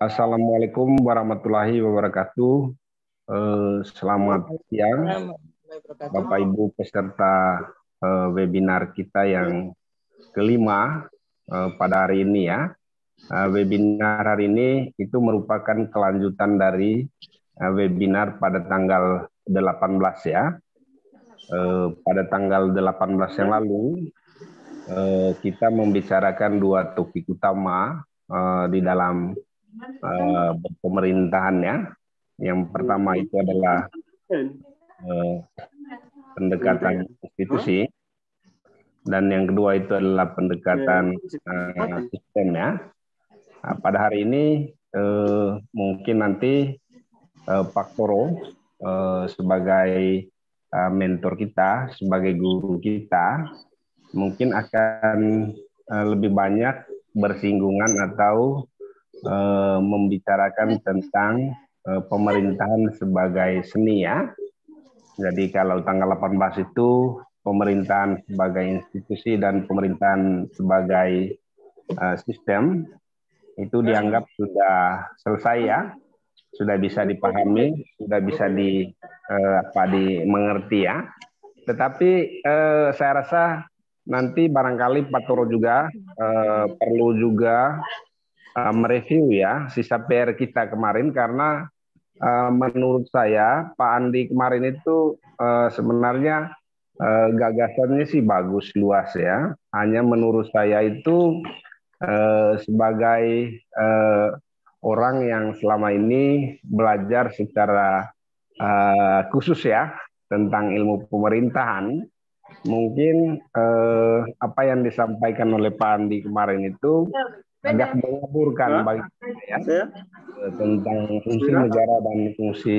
Assalamualaikum warahmatullahi wabarakatuh. Eh, selamat siang, Bapak Ibu peserta eh, webinar kita yang kelima eh, pada hari ini ya. Webinar hari ini itu merupakan kelanjutan dari webinar pada tanggal 18 ya. Pada tanggal 18 yang lalu kita membicarakan dua topik utama di dalam uh, eh, pemerintahan ya. Yang pertama itu adalah uh, pendekatan institusi dan yang kedua itu adalah pendekatan uh, sistem ya. Nah, pada hari ini uh, mungkin nanti uh, Pak Toro uh, sebagai uh, mentor kita, sebagai guru kita, mungkin akan lebih banyak bersinggungan atau uh, membicarakan tentang uh, pemerintahan sebagai seni ya. Jadi kalau tanggal 18 itu pemerintahan sebagai institusi dan pemerintahan sebagai uh, sistem itu dianggap sudah selesai ya, sudah bisa dipahami, sudah bisa di uh, apa dimengerti ya. Tetapi uh, saya rasa nanti barangkali Pak Toro juga uh, perlu juga Eh, mereview ya sisa PR kita kemarin karena eh, menurut saya Pak Andi kemarin itu eh, sebenarnya gagasannya sih bagus luas ya. Hanya menurut saya itu sebagai orang yang selama ini belajar secara khusus ya tentang ilmu pemerintahan. Mungkin apa yang disampaikan oleh Pak Andi kemarin itu agak mengaburkan bagi saya tentang fungsi negara dan fungsi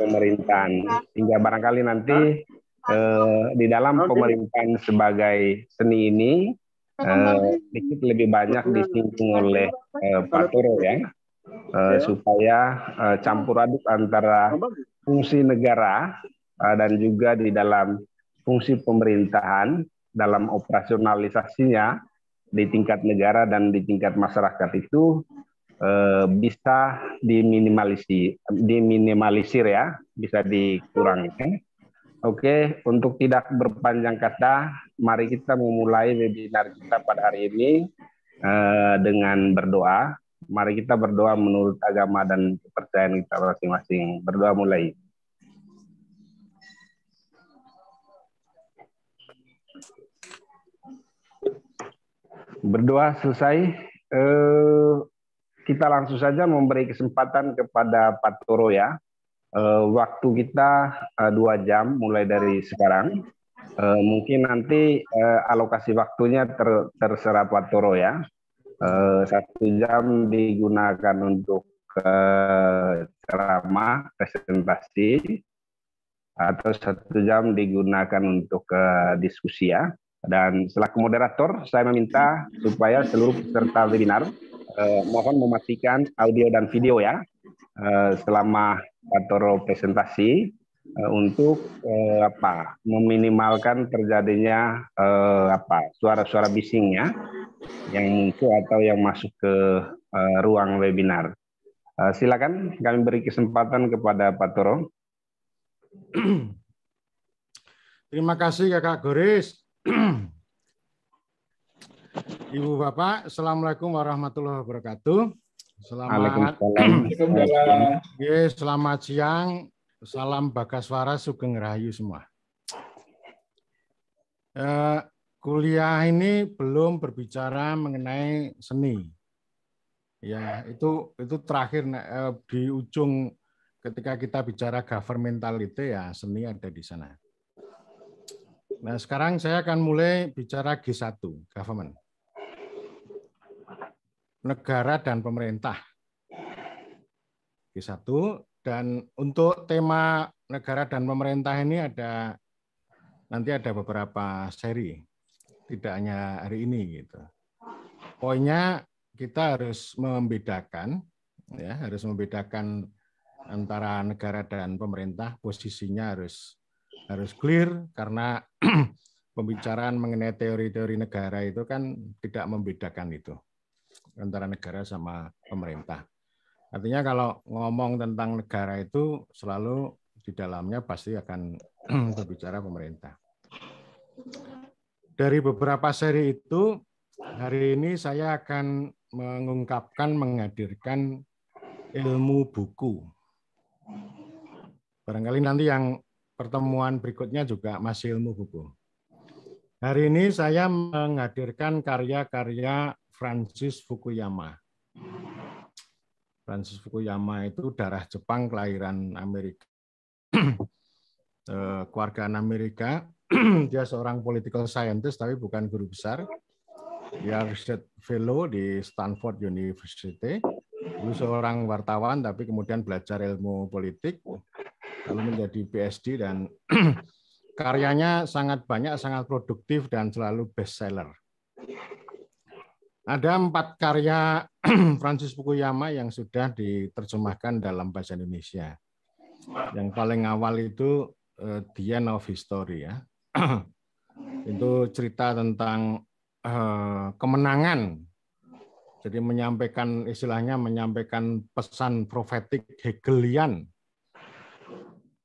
pemerintahan hingga barangkali nanti eh, di dalam pemerintahan sebagai seni ini eh, sedikit lebih banyak disinggung oleh eh, Pak Toro ya eh, ya. supaya eh, campur aduk antara oh, fungsi negara eh, dan juga di dalam fungsi pemerintahan dalam operasionalisasinya di tingkat negara dan di tingkat masyarakat itu eh, bisa diminimalisir, diminimalisir ya, bisa dikurangi. Oke, untuk tidak berpanjang kata, mari kita memulai webinar kita pada hari ini eh, dengan berdoa. Mari kita berdoa menurut agama dan kepercayaan kita masing-masing. Berdoa mulai. berdoa selesai, eh, kita langsung saja memberi kesempatan kepada Pak Toro ya. Eh, waktu kita eh, dua jam mulai dari sekarang. Eh, mungkin nanti eh, alokasi waktunya ter, terserah Pak Toro ya. Eh, satu jam digunakan untuk ke eh, ceramah, presentasi, atau satu jam digunakan untuk ke eh, diskusi ya. Dan selaku moderator, saya meminta supaya seluruh peserta webinar eh, mohon mematikan audio dan video ya eh, selama atau presentasi eh, untuk eh, apa meminimalkan terjadinya eh, apa suara-suara bisingnya yang muncul atau yang masuk ke eh, ruang webinar. Eh, silakan kami beri kesempatan kepada Pak Toro. Terima kasih Kakak Goris. Ibu Bapak, Assalamualaikum warahmatullahi wabarakatuh. Selamat, Ye, selamat siang. Salam Bagaswara Sugeng Rahayu semua. Eh, kuliah ini belum berbicara mengenai seni. Ya, itu itu terakhir eh, di ujung ketika kita bicara governmental ya seni ada di sana. Nah, sekarang saya akan mulai bicara G1, government. Negara dan pemerintah. G1 dan untuk tema negara dan pemerintah ini ada nanti ada beberapa seri. Tidak hanya hari ini gitu. Poinnya kita harus membedakan ya, harus membedakan antara negara dan pemerintah posisinya harus harus clear karena pembicaraan mengenai teori-teori negara itu kan tidak membedakan itu antara negara sama pemerintah. Artinya kalau ngomong tentang negara itu selalu di dalamnya pasti akan berbicara pemerintah. Dari beberapa seri itu, hari ini saya akan mengungkapkan, menghadirkan ilmu buku. Barangkali nanti yang pertemuan berikutnya juga masih ilmu Buku. Hari ini saya menghadirkan karya-karya Francis Fukuyama. Francis Fukuyama itu darah Jepang kelahiran Amerika. Eh, keluarga Amerika. Dia seorang political scientist tapi bukan guru besar. Dia research fellow di Stanford University. Dulu seorang wartawan tapi kemudian belajar ilmu politik lalu menjadi PhD dan karyanya sangat banyak, sangat produktif dan selalu bestseller. Ada empat karya Francis Fukuyama yang sudah diterjemahkan dalam bahasa Indonesia. Yang paling awal itu eh, The End of History ya. itu cerita tentang uh, kemenangan. Jadi menyampaikan istilahnya menyampaikan pesan profetik Hegelian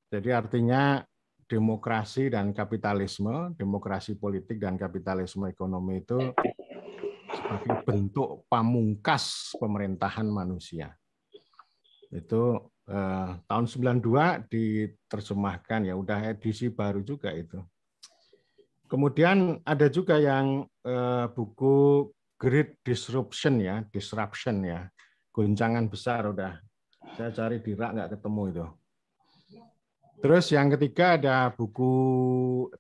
jadi artinya demokrasi dan kapitalisme, demokrasi politik dan kapitalisme ekonomi itu sebagai bentuk pamungkas pemerintahan manusia. Itu eh, tahun 92 diterjemahkan ya udah edisi baru juga itu. Kemudian ada juga yang eh, buku Great Disruption ya, Disruption ya. goncangan besar udah. Saya cari di rak nggak ketemu itu Terus yang ketiga ada buku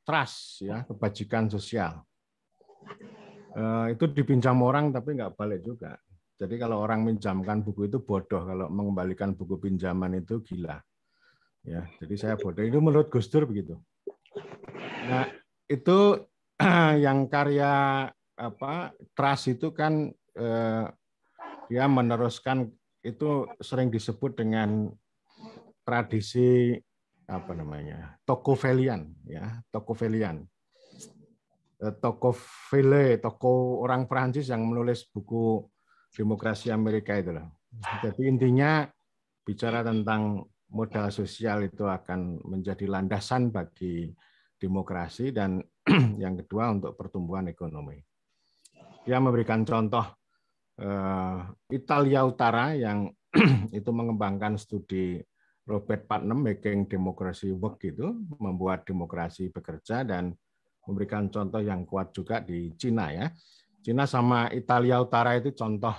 Trust ya kebajikan sosial. Eh, itu dipinjam orang tapi nggak balik juga. Jadi kalau orang minjamkan buku itu bodoh, kalau mengembalikan buku pinjaman itu gila. Ya, jadi saya bodoh. Itu menurut Gus Dur begitu. Nah, itu yang karya apa Trust itu kan eh, dia meneruskan itu sering disebut dengan tradisi apa namanya tokovelian ya tokovelian eh, Tocqueville tokoh orang Prancis yang menulis buku Demokrasi Amerika itu loh jadi intinya bicara tentang modal sosial itu akan menjadi landasan bagi demokrasi dan yang kedua untuk pertumbuhan ekonomi dia memberikan contoh eh, Italia Utara yang itu mengembangkan studi Robert Putnam Making demokrasi Work gitu, membuat demokrasi bekerja dan memberikan contoh yang kuat juga di Cina ya. Cina sama Italia Utara itu contoh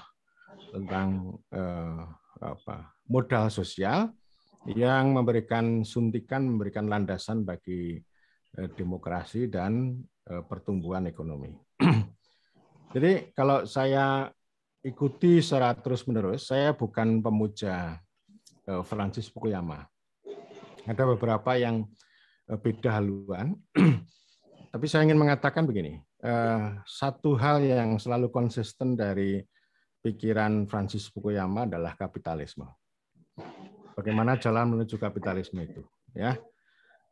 tentang eh, apa modal sosial yang memberikan suntikan memberikan landasan bagi eh, demokrasi dan eh, pertumbuhan ekonomi. Jadi kalau saya ikuti secara terus-menerus, saya bukan pemuja Eh, Francis Fukuyama. Ada beberapa yang eh, beda haluan, tapi saya ingin mengatakan begini, eh, satu hal yang selalu konsisten dari pikiran Francis Fukuyama adalah kapitalisme. Bagaimana jalan menuju kapitalisme itu, ya.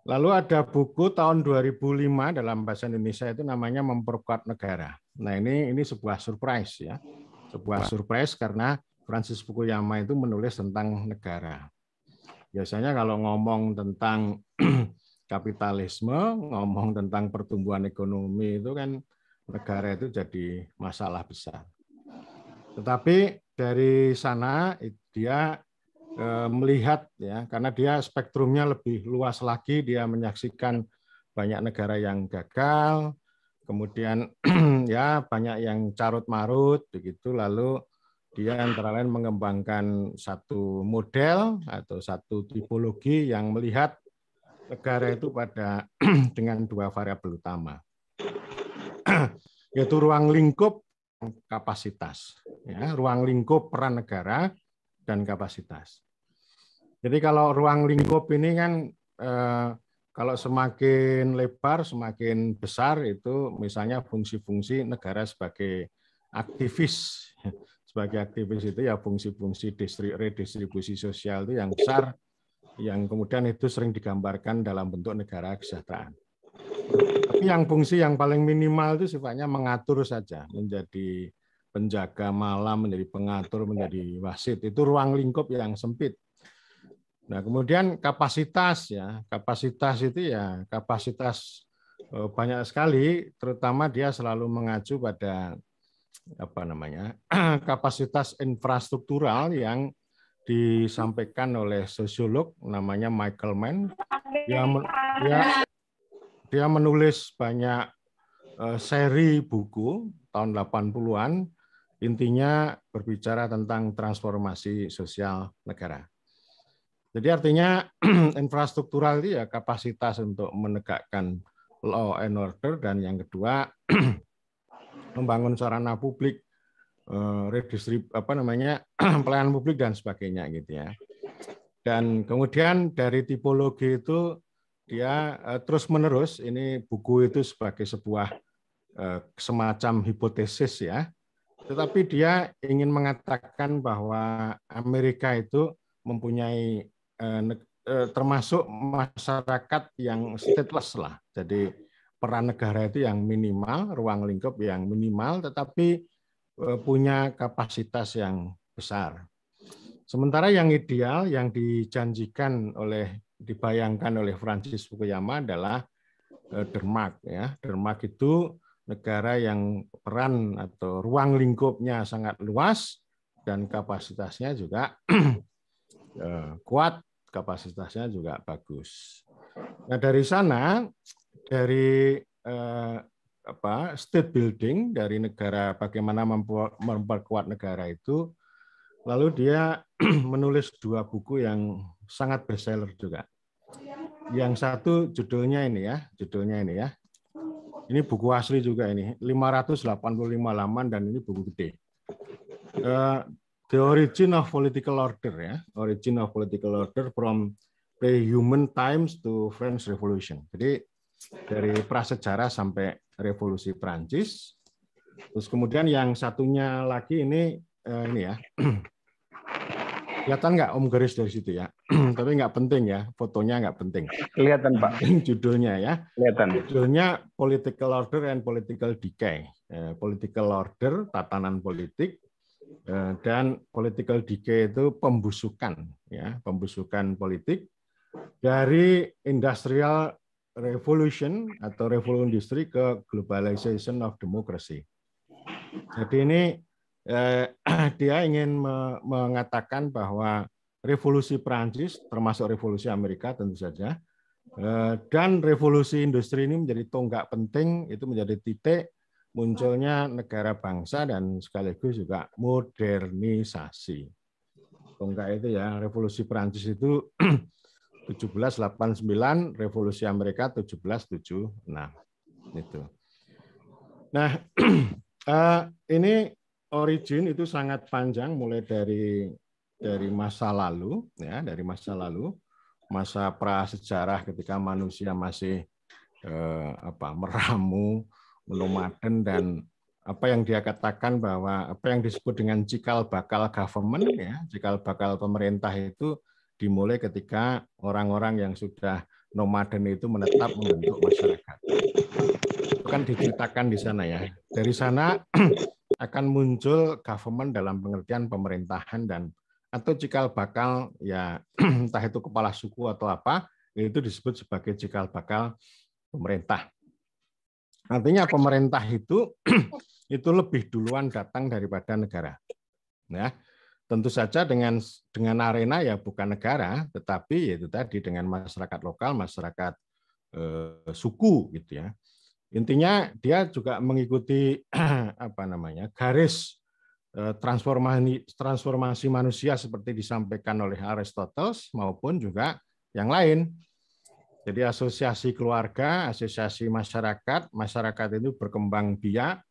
Lalu ada buku tahun 2005 dalam bahasa Indonesia itu namanya Memperkuat Negara. Nah, ini ini sebuah surprise ya. Sebuah surprise karena Francis Fukuyama itu menulis tentang negara. Biasanya kalau ngomong tentang kapitalisme, ngomong tentang pertumbuhan ekonomi itu kan negara itu jadi masalah besar. Tetapi dari sana dia eh, melihat ya karena dia spektrumnya lebih luas lagi dia menyaksikan banyak negara yang gagal kemudian ya banyak yang carut marut begitu lalu dia antara lain mengembangkan satu model atau satu tipologi yang melihat negara itu pada dengan dua variabel utama, yaitu ruang lingkup kapasitas, ya, ruang lingkup peran negara dan kapasitas. Jadi kalau ruang lingkup ini kan eh, kalau semakin lebar, semakin besar itu misalnya fungsi-fungsi negara sebagai aktivis sebagai aktivis itu ya fungsi-fungsi redistribusi sosial itu yang besar, yang kemudian itu sering digambarkan dalam bentuk negara kesejahteraan. Tapi yang fungsi yang paling minimal itu sifatnya mengatur saja, menjadi penjaga malam, menjadi pengatur, menjadi wasit. Itu ruang lingkup yang sempit. Nah, kemudian kapasitas ya, kapasitas itu ya kapasitas eh, banyak sekali, terutama dia selalu mengacu pada apa namanya kapasitas infrastruktural yang disampaikan oleh sosiolog namanya Michael Mann. Dia, men, dia, dia menulis banyak eh, seri buku tahun 80-an intinya berbicara tentang transformasi sosial negara. Jadi artinya infrastruktural itu ya kapasitas untuk menegakkan law and order dan yang kedua membangun sarana publik, eh, redistrib apa namanya pelayanan publik dan sebagainya gitu ya. Dan kemudian dari tipologi itu dia eh, terus menerus ini buku itu sebagai sebuah eh, semacam hipotesis ya. Tetapi dia ingin mengatakan bahwa Amerika itu mempunyai termasuk masyarakat yang stateless lah. Jadi peran negara itu yang minimal, ruang lingkup yang minimal, tetapi e, punya kapasitas yang besar. Sementara yang ideal yang dijanjikan oleh dibayangkan oleh Francis Fukuyama adalah e, Denmark ya. Denmark itu negara yang peran atau ruang lingkupnya sangat luas dan kapasitasnya juga e, kuat, kapasitasnya juga bagus. Nah, dari sana dari eh, apa state building dari negara bagaimana memperkuat negara itu lalu dia menulis dua buku yang sangat bestseller juga yang satu judulnya ini ya judulnya ini ya ini buku asli juga ini 585 laman dan ini buku gede uh, The Origin of Political Order ya Origin of Political Order from Pre-Human Times to French Revolution jadi dari prasejarah sampai revolusi Prancis. Terus kemudian yang satunya lagi ini eh, ini ya. Kelihatan nggak Om Garis dari situ ya? Tapi nggak penting ya, fotonya nggak penting. Kelihatan Pak. Judulnya ya. Kelihatan. Judulnya Political Order and Political Decay. Eh, political Order, tatanan politik, eh, dan Political Decay itu pembusukan, ya, pembusukan politik dari Industrial revolution atau revolusi industri ke globalization of democracy. Jadi ini eh, dia ingin me mengatakan bahwa revolusi Prancis termasuk revolusi Amerika tentu saja eh, dan revolusi industri ini menjadi tonggak penting itu menjadi titik munculnya negara bangsa dan sekaligus juga modernisasi. Tonggak itu ya revolusi Prancis itu 1789 revolusi Amerika 1776 itu. Nah, eh, ini origin itu sangat panjang mulai dari dari masa lalu ya, dari masa lalu, masa prasejarah ketika manusia masih eh, apa meramu, melumaden dan apa yang dia katakan bahwa apa yang disebut dengan cikal bakal government ya, cikal bakal pemerintah itu dimulai ketika orang-orang yang sudah nomaden itu menetap membentuk masyarakat. Itu kan diceritakan di sana ya. Dari sana akan muncul government dalam pengertian pemerintahan dan atau cikal bakal ya entah itu kepala suku atau apa itu disebut sebagai cikal bakal pemerintah. Artinya pemerintah itu itu lebih duluan datang daripada negara. Ya, tentu saja dengan dengan arena ya bukan negara tetapi yaitu tadi dengan masyarakat lokal masyarakat eh, suku gitu ya intinya dia juga mengikuti apa namanya garis eh, transformasi transformasi manusia seperti disampaikan oleh Aristoteles maupun juga yang lain jadi asosiasi keluarga asosiasi masyarakat masyarakat itu berkembang biak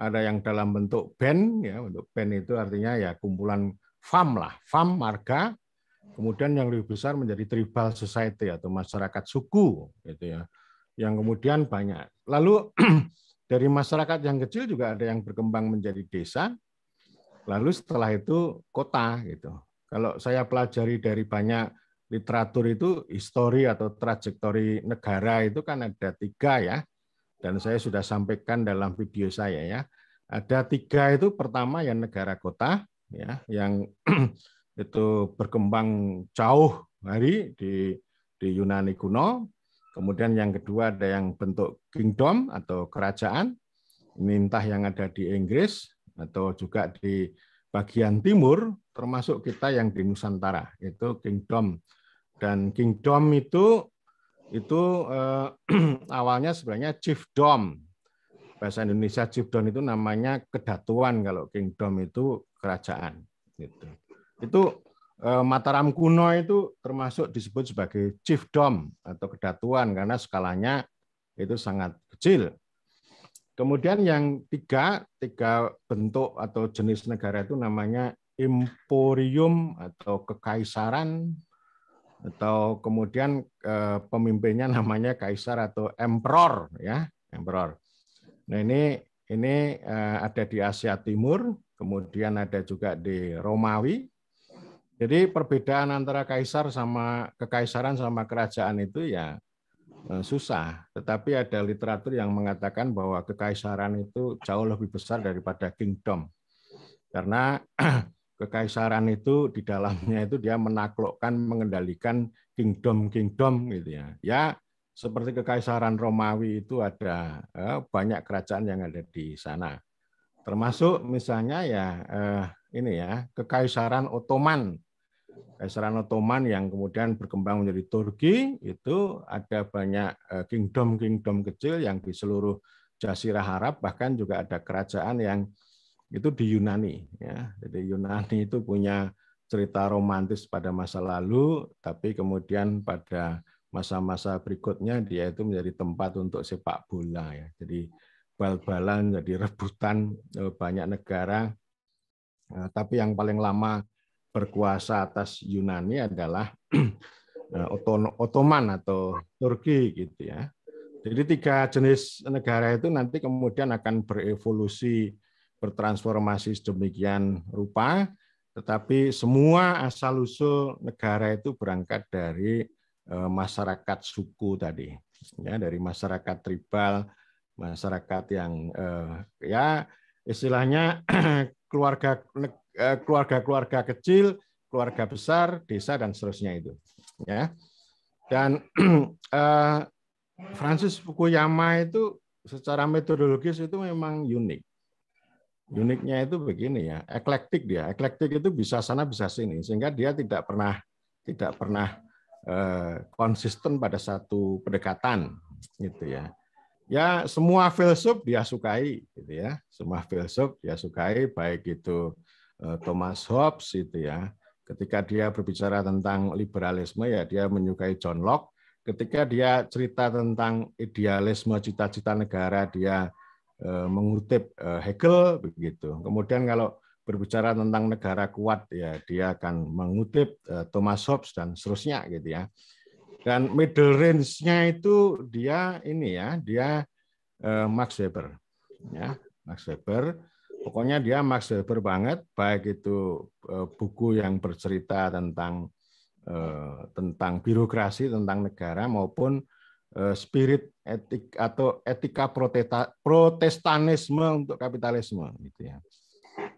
ada yang dalam bentuk band ya bentuk band itu artinya ya kumpulan FAM lah, FAM marga, kemudian yang lebih besar menjadi tribal society atau masyarakat suku gitu ya. Yang kemudian banyak. Lalu dari masyarakat yang kecil juga ada yang berkembang menjadi desa. Lalu setelah itu kota gitu. Kalau saya pelajari dari banyak literatur itu histori atau trajektori negara itu kan ada tiga ya. Dan saya sudah sampaikan dalam video saya ya. Ada tiga itu pertama yang negara kota, ya yang itu berkembang jauh hari di di Yunani kuno. Kemudian yang kedua ada yang bentuk kingdom atau kerajaan. Ini entah yang ada di Inggris atau juga di bagian timur termasuk kita yang di Nusantara itu kingdom dan kingdom itu itu eh, awalnya sebenarnya chiefdom bahasa Indonesia chiefdom itu namanya kedatuan kalau kingdom itu kerajaan gitu. Itu eh, Mataram kuno itu termasuk disebut sebagai chiefdom atau kedatuan karena skalanya itu sangat kecil. Kemudian yang tiga, tiga bentuk atau jenis negara itu namanya emporium atau kekaisaran atau kemudian eh, pemimpinnya namanya kaisar atau emperor ya, emperor. Nah ini ini eh, ada di Asia Timur, kemudian ada juga di Romawi. Jadi perbedaan antara kaisar sama kekaisaran sama kerajaan itu ya eh, susah. Tetapi ada literatur yang mengatakan bahwa kekaisaran itu jauh lebih besar daripada kingdom. Karena kekaisaran itu di dalamnya itu dia menaklukkan, mengendalikan kingdom-kingdom gitu ya. Ya seperti kekaisaran Romawi itu ada eh, banyak kerajaan yang ada di sana. Termasuk misalnya ya eh, ini ya kekaisaran Ottoman. Kekaisaran Ottoman yang kemudian berkembang menjadi Turki itu ada banyak eh, kingdom-kingdom kecil yang di seluruh Jazirah Arab bahkan juga ada kerajaan yang itu di Yunani ya. Jadi Yunani itu punya cerita romantis pada masa lalu tapi kemudian pada masa-masa berikutnya dia itu menjadi tempat untuk sepak bola ya. Jadi bal-balan, jadi rebutan eh, banyak negara. Eh, tapi yang paling lama berkuasa atas Yunani adalah eh, Ottoman atau Turki gitu ya. Jadi tiga jenis negara itu nanti kemudian akan berevolusi, bertransformasi sedemikian rupa, tetapi semua asal usul negara itu berangkat dari Eh, masyarakat suku tadi ya dari masyarakat tribal masyarakat yang eh, ya istilahnya keluarga eh, keluarga keluarga kecil keluarga besar desa dan seterusnya itu ya dan Francis Fukuyama itu secara metodologis itu memang unik uniknya itu begini ya eklektik dia eklektik itu bisa sana bisa sini sehingga dia tidak pernah tidak pernah Eh, konsisten pada satu pendekatan gitu ya. Ya semua filsuf dia sukai gitu ya. Semua filsuf dia sukai baik itu eh, Thomas Hobbes itu ya. Ketika dia berbicara tentang liberalisme ya dia menyukai John Locke. Ketika dia cerita tentang idealisme cita-cita negara dia eh, mengutip Hegel begitu. Kemudian kalau berbicara tentang negara kuat ya dia akan mengutip eh, Thomas Hobbes dan seterusnya gitu ya. Dan middle range-nya itu dia ini ya, dia uh, Max Weber ya, Max Weber. Pokoknya dia Max Weber banget baik itu eh, buku yang bercerita tentang tentang birokrasi, tentang negara maupun spirit etik atau etika protestanisme untuk kapitalisme gitu ya.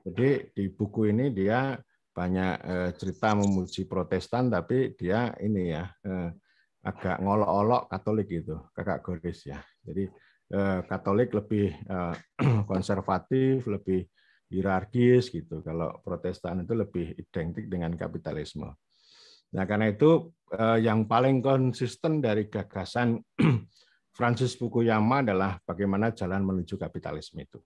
Jadi di buku ini dia banyak eh, cerita memuji Protestan, tapi dia ini ya eh, agak ngolok-olok Katolik gitu, kakak Goris ya. Jadi eh, Katolik lebih konservatif, lebih hierarkis gitu. Kalau Protestan itu lebih identik dengan kapitalisme. Nah karena itu yang paling konsisten dari gagasan Francis Fukuyama adalah bagaimana jalan menuju kapitalisme itu.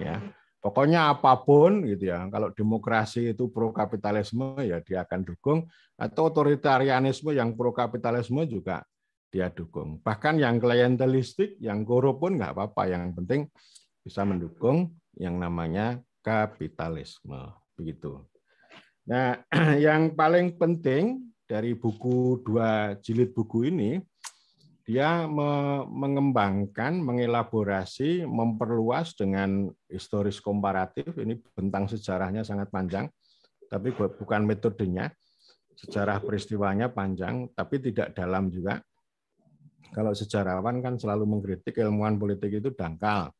Ya, Pokoknya apapun gitu ya. Kalau demokrasi itu pro kapitalisme ya dia akan dukung atau otoritarianisme yang pro kapitalisme juga dia dukung. Bahkan yang klientelistik, yang korup pun nggak apa-apa. Yang penting bisa mendukung yang namanya kapitalisme. Begitu. Nah, yang paling penting dari buku dua jilid buku ini dia me mengembangkan, mengelaborasi, memperluas dengan historis komparatif. Ini bentang sejarahnya sangat panjang, tapi bukan metodenya. Sejarah peristiwanya panjang, tapi tidak dalam juga. Kalau sejarawan kan selalu mengkritik, ilmuwan politik itu dangkal.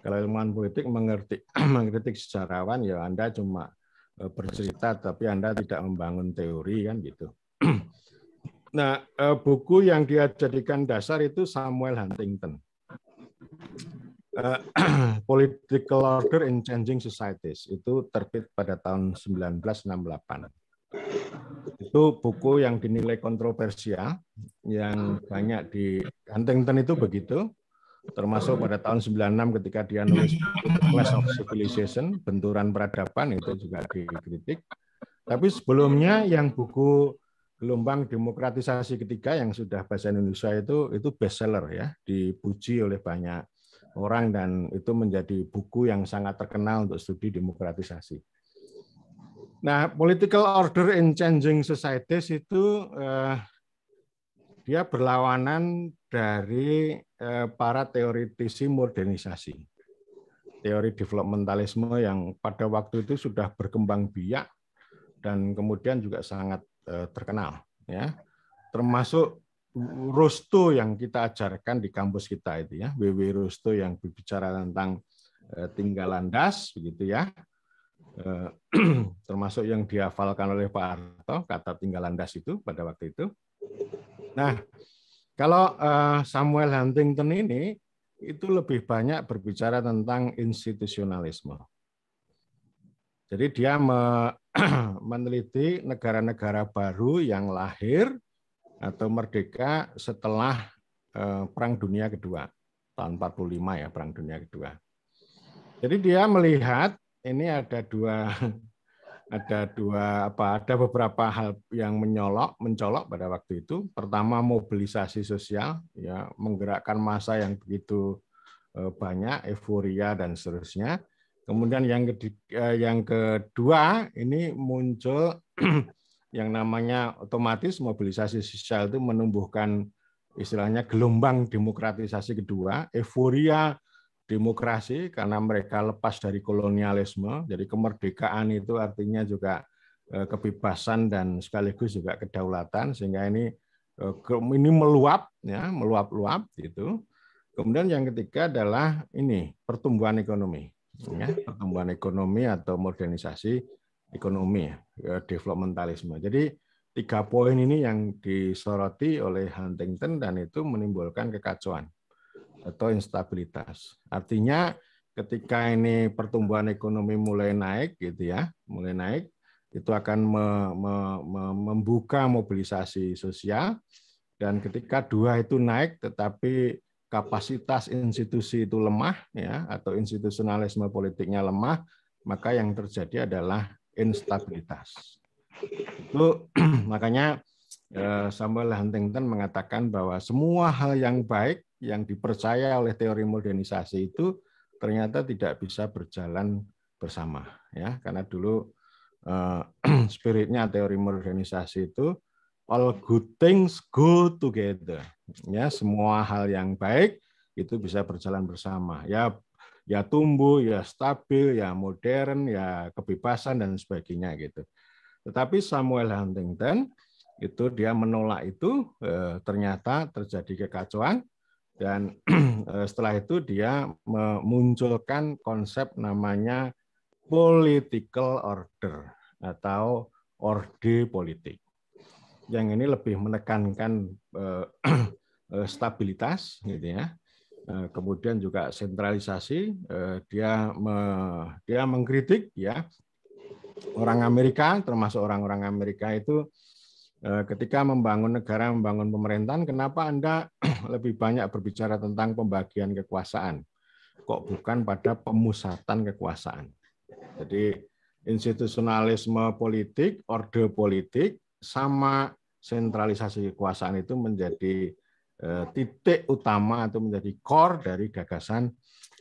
Kalau ilmuwan politik mengerti, mengkritik sejarawan, ya Anda cuma e, bercerita, tapi Anda tidak membangun teori kan gitu. Nah, eh, buku yang dia jadikan dasar itu Samuel Huntington. Eh, Political Order in Changing Societies itu terbit pada tahun 1968. Itu buku yang dinilai kontroversial yang banyak di Huntington itu begitu termasuk pada tahun 96 ketika dia nulis Class of Civilization, benturan peradaban itu juga dikritik. Tapi sebelumnya yang buku gelombang demokratisasi ketiga yang sudah bahasa Indonesia itu itu bestseller ya, dipuji oleh banyak orang dan itu menjadi buku yang sangat terkenal untuk studi demokratisasi. Nah, political order in changing societies itu eh, dia berlawanan dari eh, para teoritisi modernisasi. Teori developmentalisme yang pada waktu itu sudah berkembang biak dan kemudian juga sangat Eh, terkenal ya termasuk Rusto yang kita ajarkan di kampus kita itu ya BW Rusto yang berbicara tentang eh, tinggalan das begitu ya eh, termasuk yang dihafalkan oleh Pak Harto kata tinggalan das itu pada waktu itu nah kalau Samuel Huntington ini itu lebih banyak berbicara tentang institusionalisme jadi dia meneliti negara-negara baru yang lahir atau merdeka setelah eh, Perang Dunia Kedua tahun 45 ya Perang Dunia Kedua. Jadi dia melihat ini ada dua ada dua apa ada beberapa hal yang menyolok mencolok pada waktu itu. Pertama mobilisasi sosial ya menggerakkan massa yang begitu eh, banyak euforia dan seterusnya. Kemudian yang ketiga, eh, yang kedua ini muncul yang namanya otomatis mobilisasi sosial itu menumbuhkan istilahnya gelombang demokratisasi kedua, euforia demokrasi karena mereka lepas dari kolonialisme. Jadi kemerdekaan itu artinya juga eh, kebebasan dan sekaligus juga kedaulatan sehingga ini eh, ini meluap ya, meluap-luap gitu. Kemudian yang ketiga adalah ini pertumbuhan ekonomi ya, pertumbuhan ekonomi atau modernisasi ekonomi ya, eh, developmentalisme. Jadi tiga poin ini yang disoroti oleh Huntington dan itu menimbulkan kekacauan atau instabilitas. Artinya ketika ini pertumbuhan ekonomi mulai naik gitu ya, mulai naik itu akan me, me, me, membuka mobilisasi sosial dan ketika dua itu naik tetapi kapasitas institusi itu lemah ya atau institusionalisme politiknya lemah, maka yang terjadi adalah instabilitas. Itu makanya ya, Samuel Huntington mengatakan bahwa semua hal yang baik yang dipercaya oleh teori modernisasi itu ternyata tidak bisa berjalan bersama ya karena dulu eh, spiritnya teori modernisasi itu all good things go together. Ya, semua hal yang baik itu bisa berjalan bersama. Ya, ya tumbuh, ya stabil, ya modern, ya kebebasan dan sebagainya gitu. Tetapi Samuel Huntington itu dia menolak itu eh, ternyata terjadi kekacauan dan eh, setelah itu dia memunculkan konsep namanya political order atau orde politik yang ini lebih menekankan eh, eh, stabilitas gitu ya eh, kemudian juga sentralisasi dia me, dia mengkritik ya orang Amerika termasuk orang-orang Amerika itu ketika membangun negara membangun pemerintahan kenapa Anda lebih banyak berbicara tentang pembagian kekuasaan kok bukan pada pemusatan kekuasaan jadi institusionalisme politik orde politik sama sentralisasi kekuasaan itu menjadi eh, titik utama atau menjadi core dari gagasan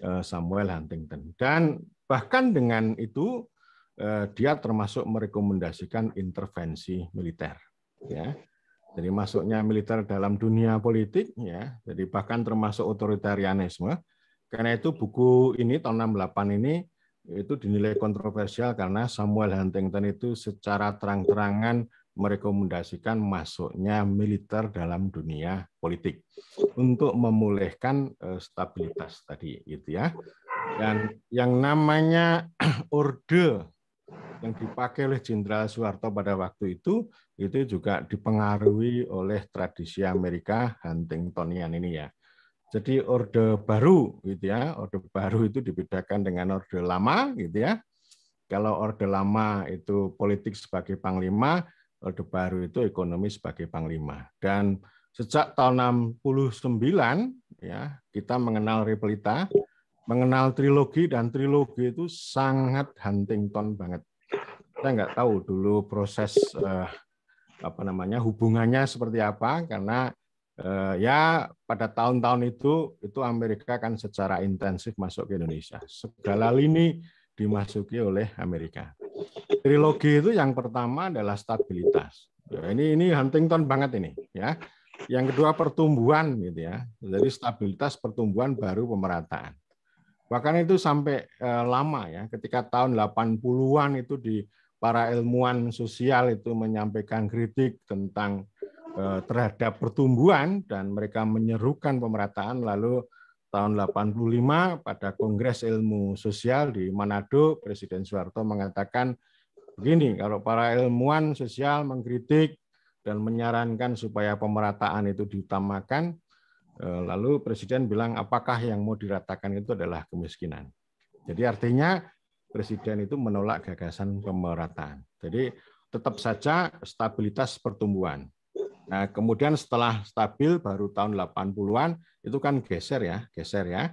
eh, Samuel Huntington. Dan bahkan dengan itu eh, dia termasuk merekomendasikan intervensi militer. Ya. Jadi masuknya militer dalam dunia politik, ya. Jadi bahkan termasuk otoritarianisme. Karena itu buku ini tahun 68 ini itu dinilai kontroversial karena Samuel Huntington itu secara terang-terangan merekomendasikan masuknya militer dalam dunia politik untuk memulihkan eh, stabilitas tadi gitu ya. Dan yang namanya orde yang dipakai oleh Jenderal Soeharto pada waktu itu itu juga dipengaruhi oleh tradisi Amerika Huntingtonian ini ya. Jadi orde baru gitu ya, orde baru itu dibedakan dengan orde lama gitu ya. Kalau orde lama itu politik sebagai panglima, Orde Baru itu ekonomi sebagai panglima. Dan sejak tahun 69 ya kita mengenal Repelita, mengenal trilogi dan trilogi itu sangat Huntington banget. Saya nggak tahu dulu proses eh, apa namanya hubungannya seperti apa karena eh, ya pada tahun-tahun itu itu Amerika kan secara intensif masuk ke Indonesia. Segala lini dimasuki oleh Amerika. Trilogi itu yang pertama adalah stabilitas. Ya, ini ini Huntington banget ini ya. Yang kedua pertumbuhan gitu ya. Jadi stabilitas pertumbuhan baru pemerataan. Bahkan itu sampai eh, lama ya. Ketika tahun 80-an itu di para ilmuwan sosial itu menyampaikan kritik tentang eh, terhadap pertumbuhan dan mereka menyerukan pemerataan lalu tahun 85 pada Kongres Ilmu Sosial di Manado, Presiden Soeharto mengatakan begini, kalau para ilmuwan sosial mengkritik dan menyarankan supaya pemerataan itu diutamakan, eh, lalu Presiden bilang apakah yang mau diratakan itu adalah kemiskinan. Jadi artinya Presiden itu menolak gagasan pemerataan. Jadi tetap saja stabilitas pertumbuhan. Nah, kemudian setelah stabil baru tahun 80-an itu kan geser ya, geser ya.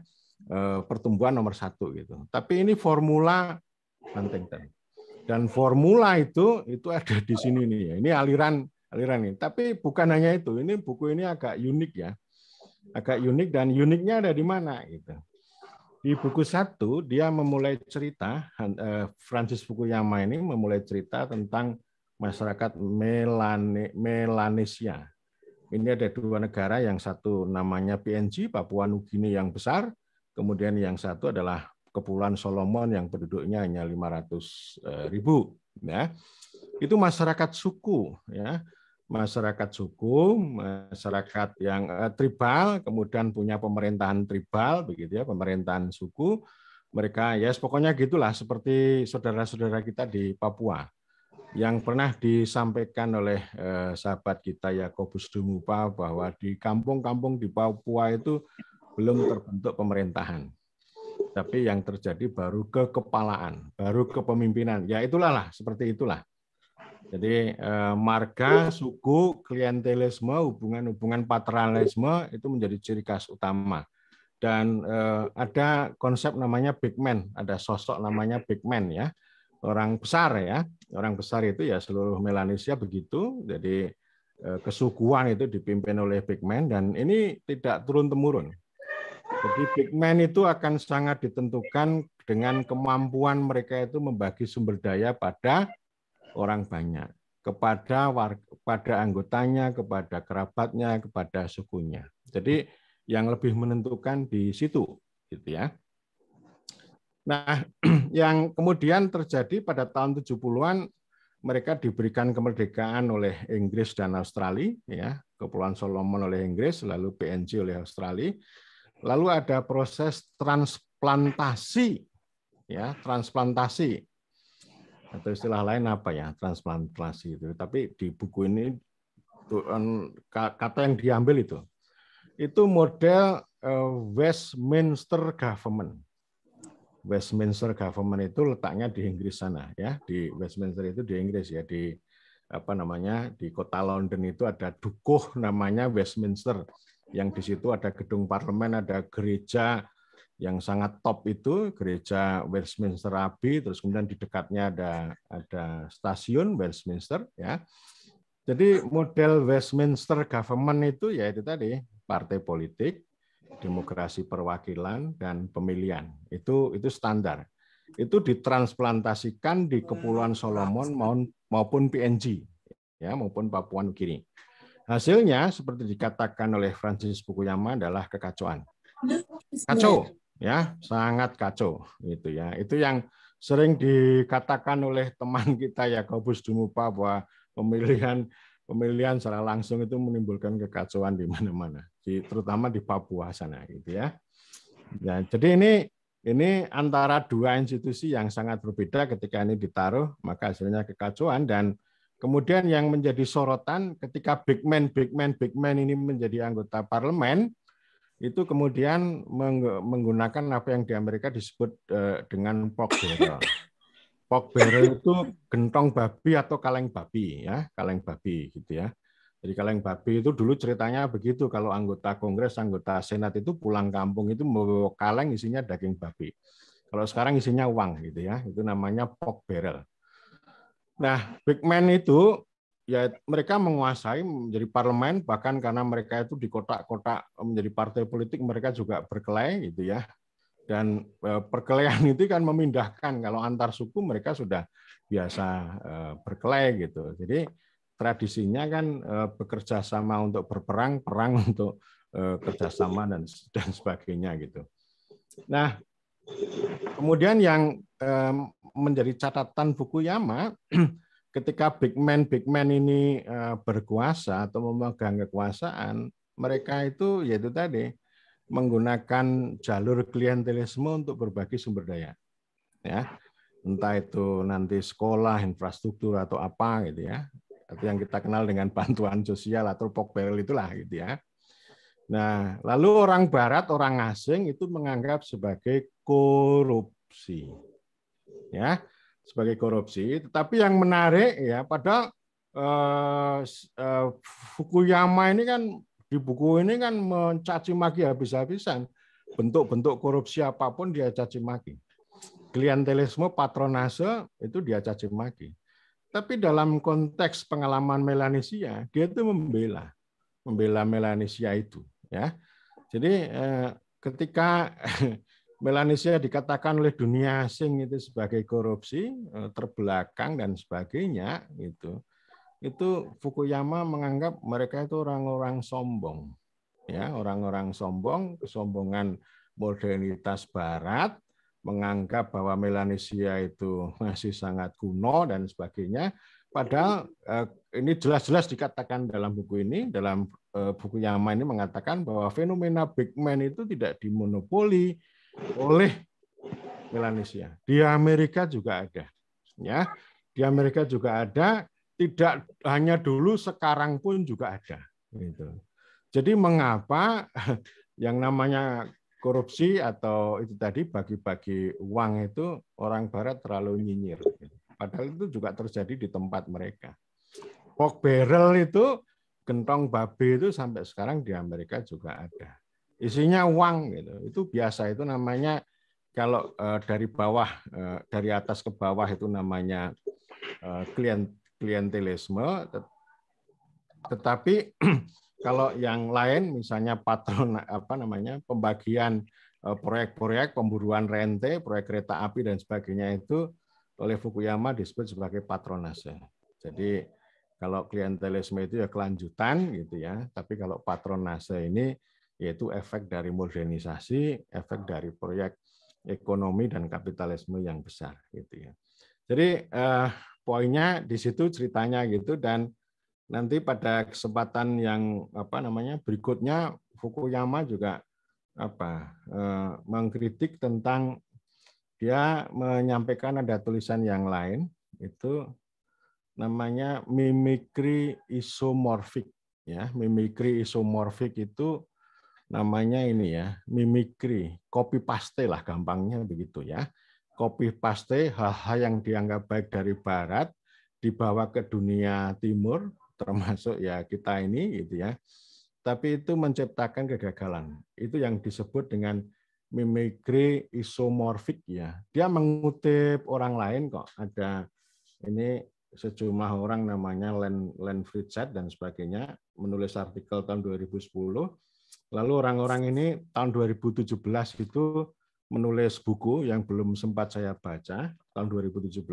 E, pertumbuhan nomor satu gitu. Tapi ini formula penting dan formula itu itu ada di sini nih ya. Ini aliran aliran ini. Tapi bukan hanya itu. Ini buku ini agak unik ya. Agak unik dan uniknya ada di mana gitu. Di buku satu dia memulai cerita eh, Francis Fukuyama ini memulai cerita tentang masyarakat Melani, Melanesia. Ini ada dua negara, yang satu namanya PNG, Papua Nugini yang besar, kemudian yang satu adalah Kepulauan Solomon yang penduduknya hanya 500 eh, ribu. Ya. Itu masyarakat suku. ya masyarakat suku, masyarakat yang eh, tribal, kemudian punya pemerintahan tribal, begitu ya, pemerintahan suku. Mereka ya yes, pokoknya gitulah seperti saudara-saudara kita di Papua yang pernah disampaikan oleh eh, sahabat kita Yakobus Dumupa bahwa di kampung-kampung di Papua itu belum terbentuk pemerintahan. Tapi yang terjadi baru kekepalaan, baru kepemimpinan. Ya itulah lah, seperti itulah. Jadi eh, marga, suku, klientelisme, hubungan-hubungan paternalisme itu menjadi ciri khas utama. Dan eh, ada konsep namanya big man, ada sosok namanya big man ya, orang besar ya orang besar itu ya seluruh Melanesia begitu. Jadi eh, kesukuan itu dipimpin oleh big man dan ini tidak turun temurun. Jadi big man itu akan sangat ditentukan dengan kemampuan mereka itu membagi sumber daya pada orang banyak, kepada warga, kepada anggotanya, kepada kerabatnya, kepada sukunya. Jadi yang lebih menentukan di situ, gitu ya. Nah, yang kemudian terjadi pada tahun 70-an mereka diberikan kemerdekaan oleh Inggris dan Australia ya, Kepulauan Solomon oleh Inggris lalu PNG oleh Australia. Lalu ada proses transplantasi ya, transplantasi. Atau istilah lain apa ya, transplantasi itu. Tapi di buku ini kata yang diambil itu itu model eh, Westminster government Westminster government itu letaknya di Inggris sana ya di Westminster itu di Inggris ya di apa namanya di kota London itu ada dukuh namanya Westminster yang di situ ada gedung parlemen ada gereja yang sangat top itu gereja Westminster Abbey terus kemudian di dekatnya ada ada stasiun Westminster ya jadi model Westminster government itu ya itu tadi partai politik demokrasi perwakilan dan pemilihan. Itu itu standar. Itu ditransplantasikan di Kepulauan Solomon maupun PNG ya maupun Papua Nugini. Hasilnya seperti dikatakan oleh Francis Fukuyama adalah kekacauan. Kacau, ya, sangat kacau itu ya. Itu yang sering dikatakan oleh teman kita ya Kobus Dumupa bahwa pemilihan pemilihan secara langsung itu menimbulkan kekacauan di mana-mana, terutama di Papua sana gitu ya. Nah, jadi ini ini antara dua institusi yang sangat berbeda ketika ini ditaruh, maka hasilnya kekacauan dan kemudian yang menjadi sorotan ketika big man, big man, big man ini menjadi anggota parlemen itu kemudian menggunakan apa yang di Amerika disebut eh, dengan pork Pork barrel itu gentong babi atau kaleng babi ya, kaleng babi gitu ya. Jadi kaleng babi itu dulu ceritanya begitu kalau anggota kongres, anggota senat itu pulang kampung itu membawa kaleng isinya daging babi. Kalau sekarang isinya uang gitu ya, itu namanya pork barrel. Nah, big man itu ya mereka menguasai menjadi parlemen bahkan karena mereka itu di kotak-kotak menjadi partai politik mereka juga berkelahi gitu ya dan eh, perkelahian itu kan memindahkan kalau antar suku mereka sudah biasa eh, berkelahi gitu jadi tradisinya kan eh, bekerja sama untuk berperang perang untuk kerjasama dan dan sebagainya gitu nah kemudian yang menjadi catatan buku Yama ketika big man big man ini berkuasa atau memegang kekuasaan mereka itu yaitu tadi menggunakan jalur klientelisme untuk berbagi sumber daya. Ya. Entah itu nanti sekolah, infrastruktur atau apa gitu ya. Atau yang kita kenal dengan bantuan sosial atau pokbel itulah gitu ya. Nah, lalu orang barat, orang asing itu menganggap sebagai korupsi. Ya, sebagai korupsi, tetapi yang menarik ya padahal eh, eh, Fukuyama ini kan di buku ini kan mencaci maki habis-habisan bentuk-bentuk korupsi apapun dia caci maki. Klientelisme, patronase itu dia caci maki. Tapi dalam konteks pengalaman Melanesia, dia itu membela, membela Melanesia itu, ya. Jadi eh, ketika Melanesia dikatakan oleh dunia asing itu sebagai korupsi, eh, terbelakang dan sebagainya, itu itu Fukuyama menganggap mereka itu orang-orang sombong. Ya, orang-orang sombong, kesombongan modernitas barat menganggap bahwa Melanesia itu masih sangat kuno dan sebagainya. Padahal eh, ini jelas-jelas dikatakan dalam buku ini, dalam buku eh, Yama ini mengatakan bahwa fenomena big man itu tidak dimonopoli oleh Melanesia. Di Amerika juga ada. Ya, di Amerika juga ada tidak hanya dulu, sekarang pun juga ada. Gitu. Jadi mengapa yang namanya korupsi atau itu tadi bagi-bagi uang itu orang Barat terlalu nyinyir. Gitu. Padahal itu juga terjadi di tempat mereka. Pork barrel itu gentong babi itu sampai sekarang di Amerika juga ada. Isinya uang gitu. Itu biasa itu namanya kalau eh, dari bawah eh, dari atas ke bawah itu namanya eh, klien klientelisme tetapi kalau yang lain misalnya patron apa namanya pembagian e, proyek-proyek pemburuan rente, proyek kereta api dan sebagainya itu oleh Fukuyama disebut sebagai patronase. Jadi kalau klientelisme itu ya kelanjutan gitu ya, tapi kalau patronase ini yaitu efek dari modernisasi, efek dari proyek ekonomi dan kapitalisme yang besar gitu ya. Jadi eh, poinnya di situ ceritanya gitu dan nanti pada kesempatan yang apa namanya berikutnya Fukuyama juga apa eh, mengkritik tentang dia menyampaikan ada tulisan yang lain itu namanya mimikri isomorfik ya mimikri isomorfik itu namanya ini ya mimikri copy paste lah gampangnya begitu ya copy paste hal-hal yang dianggap baik dari barat dibawa ke dunia timur termasuk ya kita ini gitu ya. Tapi itu menciptakan kegagalan. Itu yang disebut dengan mimikri isomorfik ya. Dia mengutip orang lain kok. Ada ini sejumlah orang namanya Len Len Fritzat dan sebagainya menulis artikel tahun 2010. Lalu orang-orang ini tahun 2017 itu menulis buku yang belum sempat saya baca tahun 2017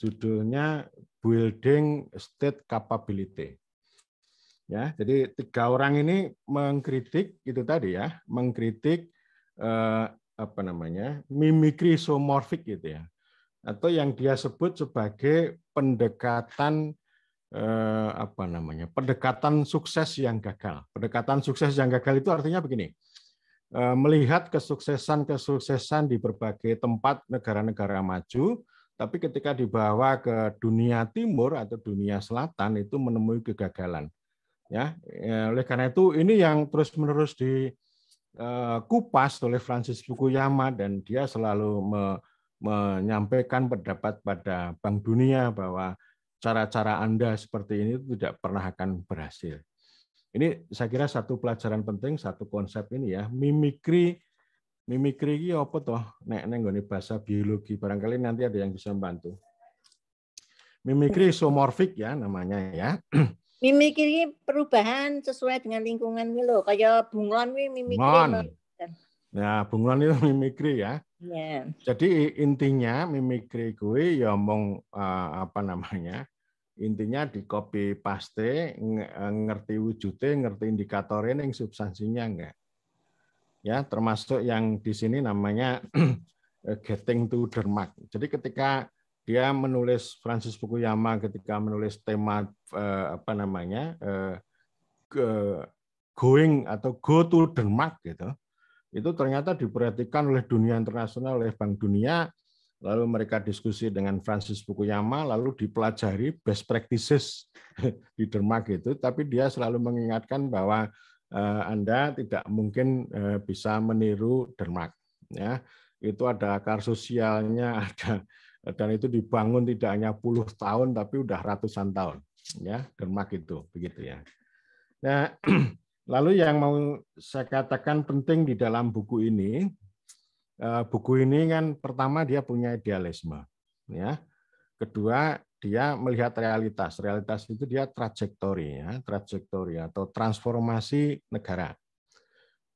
judulnya Building State Capability. Ya, jadi tiga orang ini mengkritik itu tadi ya, mengkritik eh, apa namanya? mimikri somorfik gitu ya. Atau yang dia sebut sebagai pendekatan eh, apa namanya? pendekatan sukses yang gagal. Pendekatan sukses yang gagal itu artinya begini Eh, melihat kesuksesan-kesuksesan di berbagai tempat negara-negara maju, tapi ketika dibawa ke dunia timur atau dunia selatan itu menemui kegagalan. Ya, eh, oleh karena itu ini yang terus-menerus dikupas eh, oleh Francis Fukuyama dan dia selalu me menyampaikan pendapat pada Bank Dunia bahwa cara-cara Anda seperti ini tidak pernah akan berhasil. Ini saya kira satu pelajaran penting, satu konsep ini ya, mimikri mimikri ini apa toh nek neng goni bahasa biologi barangkali nanti ada yang bisa membantu. Mimikri isomorfik ya namanya ya. Mimikri perubahan sesuai dengan lingkungan ini loh kayak bunglon ini mimikri. Mon. ya, bunglon itu mimikri ya. Yeah. Jadi intinya mimikri gue, ya omong eh, apa namanya? intinya di copy paste eh, ngerti wujudnya ngerti indikatornya yang substansinya enggak ya termasuk yang di sini namanya eh, getting to the mark jadi ketika dia menulis Francis Fukuyama ketika menulis tema eh, apa namanya going atau go to the mark gitu itu ternyata diperhatikan oleh dunia internasional oleh Bank Dunia lalu mereka diskusi dengan Francis Fukuyama, lalu dipelajari best practices di Denmark itu, tapi dia selalu mengingatkan bahwa eh, Anda tidak mungkin eh, bisa meniru Denmark. Ya, itu ada akar sosialnya, ada dan itu dibangun tidak hanya puluh tahun, tapi sudah ratusan tahun. Ya, Denmark itu begitu ya. Nah, lalu yang mau saya katakan penting di dalam buku ini Eh, buku ini kan pertama dia punya idealisme, ya. Kedua dia melihat realitas. Realitas itu dia trajektori ya, trajektori atau transformasi negara.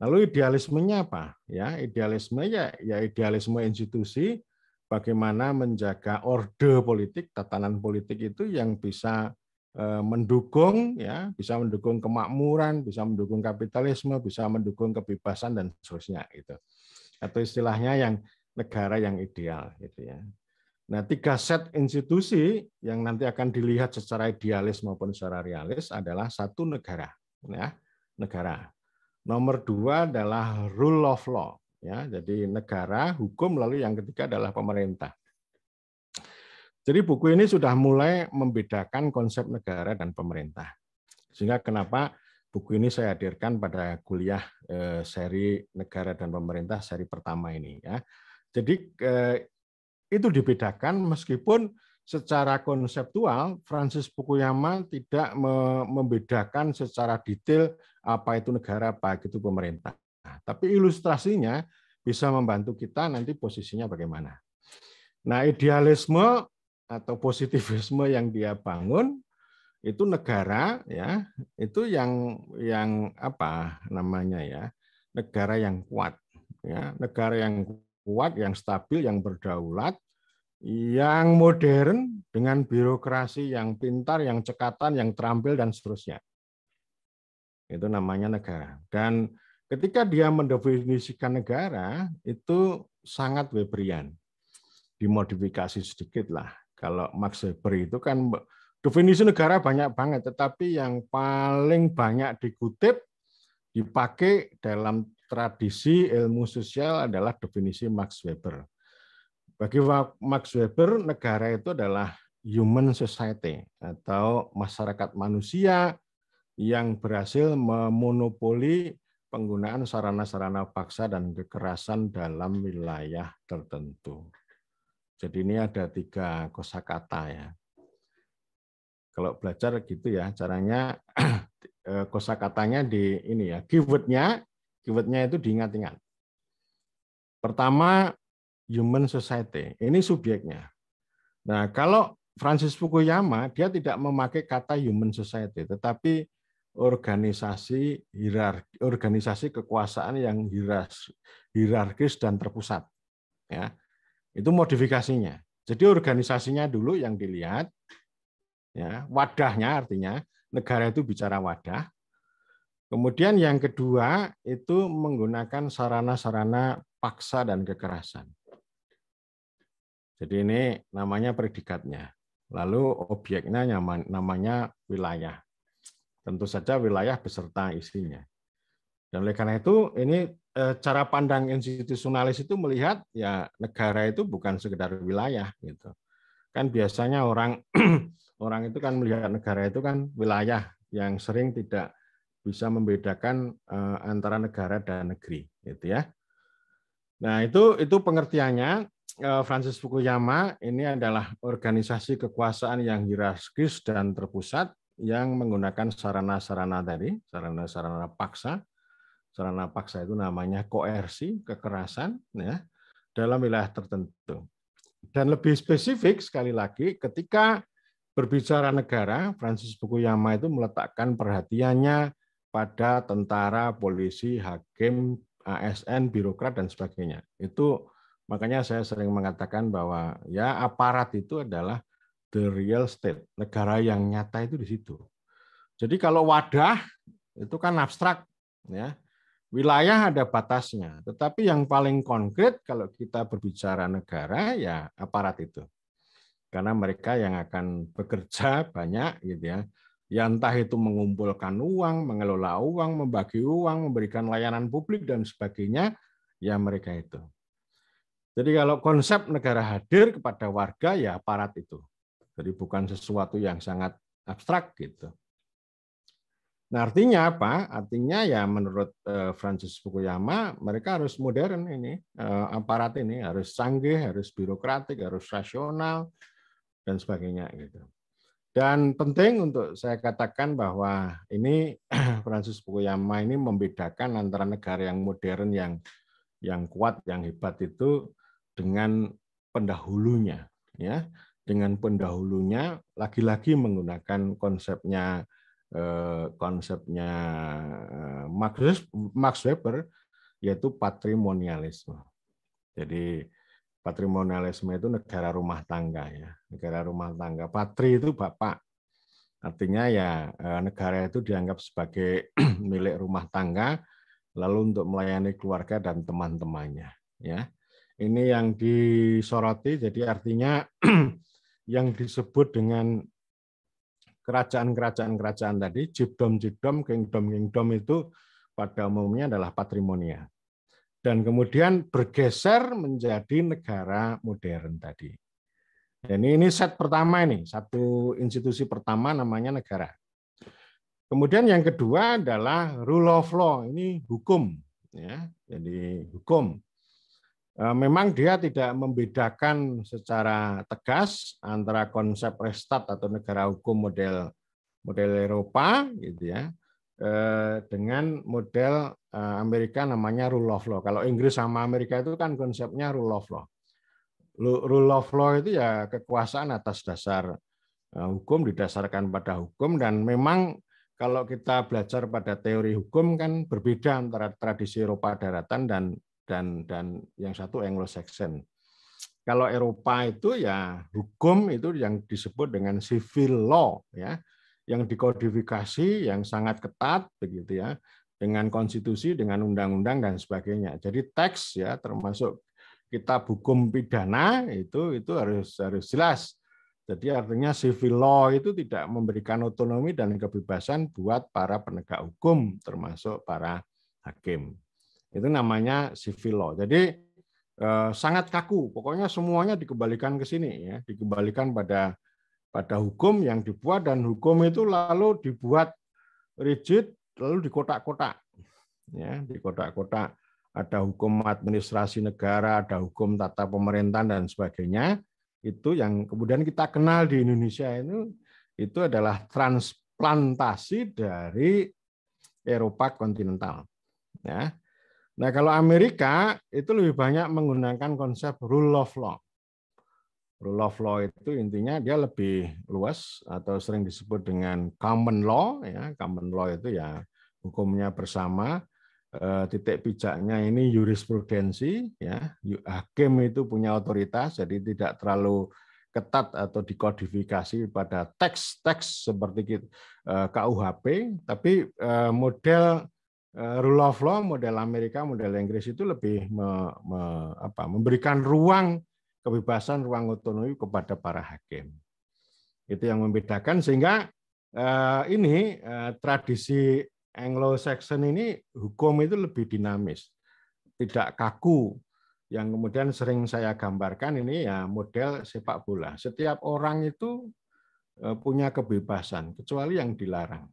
Lalu idealismenya apa? Ya, idealisme ya, ya idealisme institusi bagaimana menjaga orde politik, tatanan politik itu yang bisa eh, mendukung ya, bisa mendukung kemakmuran, bisa mendukung kapitalisme, bisa mendukung kebebasan dan seterusnya gitu atau istilahnya yang negara yang ideal gitu ya. Nah, tiga set institusi yang nanti akan dilihat secara idealis maupun secara realis adalah satu negara, ya, negara. Nomor dua adalah rule of law, ya. Jadi negara, hukum, lalu yang ketiga adalah pemerintah. Jadi buku ini sudah mulai membedakan konsep negara dan pemerintah. Sehingga kenapa buku ini saya hadirkan pada kuliah eh, seri negara dan pemerintah seri pertama ini ya. Jadi eh, itu dibedakan meskipun secara konseptual Francis Fukuyama tidak membedakan secara detail apa itu negara, apa itu pemerintah. Nah, tapi ilustrasinya bisa membantu kita nanti posisinya bagaimana. Nah, idealisme atau positivisme yang dia bangun itu negara ya itu yang yang apa namanya ya negara yang kuat ya negara yang kuat yang stabil yang berdaulat yang modern dengan birokrasi yang pintar, yang cekatan, yang terampil dan seterusnya. Itu namanya negara. Dan ketika dia mendefinisikan negara itu sangat Weberian. Dimodifikasi sedikit lah. Kalau Max Weber itu kan Definisi negara banyak banget, tetapi yang paling banyak dikutip dipakai dalam tradisi ilmu sosial adalah definisi Max Weber. Bagi Max Weber, negara itu adalah human society atau masyarakat manusia yang berhasil memonopoli penggunaan sarana-sarana paksa dan kekerasan dalam wilayah tertentu. Jadi ini ada tiga kosakata ya. Kalau belajar gitu ya, caranya eh, kosakatanya di ini ya, keywordnya, keywordnya itu diingat-ingat. Pertama, human society. Ini subjeknya. Nah, kalau Francis Fukuyama, dia tidak memakai kata human society, tetapi organisasi hierarki, organisasi kekuasaan yang hierarkis dan terpusat. Ya, itu modifikasinya. Jadi organisasinya dulu yang dilihat, Ya, wadahnya artinya negara itu bicara wadah. Kemudian yang kedua itu menggunakan sarana-sarana paksa dan kekerasan. Jadi ini namanya predikatnya. Lalu obyeknya namanya wilayah. Tentu saja wilayah beserta isinya. Dan oleh karena itu ini eh, cara pandang institusionalis itu melihat ya negara itu bukan sekedar wilayah gitu. Kan biasanya orang eh, orang itu kan melihat negara itu kan wilayah yang sering tidak bisa membedakan eh, antara negara dan negeri, gitu ya. Nah itu itu pengertiannya eh, Francis Fukuyama ini adalah organisasi kekuasaan yang hierarkis dan terpusat yang menggunakan sarana-sarana tadi, sarana-sarana paksa. Sarana paksa itu namanya koersi, kekerasan ya, dalam wilayah tertentu. Dan lebih spesifik sekali lagi ketika Berbicara negara, Francis Fukuyama itu meletakkan perhatiannya pada tentara, polisi, hakim, ASN, birokrat dan sebagainya. Itu makanya saya sering mengatakan bahwa ya aparat itu adalah the real state, negara yang nyata itu di situ. Jadi kalau wadah itu kan abstrak ya. Wilayah ada batasnya, tetapi yang paling konkret kalau kita berbicara negara ya aparat itu karena mereka yang akan bekerja banyak gitu ya. Ya entah itu mengumpulkan uang, mengelola uang, membagi uang, memberikan layanan publik dan sebagainya, ya mereka itu. Jadi kalau konsep negara hadir kepada warga ya aparat itu. Jadi bukan sesuatu yang sangat abstrak gitu. Nah, artinya apa? Artinya ya menurut eh, Francis Fukuyama mereka harus modern ini, eh, aparat ini harus canggih, harus birokratik, harus rasional, dan sebagainya gitu. Dan penting untuk saya katakan bahwa ini Francis Fukuyama ini membedakan antara negara yang modern yang yang kuat, yang hebat itu dengan pendahulunya ya. Dengan pendahulunya lagi-lagi menggunakan konsepnya eh, konsepnya Marx, eh, Marx Weber yaitu patrimonialisme. Jadi patrimonialisme itu negara rumah tangga ya negara rumah tangga patri itu bapak artinya ya e, negara itu dianggap sebagai milik rumah tangga lalu untuk melayani keluarga dan teman-temannya ya ini yang disoroti jadi artinya yang disebut dengan kerajaan-kerajaan kerajaan tadi jibdom jibdom kingdom kingdom itu pada umumnya adalah patrimonial dan kemudian bergeser menjadi negara modern tadi. Dan ini set pertama ini, satu institusi pertama namanya negara. Kemudian yang kedua adalah rule of law, ini hukum ya. Jadi hukum. E, memang dia tidak membedakan secara tegas antara konsep restat atau negara hukum model model Eropa gitu ya Eh, dengan model eh, Amerika namanya rule of law. Kalau Inggris sama Amerika itu kan konsepnya rule of law. Rule of law itu ya kekuasaan atas dasar eh, hukum didasarkan pada hukum dan memang kalau kita belajar pada teori hukum kan berbeda antara tradisi Eropa daratan dan dan dan yang satu Anglo-Saxon. Kalau Eropa itu ya hukum itu yang disebut dengan civil law ya yang dikodifikasi yang sangat ketat begitu ya dengan konstitusi, dengan undang-undang dan sebagainya. Jadi teks ya termasuk kita hukum pidana itu itu harus harus jelas. Jadi artinya civil law itu tidak memberikan otonomi dan kebebasan buat para penegak hukum termasuk para hakim. Itu namanya civil law. Jadi eh, sangat kaku, pokoknya semuanya dikembalikan ke sini ya, dikembalikan pada pada hukum yang dibuat dan hukum itu lalu dibuat rigid lalu di kotak ya dikotak-kotak ada hukum administrasi negara ada hukum tata pemerintahan dan sebagainya itu yang kemudian kita kenal di Indonesia itu itu adalah transplantasi dari Eropa kontinental ya nah kalau Amerika itu lebih banyak menggunakan konsep rule of law Rule of law itu intinya dia lebih luas atau sering disebut dengan common law ya. Common law itu ya hukumnya bersama eh, titik pijaknya ini jurisprudensi ya. Hakim itu punya otoritas jadi tidak terlalu ketat atau dikodifikasi pada teks-teks seperti KUHP, eh, tapi eh, model rule of law, model Amerika, model Inggris itu lebih me, me, apa, memberikan ruang kebebasan ruang otonomi kepada para hakim. Itu yang membedakan sehingga eh, ini eh, tradisi Anglo-Saxon ini hukum itu lebih dinamis, tidak kaku. Yang kemudian sering saya gambarkan ini ya model sepak bola. Setiap orang itu eh, punya kebebasan kecuali yang dilarang.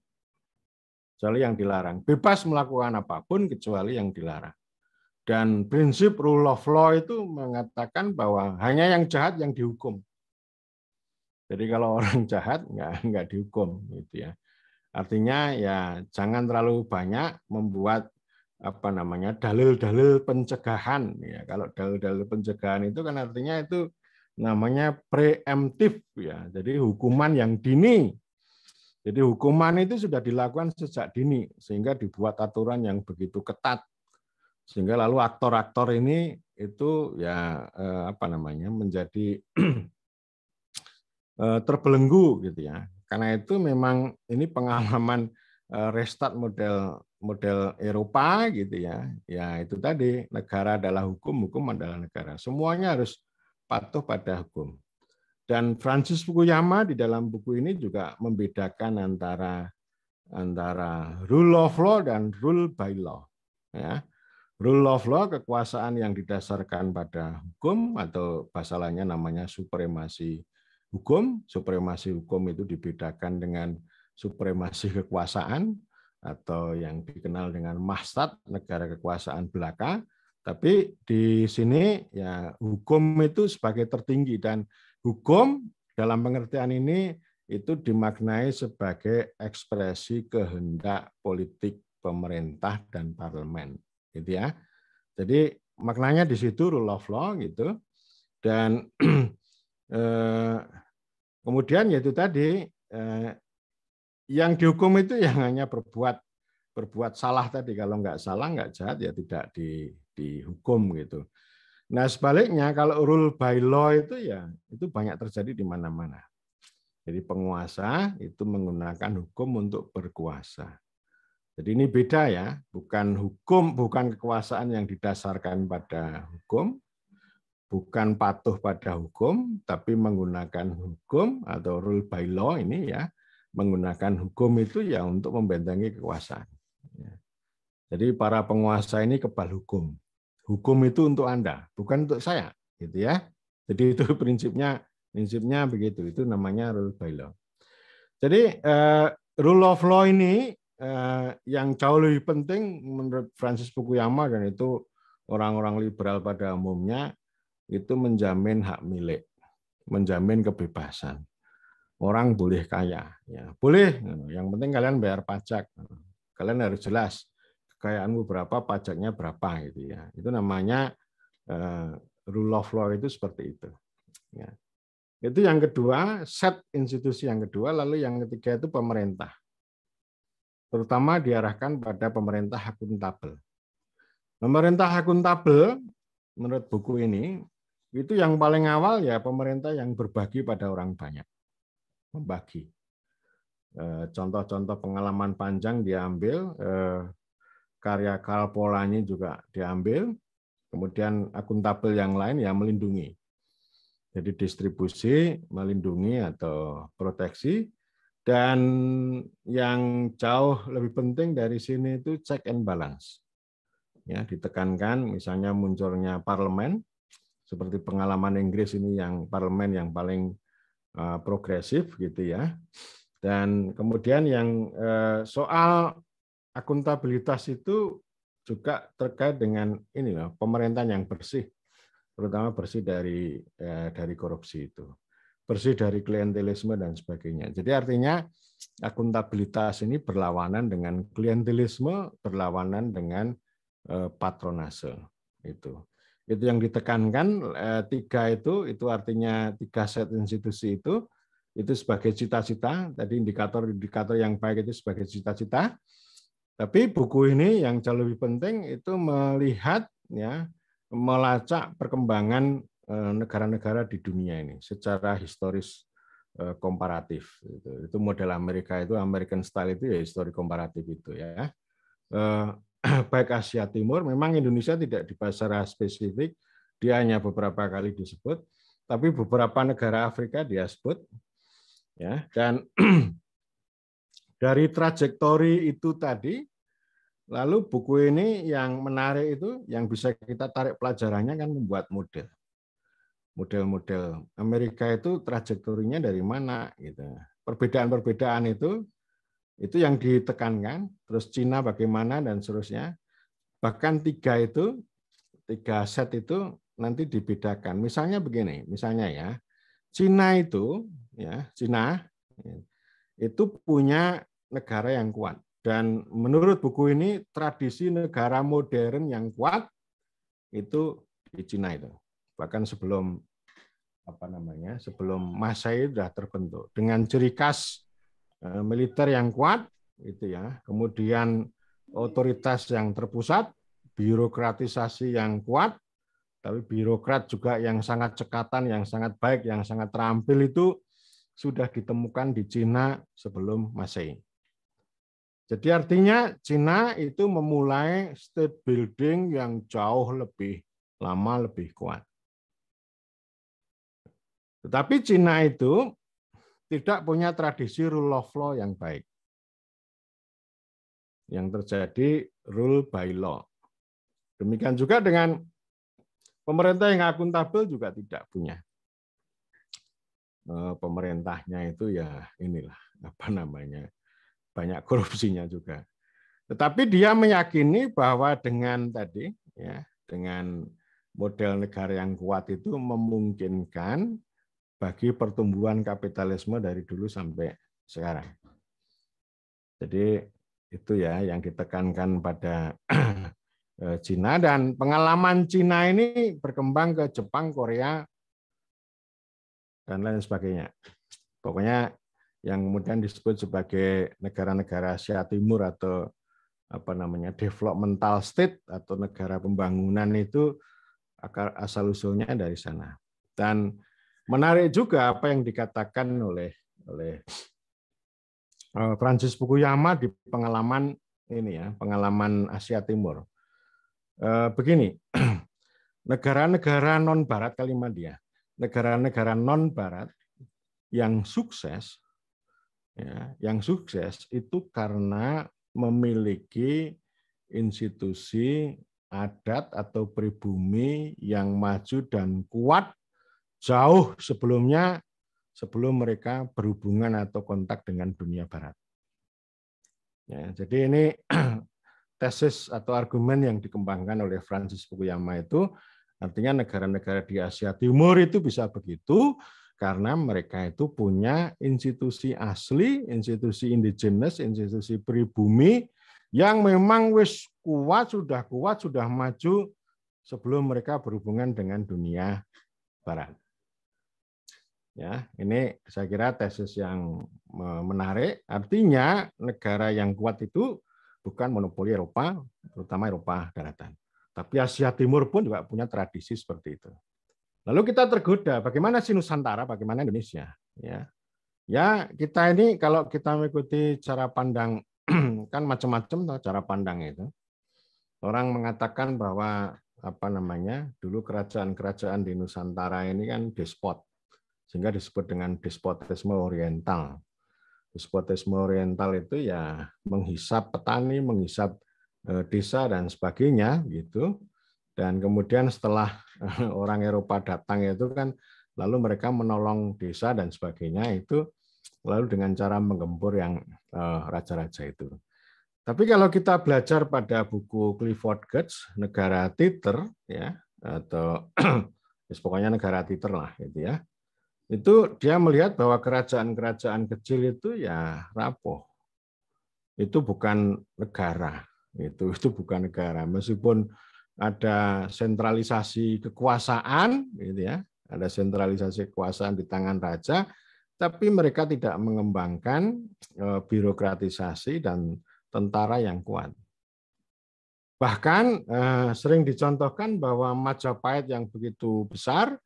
Kecuali yang dilarang. Bebas melakukan apapun kecuali yang dilarang. Dan prinsip rule of law itu mengatakan bahwa hanya yang jahat yang dihukum. Jadi kalau orang jahat nggak nggak dihukum gitu ya. Artinya ya jangan terlalu banyak membuat apa namanya dalil-dalil pencegahan ya. Kalau dalil-dalil pencegahan itu kan artinya itu namanya preemptif ya. Jadi hukuman yang dini. Jadi hukuman itu sudah dilakukan sejak dini sehingga dibuat aturan yang begitu ketat sehingga lalu aktor-aktor ini itu ya eh, apa namanya menjadi eh, terbelenggu gitu ya karena itu memang ini pengalaman eh, restart model model Eropa gitu ya ya itu tadi negara adalah hukum hukum adalah negara semuanya harus patuh pada hukum dan Francis Fukuyama di dalam buku ini juga membedakan antara antara rule of law dan rule by law ya Rule of law, kekuasaan yang didasarkan pada hukum atau bahasanya namanya supremasi hukum. Supremasi hukum itu dibedakan dengan supremasi kekuasaan atau yang dikenal dengan mahsat negara kekuasaan belaka. Tapi di sini ya hukum itu sebagai tertinggi dan hukum dalam pengertian ini itu dimaknai sebagai ekspresi kehendak politik pemerintah dan parlemen gitu ya. Jadi maknanya di situ rule of law gitu. Dan eh, kemudian yaitu tadi eh, yang dihukum itu yang hanya berbuat berbuat salah tadi kalau nggak salah nggak jahat ya tidak di, dihukum gitu. Nah sebaliknya kalau rule by law itu ya itu banyak terjadi di mana-mana. Jadi penguasa itu menggunakan hukum untuk berkuasa. Jadi ini beda ya, bukan hukum, bukan kekuasaan yang didasarkan pada hukum, bukan patuh pada hukum, tapi menggunakan hukum atau rule by law ini ya, menggunakan hukum itu ya untuk membentengi kekuasaan. Ya. Jadi para penguasa ini kebal hukum. Hukum itu untuk Anda, bukan untuk saya, gitu ya. Jadi itu prinsipnya prinsipnya begitu. Itu namanya rule by law. Jadi eh, rule of law ini eh, yang jauh lebih penting menurut Francis Fukuyama dan itu orang-orang liberal pada umumnya itu menjamin hak milik, menjamin kebebasan. Orang boleh kaya, ya boleh. Yang penting kalian bayar pajak. Kalian harus jelas kekayaanmu berapa, pajaknya berapa gitu ya. Itu namanya eh, rule of law itu seperti itu. Ya. Itu yang kedua, set institusi yang kedua, lalu yang ketiga itu pemerintah terutama diarahkan pada pemerintah akuntabel. Pemerintah akuntabel menurut buku ini itu yang paling awal ya pemerintah yang berbagi pada orang banyak. Membagi. E, contoh-contoh pengalaman panjang diambil, e, karya Karl Polanyi juga diambil, kemudian akuntabel yang lain yang melindungi. Jadi distribusi, melindungi atau proteksi, dan yang jauh lebih penting dari sini itu check and balance. Ya, ditekankan misalnya munculnya parlemen seperti pengalaman Inggris ini yang parlemen yang paling uh, progresif gitu ya. Dan kemudian yang uh, soal akuntabilitas itu juga terkait dengan ini loh, pemerintahan yang bersih, terutama bersih dari uh, dari korupsi itu bersih dari klientelisme dan sebagainya. Jadi artinya akuntabilitas ini berlawanan dengan klientelisme, berlawanan dengan eh, patronase itu. Itu yang ditekankan eh, tiga itu itu artinya tiga set institusi itu itu sebagai cita-cita tadi indikator-indikator yang baik itu sebagai cita-cita. Tapi buku ini yang jauh lebih penting itu melihat ya melacak perkembangan Eh, negara-negara di dunia ini secara historis eh, komparatif. Gitu. Itu, model Amerika itu American style itu ya histori komparatif itu ya. Eh, baik Asia Timur, memang Indonesia tidak di secara spesifik, dia hanya beberapa kali disebut, tapi beberapa negara Afrika dia sebut, ya. Dan dari trajektori itu tadi, lalu buku ini yang menarik itu, yang bisa kita tarik pelajarannya kan membuat model model-model Amerika itu trajektorinya dari mana gitu. Perbedaan-perbedaan itu itu yang ditekankan, terus Cina bagaimana dan seterusnya. Bahkan tiga itu tiga set itu nanti dibedakan. Misalnya begini, misalnya ya. Cina itu ya, Cina itu punya negara yang kuat dan menurut buku ini tradisi negara modern yang kuat itu di Cina itu bahkan sebelum apa namanya sebelum Masai sudah terbentuk dengan ciri khas eh, militer yang kuat itu ya kemudian otoritas yang terpusat birokratisasi yang kuat tapi birokrat juga yang sangat cekatan yang sangat baik yang sangat terampil itu sudah ditemukan di Cina sebelum Masehi. Jadi artinya Cina itu memulai state building yang jauh lebih lama lebih kuat. Tetapi Cina itu tidak punya tradisi rule of law yang baik. Yang terjadi rule by law. Demikian juga dengan pemerintah yang akuntabel juga tidak punya. Eh, pemerintahnya itu ya inilah apa namanya banyak korupsinya juga. Tetapi dia meyakini bahwa dengan tadi ya dengan model negara yang kuat itu memungkinkan bagi pertumbuhan kapitalisme dari dulu sampai sekarang. Jadi itu ya yang ditekankan pada eh, Cina dan pengalaman Cina ini berkembang ke Jepang, Korea dan lain sebagainya. Pokoknya yang kemudian disebut sebagai negara-negara Asia Timur atau apa namanya developmental state atau negara pembangunan itu akar asal usulnya dari sana. Dan Menarik juga apa yang dikatakan oleh oleh eh, Francis Fukuyama di pengalaman ini ya, pengalaman Asia Timur. Eh, begini, negara-negara non Barat kalimat dia negara-negara non Barat yang sukses, ya, yang sukses itu karena memiliki institusi adat atau pribumi yang maju dan kuat jauh sebelumnya sebelum mereka berhubungan atau kontak dengan dunia barat. Ya, jadi ini tesis atau argumen yang dikembangkan oleh Francis Fukuyama itu artinya negara-negara di Asia Timur itu bisa begitu karena mereka itu punya institusi asli, institusi indigenous, institusi pribumi yang memang wis kuat, sudah kuat, sudah maju sebelum mereka berhubungan dengan dunia barat. Ya, ini saya kira tesis yang menarik. Artinya negara yang kuat itu bukan monopoli Eropa, terutama Eropa daratan. Tapi Asia Timur pun juga punya tradisi seperti itu. Lalu kita tergoda, bagaimana si Nusantara, bagaimana Indonesia? Ya, ya kita ini kalau kita mengikuti cara pandang kan macam-macam cara pandang itu. Orang mengatakan bahwa apa namanya dulu kerajaan-kerajaan di Nusantara ini kan despot sehingga disebut dengan despotisme oriental. Despotisme oriental itu ya menghisap petani, menghisap eh, desa dan sebagainya gitu. Dan kemudian setelah eh, orang Eropa datang itu kan lalu mereka menolong desa dan sebagainya itu lalu dengan cara menggempur yang eh, raja-raja itu. Tapi kalau kita belajar pada buku Clifford Geertz, Negara Titer, ya, atau ya pokoknya negara titer lah, gitu ya itu dia melihat bahwa kerajaan-kerajaan kecil itu ya rapuh. Itu bukan negara, itu itu bukan negara. Meskipun ada sentralisasi kekuasaan, gitu ya, ada sentralisasi kekuasaan di tangan raja, tapi mereka tidak mengembangkan e, birokratisasi dan tentara yang kuat. Bahkan e, sering dicontohkan bahwa Majapahit yang begitu besar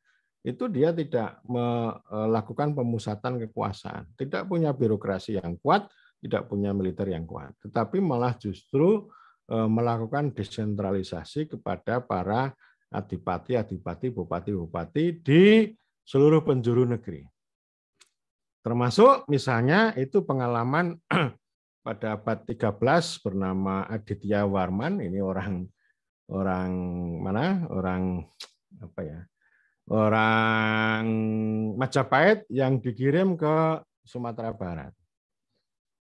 itu dia tidak melakukan pemusatan kekuasaan, tidak punya birokrasi yang kuat, tidak punya militer yang kuat, tetapi malah justru e, melakukan desentralisasi kepada para adipati, adipati, bupati, bupati di seluruh penjuru negeri. Termasuk misalnya itu pengalaman pada abad 13 bernama Aditya Warman, ini orang orang mana? Orang apa ya? orang Majapahit yang dikirim ke Sumatera Barat.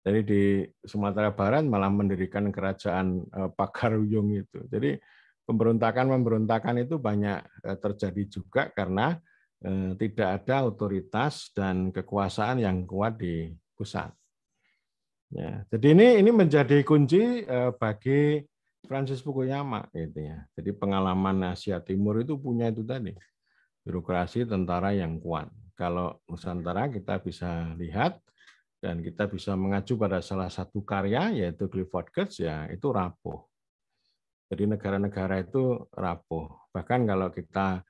Jadi di Sumatera Barat malah mendirikan kerajaan eh, Pakaruyung itu. Jadi pemberontakan-pemberontakan itu banyak eh, terjadi juga karena eh, tidak ada otoritas dan kekuasaan yang kuat di pusat. Ya, jadi ini ini menjadi kunci bagi Francis Fukuyama gitu ya. Jadi pengalaman Asia Timur itu punya itu tadi birokrasi tentara yang kuat. Kalau Nusantara kita bisa lihat dan kita bisa mengacu pada salah satu karya yaitu Clifford Geertz ya itu rapuh. Jadi negara-negara itu rapuh. Bahkan kalau kita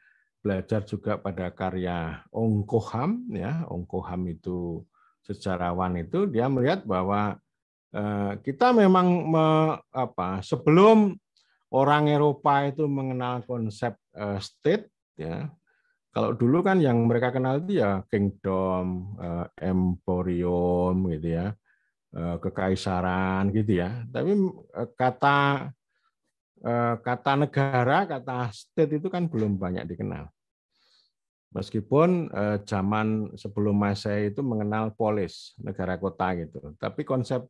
belajar juga pada karya Ongkoham ya, Ongkoham itu sejarawan itu dia melihat bahwa eh, kita memang me, apa sebelum orang Eropa itu mengenal konsep eh, state ya kalau dulu kan yang mereka kenal itu ya kingdom, eh, emporium gitu ya, eh, kekaisaran gitu ya. Tapi eh, kata kata negara, kata state itu kan belum banyak dikenal. Meskipun zaman sebelum Masehi itu mengenal polis, negara kota gitu. Tapi konsep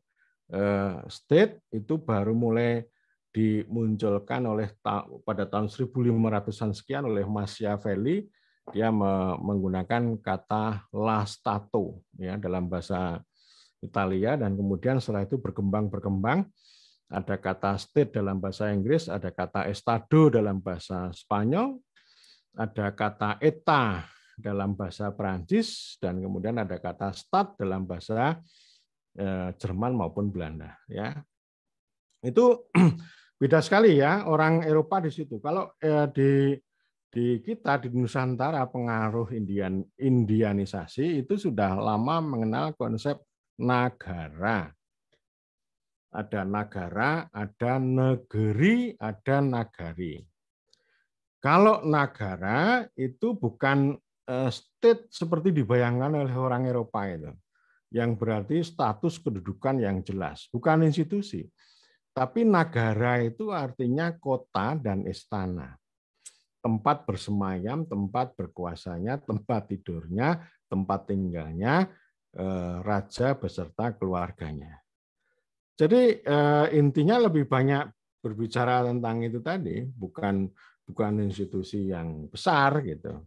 state itu baru mulai dimunculkan oleh pada tahun 1500-an sekian oleh Machiavelli dia ya, menggunakan kata la stato ya dalam bahasa Italia dan kemudian setelah itu berkembang berkembang ada kata state dalam bahasa Inggris, ada kata estado dalam bahasa Spanyol, ada kata eta dalam bahasa Perancis dan kemudian ada kata stat dalam bahasa e, Jerman maupun Belanda ya. Itu beda sekali ya orang Eropa di situ. Kalau e, di di kita di Nusantara pengaruh Indian Indianisasi itu sudah lama mengenal konsep negara. Ada negara, ada negeri, ada nagari. Kalau negara itu bukan eh, state seperti dibayangkan oleh orang Eropa itu, yang berarti status kedudukan yang jelas, bukan institusi. Tapi negara itu artinya kota dan istana tempat bersemayam, tempat berkuasanya, tempat tidurnya, tempat tinggalnya, eh, raja beserta keluarganya. Jadi eh, intinya lebih banyak berbicara tentang itu tadi, bukan bukan institusi yang besar gitu.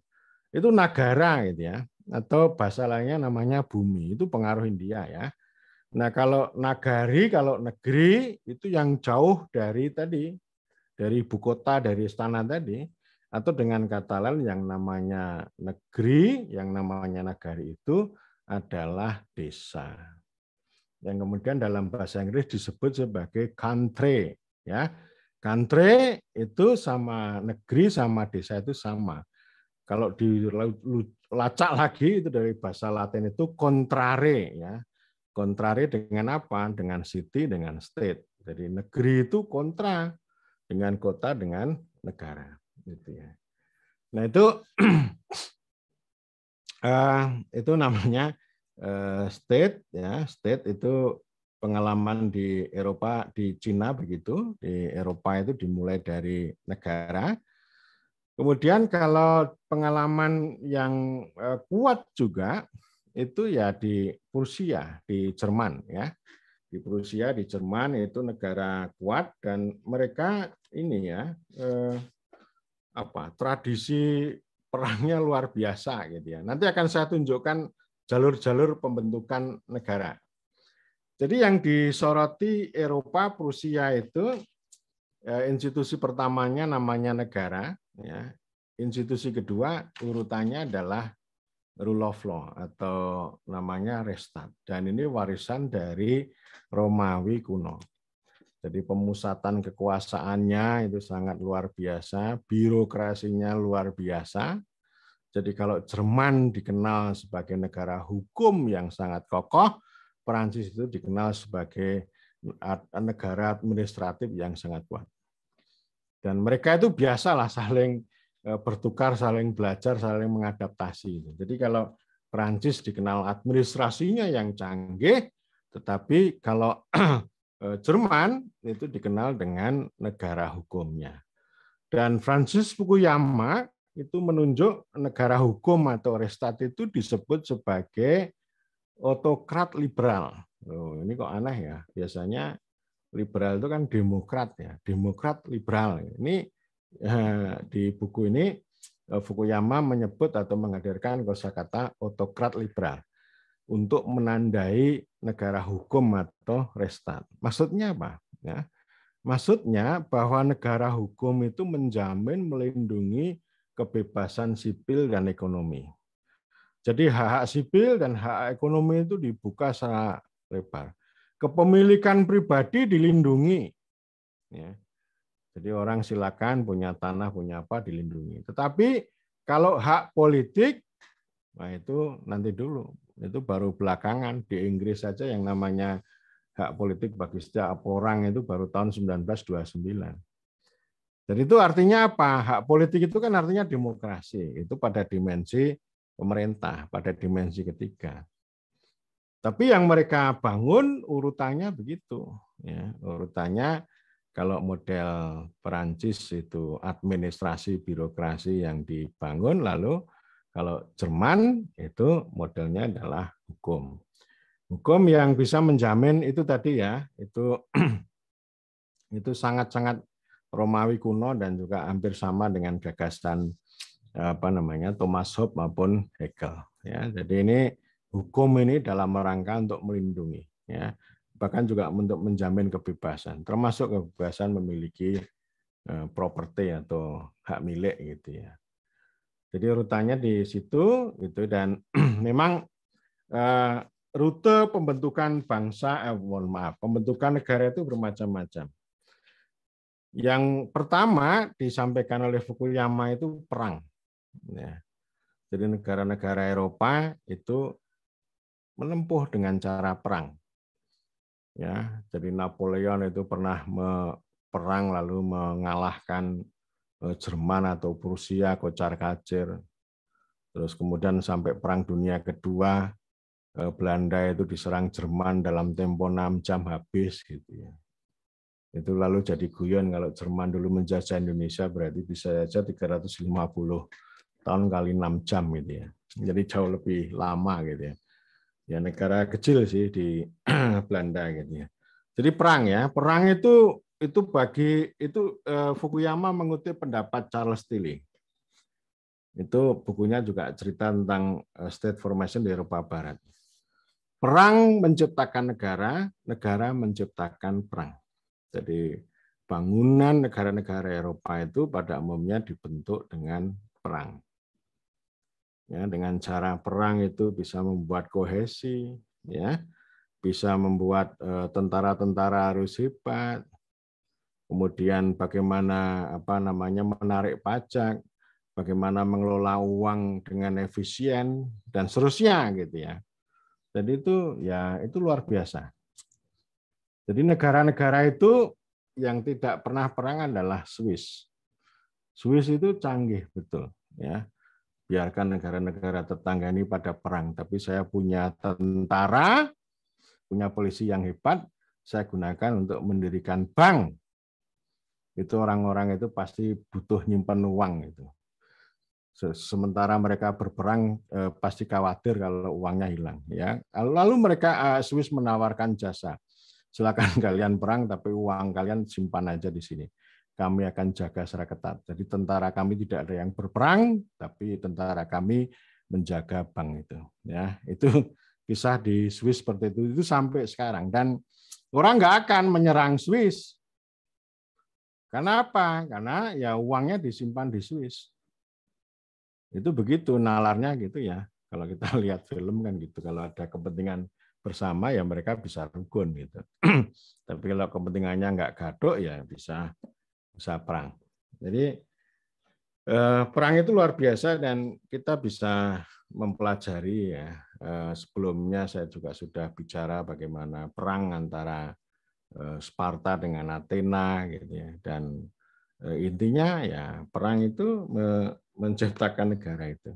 Itu negara gitu ya, atau bahasa lainnya namanya bumi, itu pengaruh India ya. Nah, kalau nagari, kalau negeri itu yang jauh dari tadi, dari ibu kota, dari istana tadi, atau dengan kata lain yang namanya negeri, yang namanya negari itu adalah desa. Yang kemudian dalam bahasa Inggris disebut sebagai country, ya. Country itu sama negeri sama desa itu sama. Kalau dilacak lagi itu dari bahasa Latin itu contrare ya. Contrare dengan apa? Dengan city, dengan state. Jadi negeri itu kontra dengan kota, dengan negara gitu ya. Nah itu uh, itu namanya uh, state ya state itu pengalaman di Eropa di Cina begitu di Eropa itu dimulai dari negara kemudian kalau pengalaman yang uh, kuat juga itu ya di Prusia di Jerman ya di Prusia di Jerman itu negara kuat dan mereka ini ya eh, apa tradisi perangnya luar biasa gitu ya. Nanti akan saya tunjukkan jalur-jalur pembentukan negara. Jadi yang disoroti Eropa Prusia itu eh, institusi pertamanya namanya negara, ya. institusi kedua urutannya adalah rule of law atau namanya restat dan ini warisan dari Romawi kuno. Jadi pemusatan kekuasaannya itu sangat luar biasa, birokrasinya luar biasa. Jadi kalau Jerman dikenal sebagai negara hukum yang sangat kokoh, Perancis itu dikenal sebagai negara administratif yang sangat kuat. Dan mereka itu biasalah saling e, bertukar, saling belajar, saling mengadaptasi. Jadi kalau Perancis dikenal administrasinya yang canggih, tetapi kalau e, Eh, Jerman itu dikenal dengan negara hukumnya. Dan Francis Fukuyama itu menunjuk negara hukum atau restat itu disebut sebagai otokrat liberal. Oh, ini kok aneh ya. Biasanya liberal itu kan demokrat ya, demokrat liberal. Ini eh, di buku ini eh, Fukuyama menyebut atau menghadirkan kosakata otokrat liberal untuk menandai negara hukum atau restat. Maksudnya apa? Ya, maksudnya bahwa negara hukum itu menjamin melindungi kebebasan sipil dan ekonomi. Jadi hak-hak sipil dan hak ekonomi itu dibuka secara lebar. Kepemilikan pribadi dilindungi. Ya. Jadi orang silakan punya tanah, punya apa dilindungi. Tetapi kalau hak politik, nah itu nanti dulu itu baru belakangan di Inggris saja yang namanya hak politik bagi setiap orang itu baru tahun 1929. Jadi itu artinya apa? Hak politik itu kan artinya demokrasi. Itu pada dimensi pemerintah, pada dimensi ketiga. Tapi yang mereka bangun urutannya begitu. Ya, urutannya kalau model Perancis itu administrasi birokrasi yang dibangun lalu kalau Jerman itu modelnya adalah hukum. Hukum yang bisa menjamin itu tadi ya, itu itu sangat-sangat Romawi kuno dan juga hampir sama dengan gagasan apa namanya Thomas Hobbes maupun Hegel ya. Jadi ini hukum ini dalam rangka untuk melindungi ya bahkan juga untuk menjamin kebebasan termasuk kebebasan memiliki eh, properti atau hak milik gitu ya jadi rutanya di situ gitu dan memang eh, rute pembentukan bangsa eh, mohon maaf, pembentukan negara itu bermacam-macam. Yang pertama disampaikan oleh Fukuyama itu perang. Ya. Jadi negara-negara Eropa itu menempuh dengan cara perang. Ya, jadi Napoleon itu pernah perang lalu mengalahkan Eh, Jerman atau Prusia kocar kacir. Terus kemudian sampai Perang Dunia Kedua, eh, Belanda itu diserang Jerman dalam tempo 6 jam habis gitu ya. Itu lalu jadi guyon kalau Jerman dulu menjajah Indonesia berarti bisa saja 350 tahun kali 6 jam gitu ya. Jadi jauh lebih lama gitu ya. Ya negara kecil sih di Belanda gitu ya. Jadi perang ya, perang itu itu bagi itu eh, Fukuyama mengutip pendapat Charles Tilly. Itu bukunya juga cerita tentang eh, state formation di Eropa Barat. Perang menciptakan negara, negara menciptakan perang. Jadi bangunan negara-negara Eropa itu pada umumnya dibentuk dengan perang. Ya, dengan cara perang itu bisa membuat kohesi, ya, bisa membuat eh, tentara-tentara harus hebat, kemudian bagaimana apa namanya menarik pajak, bagaimana mengelola uang dengan efisien dan seterusnya gitu ya. Jadi itu ya itu luar biasa. Jadi negara-negara itu yang tidak pernah perang adalah Swiss. Swiss itu canggih betul ya. Biarkan negara-negara tetangga ini pada perang, tapi saya punya tentara, punya polisi yang hebat, saya gunakan untuk mendirikan bank itu orang-orang itu pasti butuh nyimpan uang itu Sementara mereka berperang eh, pasti khawatir kalau uangnya hilang ya. Lalu mereka eh, Swiss menawarkan jasa. Silakan kalian perang tapi uang kalian simpan aja di sini. Kami akan jaga secara ketat. Jadi tentara kami tidak ada yang berperang tapi tentara kami menjaga bank itu ya. Itu kisah di Swiss seperti itu itu sampai sekarang dan orang nggak akan menyerang Swiss karena apa? Karena ya uangnya disimpan di Swiss. Itu begitu nalarnya gitu ya. Kalau kita lihat film kan gitu. Kalau ada kepentingan bersama ya mereka bisa rukun gitu. Tapi kalau kepentingannya nggak gaduh ya bisa bisa perang. Jadi eh, perang itu luar biasa dan kita bisa mempelajari ya. Eh, sebelumnya saya juga sudah bicara bagaimana perang antara Eh, Sparta dengan Athena gitu ya dan eh, intinya ya perang itu menciptakan negara itu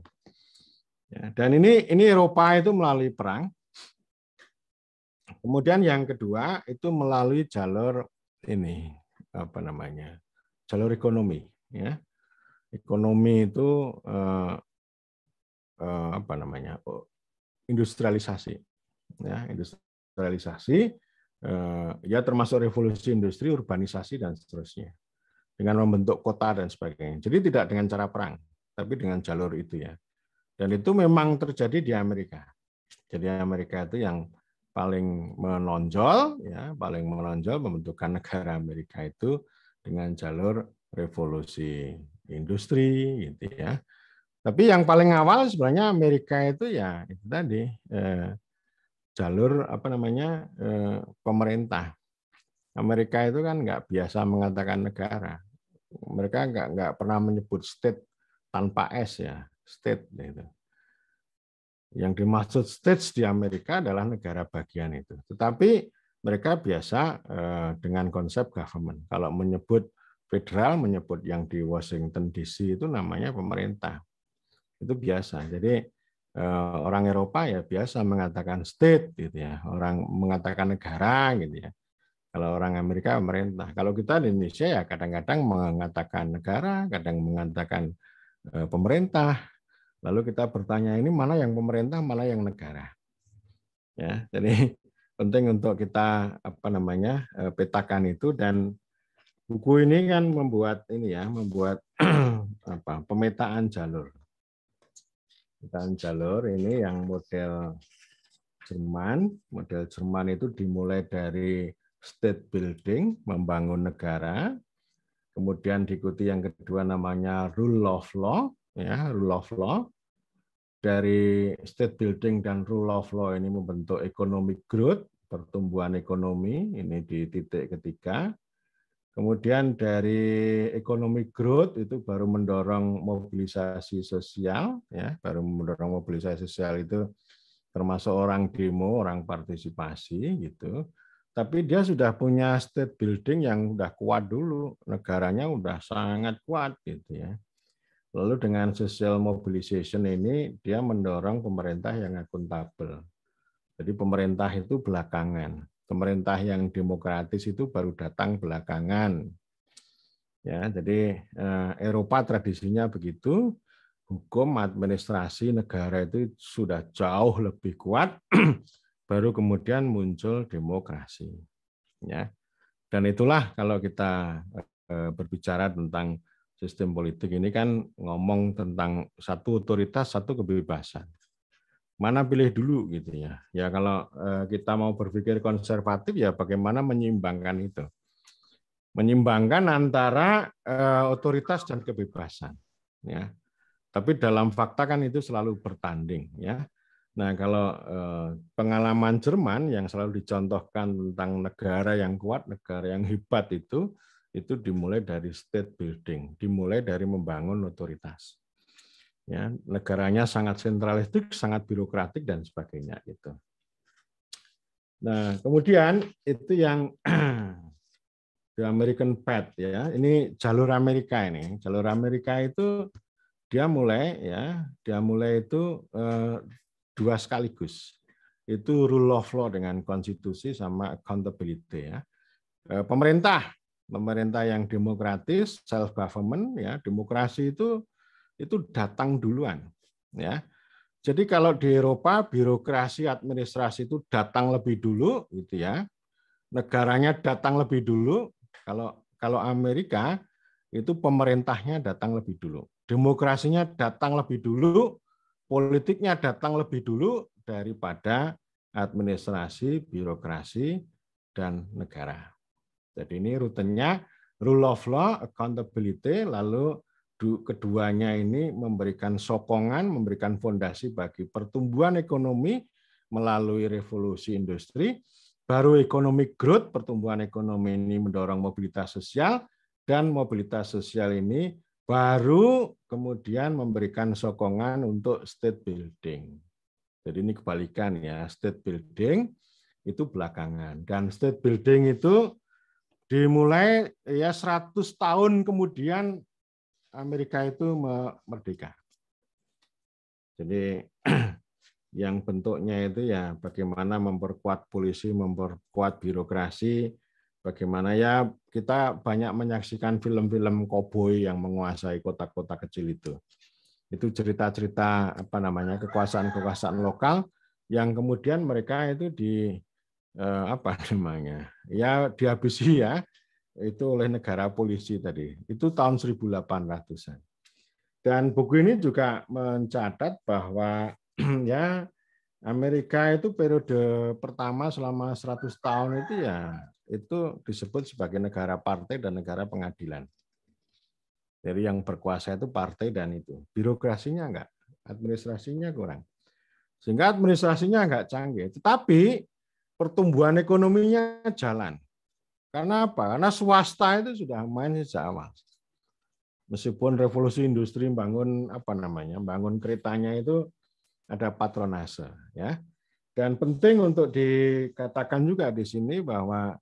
ya, dan ini ini Eropa itu melalui perang kemudian yang kedua itu melalui jalur ini apa namanya jalur ekonomi ya ekonomi itu eh, eh, apa namanya oh, industrialisasi ya industrialisasi Eh, ya termasuk revolusi industri, urbanisasi dan seterusnya dengan membentuk kota dan sebagainya. Jadi tidak dengan cara perang, tapi dengan jalur itu ya. Dan itu memang terjadi di Amerika. Jadi Amerika itu yang paling menonjol ya, paling menonjol membentukkan negara Amerika itu dengan jalur revolusi industri gitu ya. Tapi yang paling awal sebenarnya Amerika itu ya itu tadi eh, jalur apa namanya eh, pemerintah. Amerika itu kan nggak biasa mengatakan negara. Mereka nggak nggak pernah menyebut state tanpa s ya state itu. Yang dimaksud states di Amerika adalah negara bagian itu. Tetapi mereka biasa eh, dengan konsep government. Kalau menyebut federal, menyebut yang di Washington DC itu namanya pemerintah. Itu biasa. Jadi Eh, orang Eropa ya biasa mengatakan state gitu ya, orang mengatakan negara gitu ya. Kalau orang Amerika pemerintah, kalau kita di Indonesia ya kadang-kadang mengatakan negara, kadang mengatakan eh, pemerintah. Lalu kita bertanya ini mana yang pemerintah, mana yang negara. Ya, jadi penting untuk kita apa namanya eh, petakan itu dan buku ini kan membuat ini ya, membuat apa pemetaan jalur bukan jalur ini yang model Jerman. Model Jerman itu dimulai dari state building, membangun negara. Kemudian diikuti yang kedua namanya rule of law, ya, rule of law. Dari state building dan rule of law ini membentuk economic growth, pertumbuhan ekonomi ini di titik ketiga. Kemudian dari ekonomi growth itu baru mendorong mobilisasi sosial, ya, baru mendorong mobilisasi sosial itu termasuk orang demo, orang partisipasi gitu. Tapi dia sudah punya state building yang sudah kuat dulu, negaranya sudah sangat kuat gitu ya. Lalu dengan social mobilization ini dia mendorong pemerintah yang akuntabel. Jadi pemerintah itu belakangan pemerintah yang demokratis itu baru datang belakangan. Ya, jadi eh, Eropa tradisinya begitu, hukum administrasi negara itu sudah jauh lebih kuat baru kemudian muncul demokrasi. Ya. Dan itulah kalau kita eh, berbicara tentang sistem politik ini kan ngomong tentang satu otoritas, satu kebebasan mana pilih dulu gitu ya. Ya kalau eh, kita mau berpikir konservatif ya bagaimana menyimbangkan itu. menyimbangkan antara eh, otoritas dan kebebasan ya. Tapi dalam fakta kan itu selalu bertanding ya. Nah, kalau eh, pengalaman Jerman yang selalu dicontohkan tentang negara yang kuat, negara yang hebat itu itu dimulai dari state building, dimulai dari membangun otoritas ya negaranya sangat sentralistik, sangat birokratik dan sebagainya gitu. Nah kemudian itu yang the American Path ya ini jalur Amerika ini jalur Amerika itu dia mulai ya dia mulai itu eh, dua sekaligus itu rule of law dengan konstitusi sama accountability ya eh, pemerintah pemerintah yang demokratis self government ya demokrasi itu itu datang duluan ya. Jadi kalau di Eropa birokrasi administrasi itu datang lebih dulu gitu ya. Negaranya datang lebih dulu. Kalau kalau Amerika itu pemerintahnya datang lebih dulu. Demokrasinya datang lebih dulu, politiknya datang lebih dulu daripada administrasi, birokrasi dan negara. Jadi ini rutenya rule of law, accountability, lalu keduanya ini memberikan sokongan, memberikan fondasi bagi pertumbuhan ekonomi melalui revolusi industri, baru ekonomi growth, pertumbuhan ekonomi ini mendorong mobilitas sosial, dan mobilitas sosial ini baru kemudian memberikan sokongan untuk state building. Jadi ini kebalikan ya, state building itu belakangan. Dan state building itu dimulai ya 100 tahun kemudian Amerika itu merdeka. Jadi yang bentuknya itu ya bagaimana memperkuat polisi, memperkuat birokrasi, bagaimana ya kita banyak menyaksikan film-film koboi yang menguasai kota-kota kecil itu. Itu cerita-cerita apa namanya kekuasaan-kekuasaan lokal yang kemudian mereka itu di eh, apa namanya ya dihabisi ya itu oleh negara polisi tadi. Itu tahun 1800-an. Dan buku ini juga mencatat bahwa ya Amerika itu periode pertama selama 100 tahun itu ya itu disebut sebagai negara partai dan negara pengadilan. Jadi yang berkuasa itu partai dan itu. Birokrasinya enggak, administrasinya kurang. Sehingga administrasinya enggak canggih. Tetapi pertumbuhan ekonominya jalan. Karena apa? Karena swasta itu sudah main sejak awal. Meskipun revolusi industri bangun apa namanya, bangun keretanya itu ada patronase, ya. Dan penting untuk dikatakan juga di sini bahwa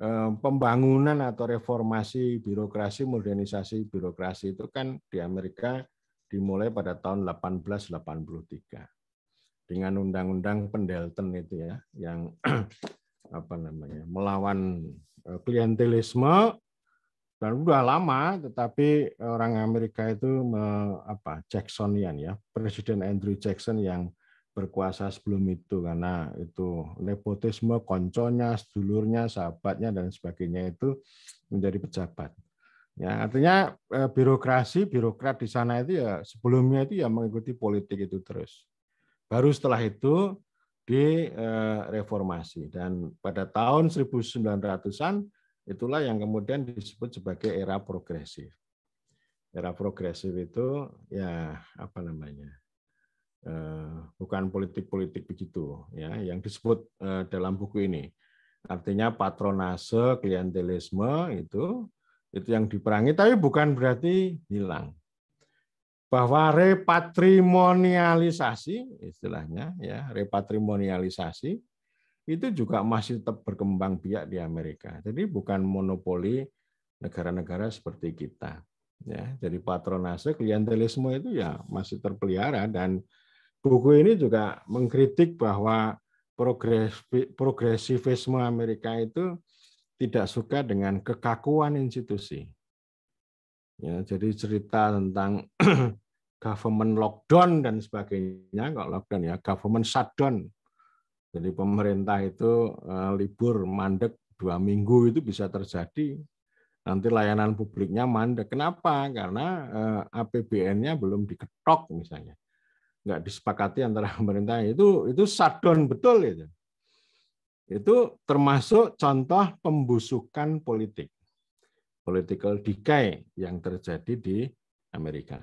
eh, pembangunan atau reformasi birokrasi, modernisasi birokrasi itu kan di Amerika dimulai pada tahun 1883 dengan undang-undang Pendelton itu ya yang apa namanya melawan Eh, klientelisme dan sudah lama tetapi orang Amerika itu apa Jacksonian ya Presiden Andrew Jackson yang berkuasa sebelum itu karena itu nepotisme konconya sedulurnya sahabatnya dan sebagainya itu menjadi pejabat ya artinya eh, birokrasi birokrat di sana itu ya sebelumnya itu ya mengikuti politik itu terus baru setelah itu di eh, reformasi dan pada tahun 1900-an itulah yang kemudian disebut sebagai era progresif. Era progresif itu ya apa namanya? Eh, bukan politik-politik begitu ya yang disebut eh, dalam buku ini. Artinya patronase, klientelisme itu itu yang diperangi tapi bukan berarti hilang bahwa repatrimonialisasi istilahnya ya repatrimonialisasi itu juga masih tetap berkembang biak di Amerika. Jadi bukan monopoli negara-negara seperti kita. Ya, jadi patronase klientelisme itu ya masih terpelihara dan buku ini juga mengkritik bahwa progresivisme Amerika itu tidak suka dengan kekakuan institusi. Ya, jadi cerita tentang government lockdown dan sebagainya, kok lockdown ya government shutdown. Jadi pemerintah itu eh, libur mandek dua minggu itu bisa terjadi. Nanti layanan publiknya mandek. Kenapa? Karena eh, APBN-nya belum diketok misalnya, nggak disepakati antara pemerintah itu itu shutdown betul itu. Itu termasuk contoh pembusukan politik political decay yang terjadi di Amerika.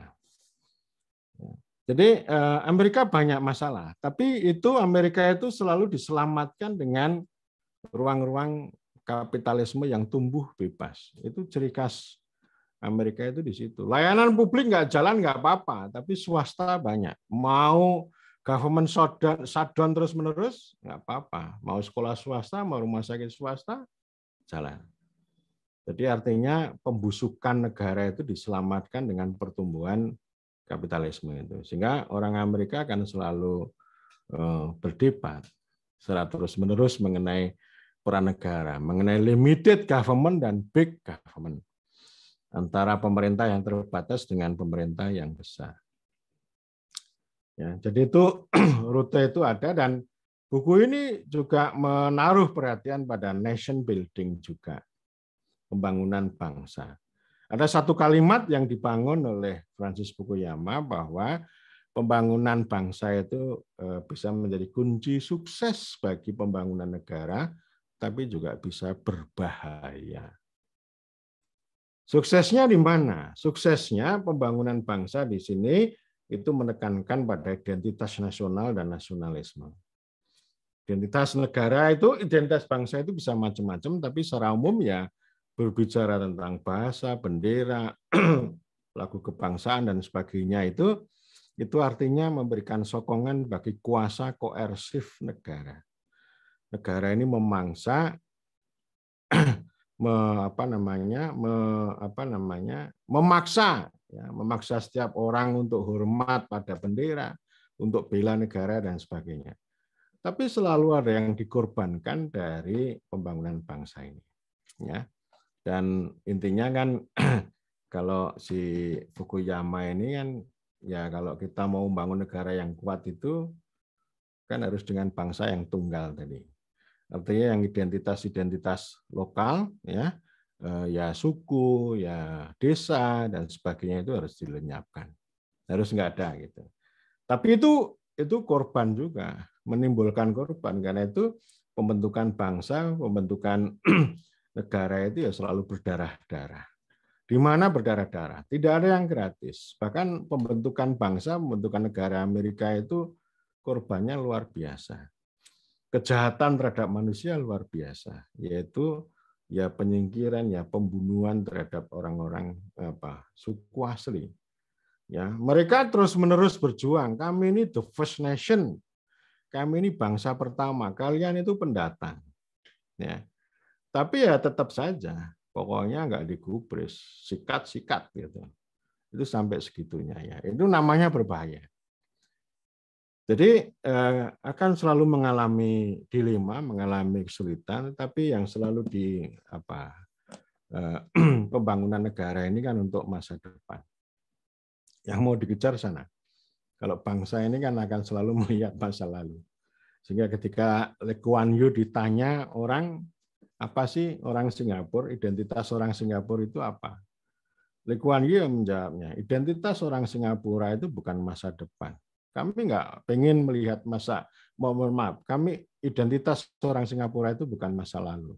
Ya. Jadi eh, Amerika banyak masalah, tapi itu Amerika itu selalu diselamatkan dengan ruang-ruang kapitalisme yang tumbuh bebas. Itu ciri khas Amerika itu di situ. Layanan publik nggak jalan nggak apa-apa, tapi swasta banyak. Mau government shutdown, shutdown terus menerus nggak apa-apa. Mau sekolah swasta, mau rumah sakit swasta, jalan. Jadi artinya pembusukan negara itu diselamatkan dengan pertumbuhan kapitalisme itu. Sehingga orang Amerika akan selalu eh, berdebat secara terus-menerus mengenai peran negara, mengenai limited government dan big government antara pemerintah yang terbatas dengan pemerintah yang besar. Ya, jadi itu rute itu ada dan buku ini juga menaruh perhatian pada nation building juga pembangunan bangsa. Ada satu kalimat yang dibangun oleh Francis Fukuyama bahwa pembangunan bangsa itu eh, bisa menjadi kunci sukses bagi pembangunan negara, tapi juga bisa berbahaya. Suksesnya di mana? Suksesnya pembangunan bangsa di sini itu menekankan pada identitas nasional dan nasionalisme. Identitas negara itu, identitas bangsa itu bisa macam-macam, tapi secara umum ya berbicara tentang bahasa, bendera, lagu kebangsaan dan sebagainya itu itu artinya memberikan sokongan bagi kuasa koersif negara. Negara ini memangsa me, apa namanya me, apa namanya memaksa ya, memaksa setiap orang untuk hormat pada bendera, untuk bela negara dan sebagainya. Tapi selalu ada yang dikorbankan dari pembangunan bangsa ini. Ya. Dan intinya kan kalau si Fukuyama ini kan ya kalau kita mau membangun negara yang kuat itu kan harus dengan bangsa yang tunggal tadi. Artinya yang identitas-identitas lokal ya eh, ya suku, ya desa dan sebagainya itu harus dilenyapkan. Harus nggak ada gitu. Tapi itu itu korban juga, menimbulkan korban karena itu pembentukan bangsa, pembentukan negara itu ya selalu berdarah-darah. Di mana berdarah-darah? Tidak ada yang gratis. Bahkan pembentukan bangsa, pembentukan negara Amerika itu korbannya luar biasa. Kejahatan terhadap manusia luar biasa, yaitu ya penyingkiran, ya pembunuhan terhadap orang-orang apa suku asli. Ya, mereka terus-menerus berjuang. Kami ini the first nation. Kami ini bangsa pertama. Kalian itu pendatang. Ya. Tapi ya tetap saja, pokoknya nggak digubris, sikat-sikat gitu. Itu sampai segitunya ya. Itu namanya berbahaya. Jadi eh, akan selalu mengalami dilema, mengalami kesulitan, tapi yang selalu di apa eh, pembangunan negara ini kan untuk masa depan. Yang mau dikejar sana. Kalau bangsa ini kan akan selalu melihat masa lalu. Sehingga ketika Lekuan Yu ditanya orang apa sih orang Singapura? Identitas orang Singapura itu apa? Lee Kuan Yew menjawabnya, identitas orang Singapura itu bukan masa depan. Kami nggak pengen melihat masa, mohon maaf, kami identitas orang Singapura itu bukan masa lalu.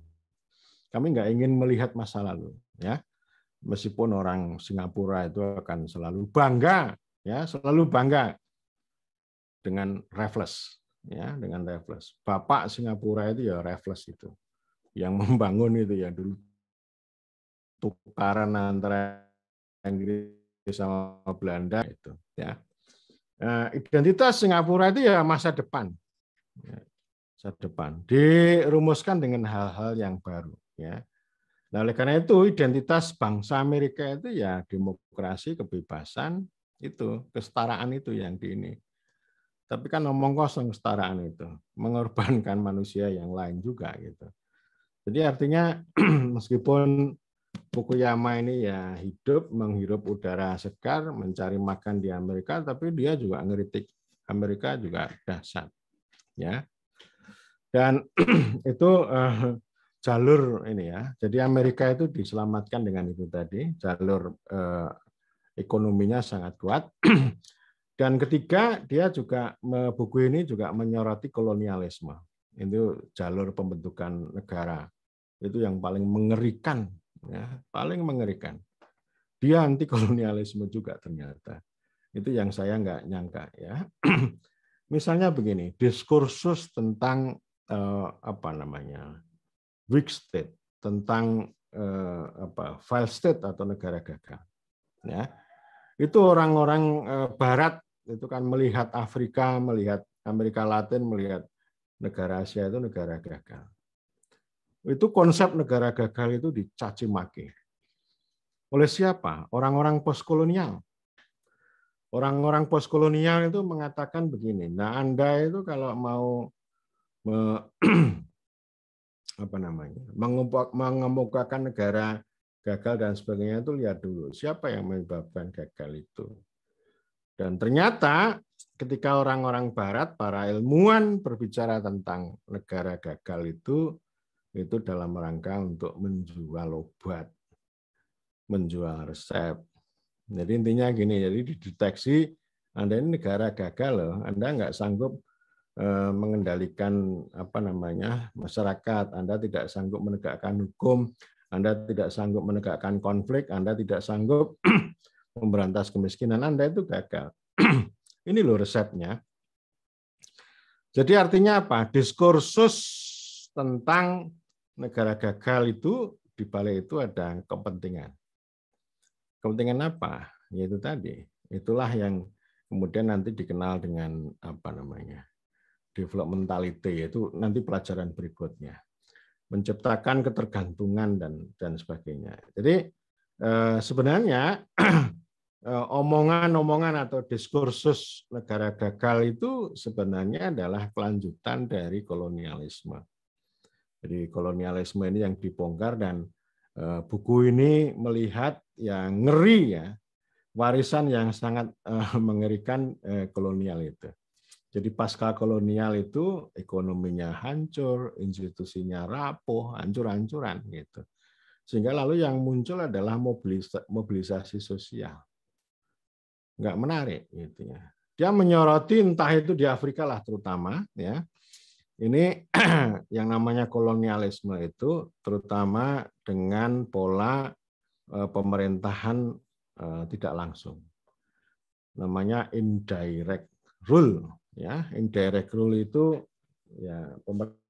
Kami nggak ingin melihat masa lalu, ya. Meskipun orang Singapura itu akan selalu bangga, ya, selalu bangga dengan refles, ya, dengan refles. Bapak Singapura itu ya refles itu yang membangun itu ya dulu tukaran antara Inggris sama Belanda itu ya nah, identitas Singapura itu ya masa depan ya, masa depan dirumuskan dengan hal-hal yang baru ya nah oleh karena itu identitas bangsa Amerika itu ya demokrasi kebebasan itu kesetaraan itu yang di ini tapi kan ngomong kosong kesetaraan itu mengorbankan manusia yang lain juga gitu jadi artinya meskipun Fukuyama ini ya hidup menghirup udara segar, mencari makan di Amerika, tapi dia juga ngeritik Amerika juga dahsyat, ya. Dan itu eh, jalur ini ya. Jadi Amerika itu diselamatkan dengan itu tadi, jalur eh, ekonominya sangat kuat. Dan ketiga, dia juga buku ini juga menyoroti kolonialisme. Itu jalur pembentukan negara itu yang paling mengerikan ya paling mengerikan dia anti kolonialisme juga ternyata itu yang saya nggak nyangka ya misalnya begini diskursus tentang eh, apa namanya weak state tentang eh, apa file state atau negara gagal ya itu orang-orang eh, barat itu kan melihat Afrika melihat Amerika Latin melihat negara Asia itu negara gagal itu konsep negara gagal itu dicaci maki. Oleh siapa? Orang-orang postkolonial. Orang-orang postkolonial itu mengatakan begini, nah Anda itu kalau mau me, apa namanya mengemukakan negara gagal dan sebagainya itu lihat dulu siapa yang menyebabkan gagal itu. Dan ternyata ketika orang-orang Barat, para ilmuwan berbicara tentang negara gagal itu, itu dalam rangka untuk menjual obat, menjual resep. Jadi intinya gini, jadi dideteksi Anda ini negara gagal loh, Anda nggak sanggup eh, mengendalikan apa namanya masyarakat, Anda tidak sanggup menegakkan hukum, Anda tidak sanggup menegakkan konflik, Anda tidak sanggup memberantas kemiskinan, Anda itu gagal. Ini loh resepnya. Jadi artinya apa? Diskursus tentang negara gagal itu di balik itu ada kepentingan. Kepentingan apa? Yaitu tadi. Itulah yang kemudian nanti dikenal dengan apa namanya? developmentality yaitu nanti pelajaran berikutnya. Menciptakan ketergantungan dan dan sebagainya. Jadi eh, sebenarnya eh, omongan-omongan atau diskursus negara gagal itu sebenarnya adalah kelanjutan dari kolonialisme jadi kolonialisme ini yang dibongkar dan eh, buku ini melihat yang ngeri ya warisan yang sangat eh, mengerikan eh, kolonial itu. Jadi pasca kolonial itu ekonominya hancur, institusinya rapuh, hancur-hancuran gitu. Sehingga lalu yang muncul adalah mobilisasi, sosial. Nggak menarik gitu ya. Dia menyoroti entah itu di Afrika lah terutama ya ini yang namanya kolonialisme itu terutama dengan pola e, pemerintahan e, tidak langsung. Namanya indirect rule ya, indirect rule itu ya pemerintah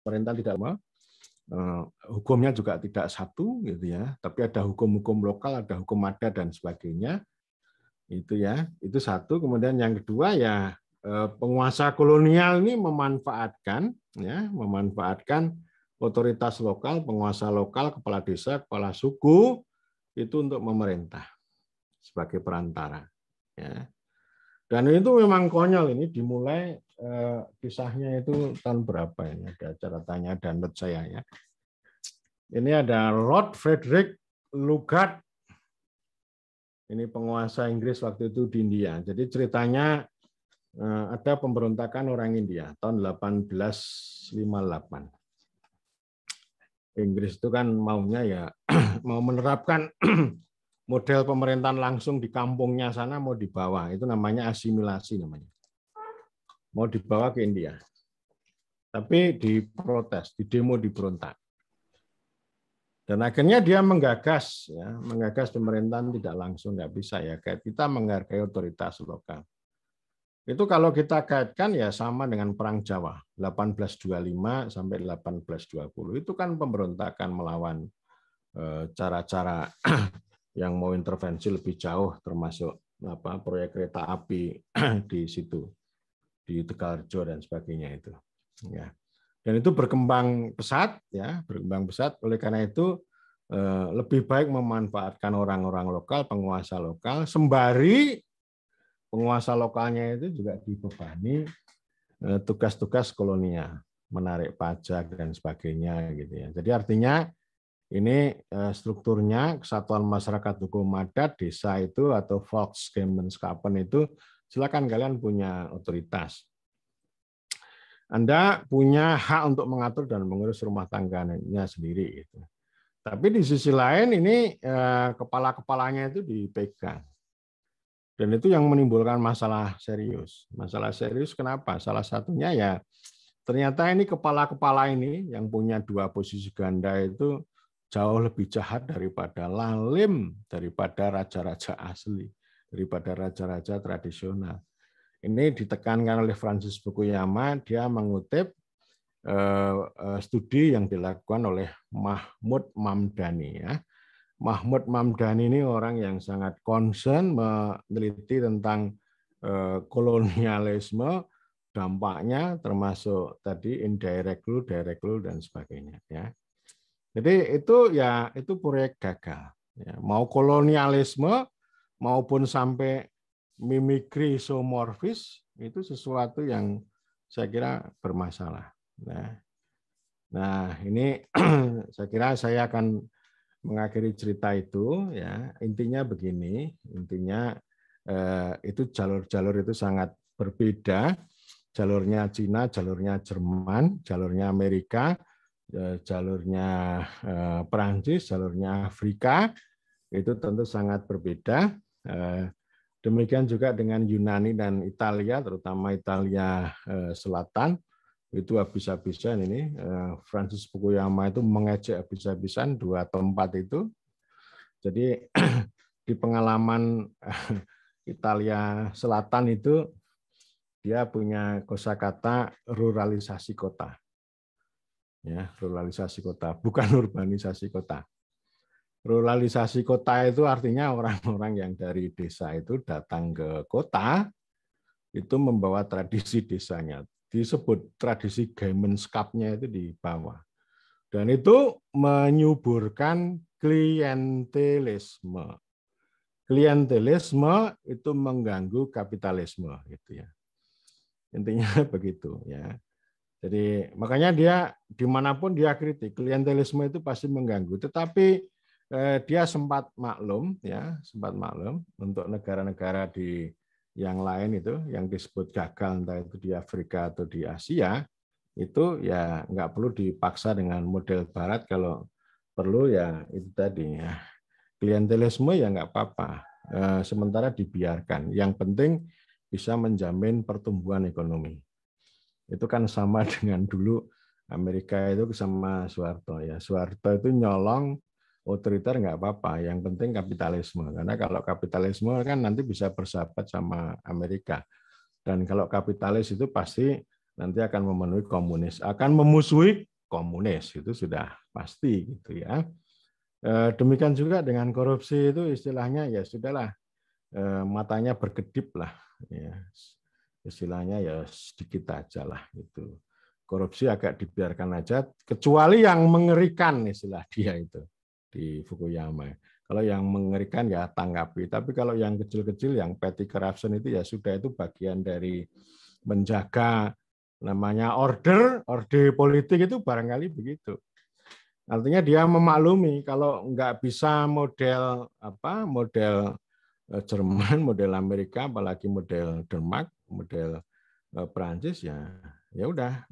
pemerintahan tidak mau Eh, hukumnya juga tidak satu gitu ya tapi ada hukum-hukum lokal ada hukum adat dan sebagainya itu ya itu satu kemudian yang kedua ya eh, penguasa kolonial ini memanfaatkan ya memanfaatkan otoritas lokal penguasa lokal kepala desa kepala suku itu untuk memerintah sebagai perantara ya dan itu memang konyol ini dimulai Eh, kisahnya itu tahun berapa ini ada ceritanya dan not saya ya. Ini ada Lord Frederick Lugard. Ini penguasa Inggris waktu itu di India. Jadi ceritanya eh, ada pemberontakan orang India tahun 1858. Inggris itu kan maunya ya mau menerapkan model pemerintahan langsung di kampungnya sana mau di bawah. itu namanya asimilasi namanya mau dibawa ke India. Tapi diprotes, didemo, diberontak. Dan akhirnya dia menggagas, ya, menggagas pemerintahan tidak langsung nggak bisa ya. Kayak kita menghargai otoritas lokal. Itu kalau kita kaitkan ya sama dengan Perang Jawa 1825 sampai 1820 itu kan pemberontakan melawan eh, cara-cara yang mau intervensi lebih jauh termasuk apa proyek kereta api di situ di Tegalrejo dan sebagainya itu. Ya. Dan itu berkembang pesat, ya, berkembang pesat. Oleh karena itu eh, lebih baik memanfaatkan orang-orang lokal, penguasa lokal, sembari penguasa lokalnya itu juga dibebani eh, tugas-tugas kolonial, menarik pajak dan sebagainya gitu ya. Jadi artinya ini eh, strukturnya Kesatuan Masyarakat Hukum Adat Desa itu atau Volksgemeinskapen itu Silakan kalian punya otoritas. Anda punya hak untuk mengatur dan mengurus rumah tangganya sendiri. Gitu. Tapi di sisi lain ini eh, kepala-kepalanya itu dipegang. Dan itu yang menimbulkan masalah serius. Masalah serius kenapa? Salah satunya ya ternyata ini kepala-kepala ini yang punya dua posisi ganda itu jauh lebih jahat daripada lalim, daripada raja-raja asli daripada raja-raja tradisional. Ini ditekankan oleh Francis Fukuyama, dia mengutip eh, eh, studi yang dilakukan oleh Mahmud Mamdani ya. Mahmud Mamdani ini orang yang sangat concern meneliti tentang eh, kolonialisme dampaknya termasuk tadi indirect rule, direct rule dan sebagainya ya. Jadi itu ya itu proyek gagal ya. Mau kolonialisme maupun sampai mimikri somorfis itu sesuatu yang saya kira bermasalah. Nah, nah ini saya kira saya akan mengakhiri cerita itu ya intinya begini intinya eh, itu jalur-jalur itu sangat berbeda jalurnya Cina jalurnya Jerman jalurnya Amerika eh, jalurnya eh, Perancis jalurnya Afrika itu tentu sangat berbeda Eh, demikian juga dengan Yunani dan Italia, terutama Italia eh, Selatan, itu habis-habisan ini eh, Francis Fukuyama itu mengejek habis-habisan dua tempat itu. Jadi di pengalaman Italia Selatan itu dia punya kosakata ruralisasi kota. Ya, ruralisasi kota, bukan urbanisasi kota. Ruralisasi kota itu artinya orang-orang yang dari desa itu datang ke kota, itu membawa tradisi desanya. Disebut tradisi gamenskapnya itu di bawah. Dan itu menyuburkan klientelisme. Klientelisme itu mengganggu kapitalisme gitu ya. Intinya begitu ya. Jadi makanya dia dimanapun dia kritik, klientelisme itu pasti mengganggu. Tetapi Eh, dia sempat maklum ya sempat maklum untuk negara-negara di yang lain itu yang disebut gagal entah itu di Afrika atau di Asia itu ya nggak perlu dipaksa dengan model Barat kalau perlu ya itu tadi ya klientelisme ya nggak apa-apa eh, sementara dibiarkan yang penting bisa menjamin pertumbuhan ekonomi itu kan sama dengan dulu Amerika itu sama Soeharto ya Soeharto itu nyolong otoriter nggak apa-apa. Yang penting kapitalisme. Karena kalau kapitalisme kan nanti bisa bersahabat sama Amerika. Dan kalau kapitalis itu pasti nanti akan memenuhi komunis, akan memusuhi komunis itu sudah pasti gitu ya. Eh, demikian juga dengan korupsi itu istilahnya ya sudahlah eh, matanya berkedip lah ya istilahnya ya sedikit aja lah itu korupsi agak dibiarkan aja kecuali yang mengerikan istilah dia itu di Fukuyama. Kalau yang mengerikan ya tanggapi, tapi kalau yang kecil-kecil yang petty corruption itu ya sudah itu bagian dari menjaga namanya order, order politik itu barangkali begitu. Artinya dia memaklumi kalau nggak bisa model apa model eh, Jerman, model Amerika, apalagi model Denmark, model eh, Perancis ya ya udah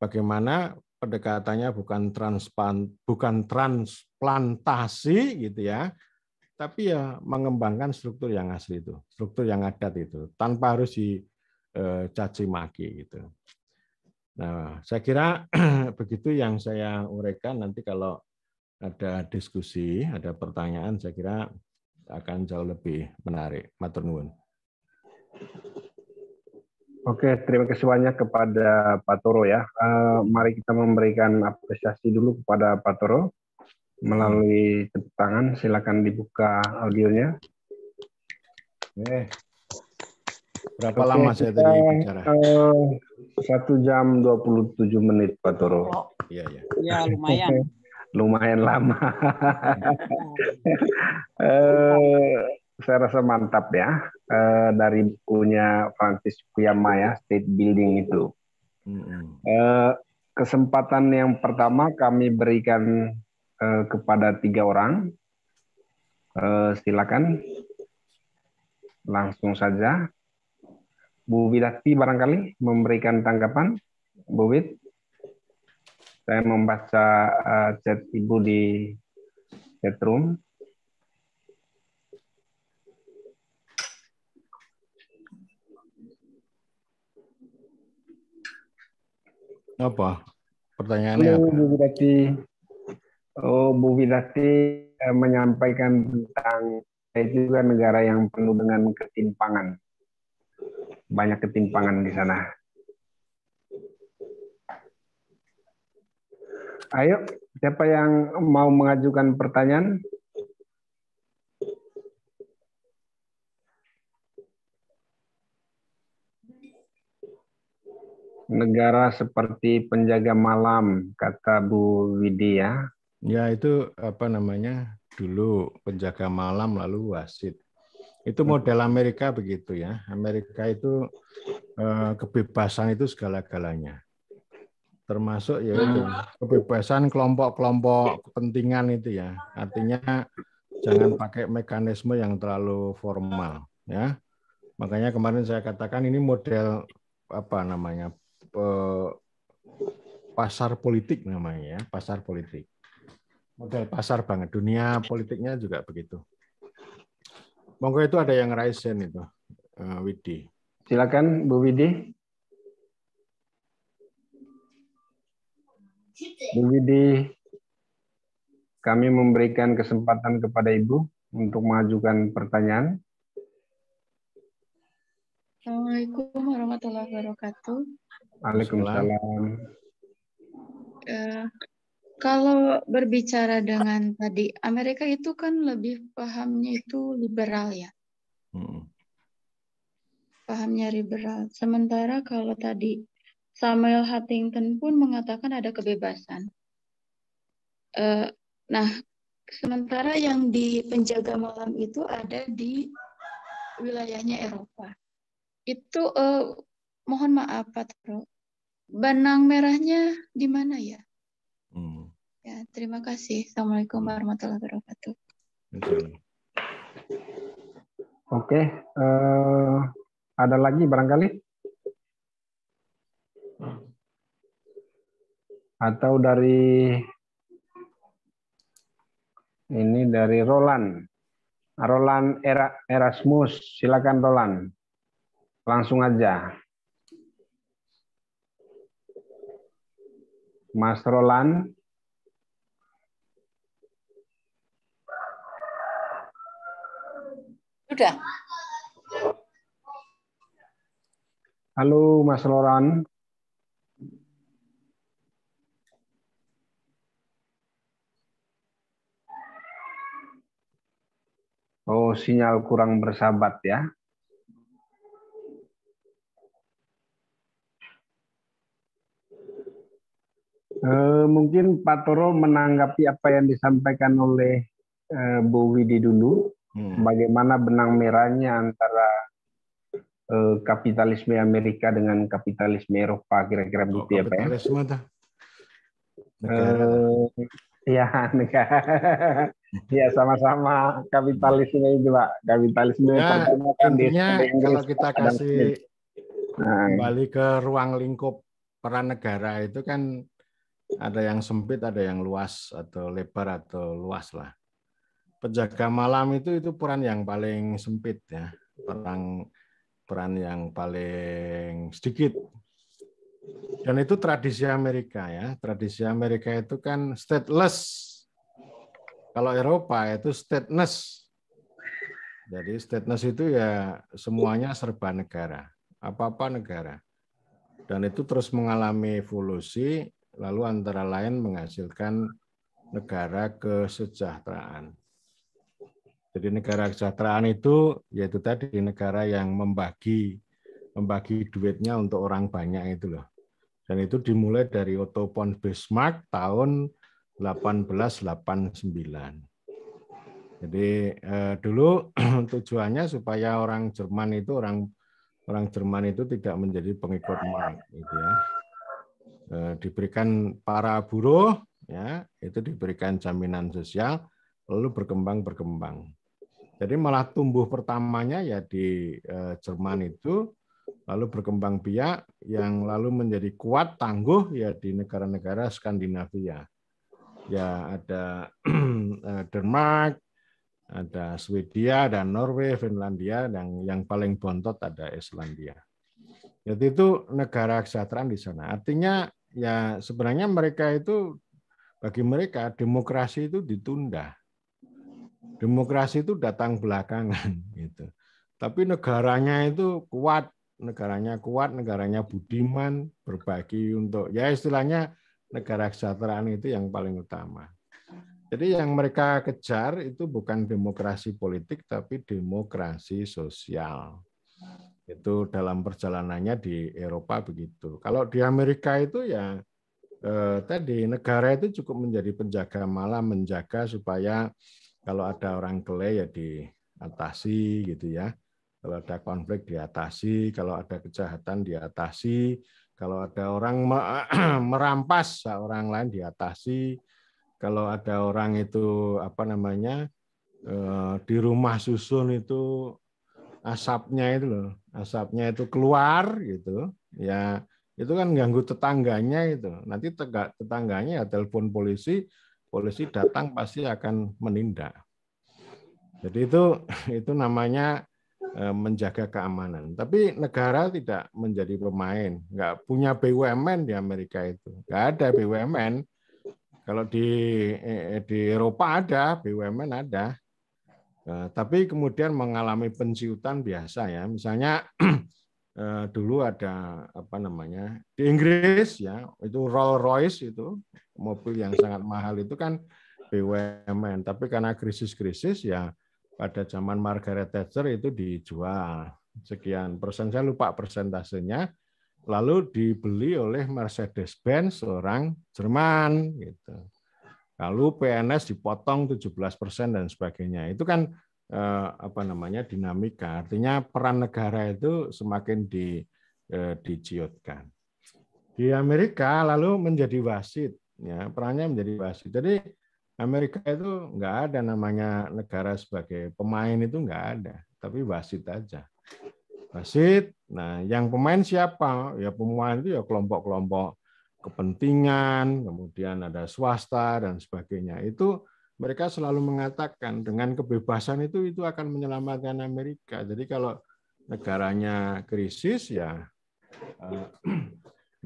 bagaimana pendekatannya bukan transplant bukan transplantasi gitu ya tapi ya mengembangkan struktur yang asli itu struktur yang adat itu tanpa harus dicaci eh, maki gitu nah saya kira begitu yang saya uraikan nanti kalau ada diskusi ada pertanyaan saya kira akan jauh lebih menarik matur nuwun Oke, terima kasih banyak kepada Pak Toro ya. Uh, mari kita memberikan apresiasi dulu kepada Pak Toro melalui tepuk tangan. Silakan dibuka audionya. Oke. Berapa Oke, lama saya kita, tadi bicara? Eh, satu uh, jam 27 menit, Pak Toro. Oh. Iya, iya. Ya, lumayan. lumayan lama. uh, saya rasa mantap ya eh, dari punya Francis Fukuyama ya State Building itu. Eh, kesempatan yang pertama kami berikan eh, kepada tiga orang. silakan langsung saja. Bu Widakti barangkali memberikan tanggapan, Bu Wid. Saya membaca chat Ibu di chatroom. apa pertanyaannya Bu, apa? Bu Widati oh Bu Widati eh, menyampaikan tentang itu eh, juga negara yang penuh dengan ketimpangan banyak ketimpangan di sana ayo siapa yang mau mengajukan pertanyaan negara seperti penjaga malam kata Bu Widi ya. Ya itu apa namanya dulu penjaga malam lalu wasit. Itu model Amerika begitu ya. Amerika itu eh, kebebasan itu segala-galanya. Termasuk ya itu kebebasan kelompok-kelompok kepentingan itu ya. Artinya jangan pakai mekanisme yang terlalu formal ya. Makanya kemarin saya katakan ini model apa namanya Eh, pasar politik namanya ya, pasar politik. Model pasar banget. Dunia politiknya juga begitu. Monggo itu ada yang raisen itu, uh, Widi. Silakan Bu Widi. Bu Widi, kami memberikan kesempatan kepada Ibu untuk mengajukan pertanyaan. Assalamualaikum warahmatullahi wabarakatuh. Waalaikumsalam. Uh, kalau berbicara dengan tadi Amerika itu kan lebih pahamnya itu liberal ya. Hmm. Pahamnya liberal. Sementara kalau tadi Samuel Huntington pun mengatakan ada kebebasan. Uh, nah, sementara yang di penjaga malam itu ada di wilayahnya Eropa. Itu uh, mohon maaf Pak Toro, benang merahnya di mana ya? Hmm. Ya, terima kasih. Assalamualaikum hmm. warahmatullahi wabarakatuh. Oke, uh, ada lagi barangkali? Atau dari ini dari Roland. Roland Erasmus, silakan Roland. Langsung aja. Mas Roland. Sudah. Halo Mas Roland. Oh, sinyal kurang bersahabat ya. Eh, mungkin Pak Toro menanggapi apa yang disampaikan oleh uh, Bu Widi dulu, hmm. bagaimana benang merahnya antara uh, kapitalisme Amerika dengan kapitalisme Eropa kira-kira oh, begitu ya Pak? Ya? Kapitalisme Uh, ya negara. ya sama-sama kapitalisme itu Pak, kapitalisme ya, intinya kalau kita kasih Nah. kembali ke ruang lingkup peran negara itu kan ada yang sempit, ada yang luas atau lebar atau luas lah. Penjaga malam itu itu peran yang paling sempit ya, peran peran yang paling sedikit. Dan itu tradisi Amerika ya. Tradisi Amerika itu kan stateless. Kalau Eropa itu stateless. Jadi stateless itu ya semuanya serba negara, apa-apa negara. Dan itu terus mengalami evolusi lalu antara lain menghasilkan negara kesejahteraan. Jadi negara kesejahteraan itu yaitu tadi negara yang membagi membagi duitnya untuk orang banyak itu loh. Dan itu dimulai dari Otto von Bismarck tahun 1889. Jadi eh, dulu tujuannya supaya orang Jerman itu orang orang Jerman itu tidak menjadi pengikut Marx gitu ya Eh, diberikan para buruh ya itu diberikan jaminan sosial lalu berkembang berkembang. Jadi malah tumbuh pertamanya ya di eh, Jerman itu lalu berkembang biak yang lalu menjadi kuat tangguh ya di negara-negara Skandinavia. Ya ada eh, Denmark, ada Swedia, dan Norway, Finlandia dan yang paling bontot ada Islandia. Jadi itu negara kesejahteraan di sana. Artinya ya sebenarnya mereka itu bagi mereka demokrasi itu ditunda. Demokrasi itu datang belakangan gitu. Tapi negaranya itu kuat, negaranya kuat, negaranya budiman, berbagi untuk ya istilahnya negara kesejahteraan itu yang paling utama. Jadi yang mereka kejar itu bukan demokrasi politik tapi demokrasi sosial. Itu dalam perjalanannya di Eropa begitu. Kalau di Amerika itu ya eh, tadi negara itu cukup menjadi penjaga malam, menjaga supaya kalau ada orang kele ya diatasi gitu ya. Kalau ada konflik diatasi, kalau ada kejahatan diatasi, kalau ada orang merampas ya orang lain diatasi, kalau ada orang itu apa namanya eh, di rumah susun itu asapnya itu loh, asapnya itu keluar gitu, ya itu kan ganggu tetangganya itu. Nanti tegak tetangganya ya telepon polisi, polisi datang pasti akan menindak. Jadi itu itu namanya e, menjaga keamanan. Tapi negara tidak menjadi pemain, nggak punya BUMN di Amerika itu, nggak ada BUMN. Kalau di e, e, di Eropa ada BUMN ada, Eh, tapi kemudian mengalami penciutan biasa ya. Misalnya eh, dulu ada apa namanya di Inggris ya itu Rolls Royce itu mobil yang sangat mahal itu kan BUMN. Tapi karena krisis-krisis ya pada zaman Margaret Thatcher itu dijual sekian persen saya lupa persentasenya lalu dibeli oleh Mercedes-Benz seorang Jerman gitu. Lalu PNS dipotong 17% dan sebagainya. Itu kan eh, apa namanya dinamika. Artinya peran negara itu semakin di eh, diciutkan. Di Amerika lalu menjadi wasit, ya perannya menjadi wasit. Jadi Amerika itu enggak ada namanya negara sebagai pemain itu enggak ada, tapi wasit aja. Wasit, nah yang pemain siapa? Ya pemain itu ya kelompok-kelompok kepentingan, kemudian ada swasta dan sebagainya. Itu mereka selalu mengatakan dengan kebebasan itu itu akan menyelamatkan Amerika. Jadi kalau negaranya krisis ya eh,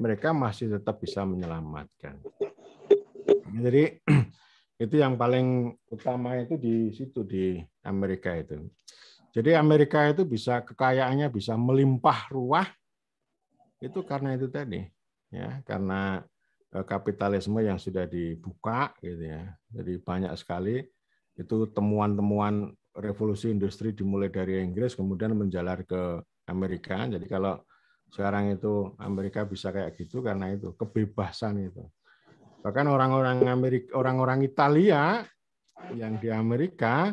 mereka masih tetap bisa menyelamatkan. Jadi itu yang paling utama itu di situ di Amerika itu. Jadi Amerika itu bisa kekayaannya bisa melimpah ruah itu karena itu tadi ya karena e, kapitalisme yang sudah dibuka gitu ya. Jadi banyak sekali itu temuan-temuan revolusi industri dimulai dari Inggris kemudian menjalar ke Amerika. Jadi kalau sekarang itu Amerika bisa kayak gitu karena itu kebebasan itu. Bahkan orang-orang Amerika orang-orang Italia yang di Amerika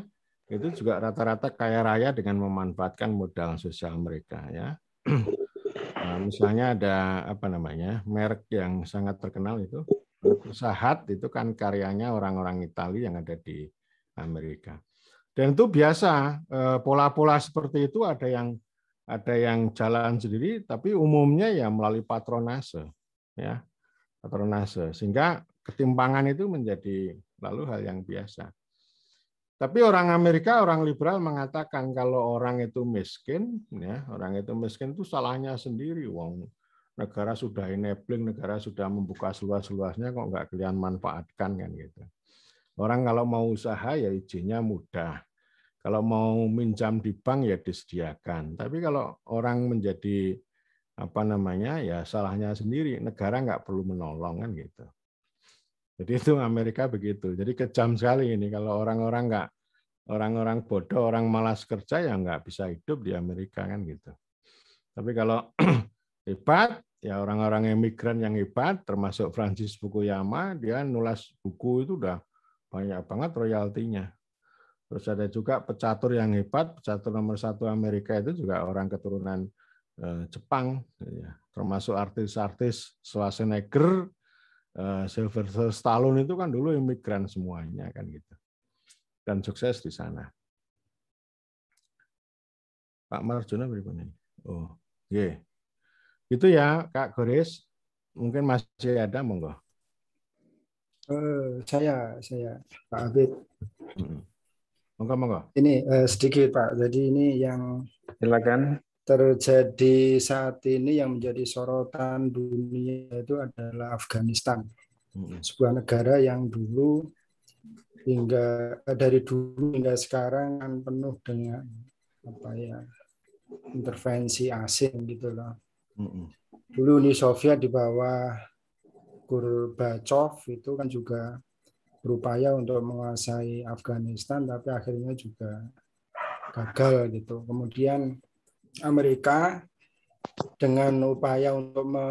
itu juga rata-rata kaya raya dengan memanfaatkan modal sosial mereka ya. Nah, misalnya ada apa namanya merek yang sangat terkenal itu Sahat itu kan karyanya orang-orang Italia yang ada di Amerika. Dan itu biasa eh, pola-pola seperti itu ada yang ada yang jalan sendiri tapi umumnya ya melalui patronase ya patronase sehingga ketimpangan itu menjadi lalu hal yang biasa. Tapi orang Amerika, orang liberal mengatakan kalau orang itu miskin, ya orang itu miskin itu salahnya sendiri. Wong negara sudah enabling, negara sudah membuka seluas-luasnya, kok nggak kalian manfaatkan kan gitu. Orang kalau mau usaha ya izinnya mudah. Kalau mau minjam di bank ya disediakan. Tapi kalau orang menjadi apa namanya ya salahnya sendiri, negara nggak perlu menolong kan gitu. Jadi itu Amerika begitu. Jadi kejam sekali ini kalau orang-orang nggak orang-orang bodoh, orang malas kerja ya nggak bisa hidup di Amerika kan gitu. Tapi kalau hebat ya orang-orang emigran yang hebat termasuk Francis Fukuyama dia nulis buku itu udah banyak banget royaltinya. Terus ada juga pecatur yang hebat, pecatur nomor satu Amerika itu juga orang keturunan eh, Jepang, ya. termasuk artis-artis Schwarzenegger, Eh, Silver Stallone itu kan dulu imigran semuanya kan gitu. Dan sukses di sana. Pak Marjuna berikutnya. Oh, iya. Itu ya Kak Goris, mungkin masih ada monggo. Uh, saya, saya Pak Abid. Monggo, monggo. Ini uh, sedikit Pak. Jadi ini yang silakan terjadi saat ini yang menjadi sorotan dunia itu adalah Afghanistan. Sebuah negara yang dulu hingga eh, dari dulu hingga sekarang kan penuh dengan apa ya intervensi asing gitu Dulu Uni Soviet di bawah Gorbachev itu kan juga berupaya untuk menguasai Afghanistan tapi akhirnya juga gagal gitu. Kemudian Amerika dengan upaya untuk me,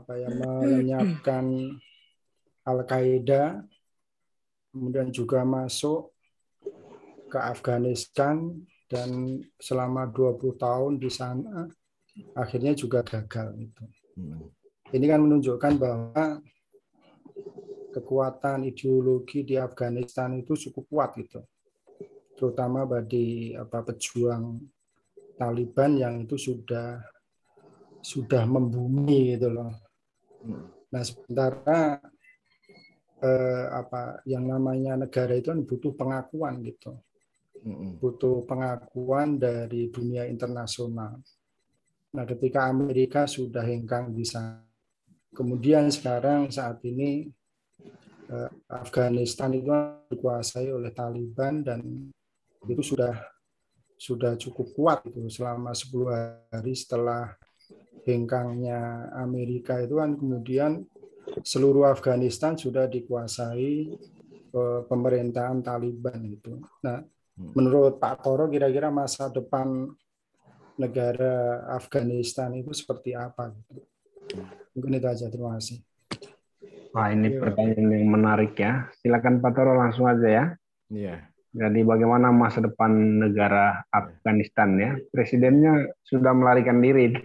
apa ya, menyiapkan Al-Qaeda, kemudian juga masuk ke Afghanistan dan selama 20 tahun di sana akhirnya juga gagal itu. Hmm. Ini kan menunjukkan bahwa kekuatan ideologi di Afghanistan itu cukup kuat gitu. Terutama bagi apa pejuang Taliban yang itu sudah sudah membumi gitu loh. Hmm. Nah sementara eh, apa yang namanya negara itu kan butuh pengakuan gitu, hmm. butuh pengakuan dari dunia internasional. Nah ketika Amerika sudah hengkang di sana, kemudian sekarang saat ini eh, Afghanistan itu kan dikuasai oleh Taliban dan itu sudah sudah cukup kuat itu selama 10 hari setelah hengkangnya Amerika itu kan kemudian seluruh Afghanistan sudah dikuasai eh, pemerintahan Taliban itu. Nah, hmm. menurut Pak Toro kira-kira masa depan negara Afghanistan itu seperti apa? Gitu? Mungkin itu aja, terima kasih. Wah, ini iya. pertanyaan yang menarik ya. Silakan Pak Toro langsung aja ya. Iya. Jadi bagaimana masa depan negara Afghanistan ya? Presidennya sudah melarikan diri.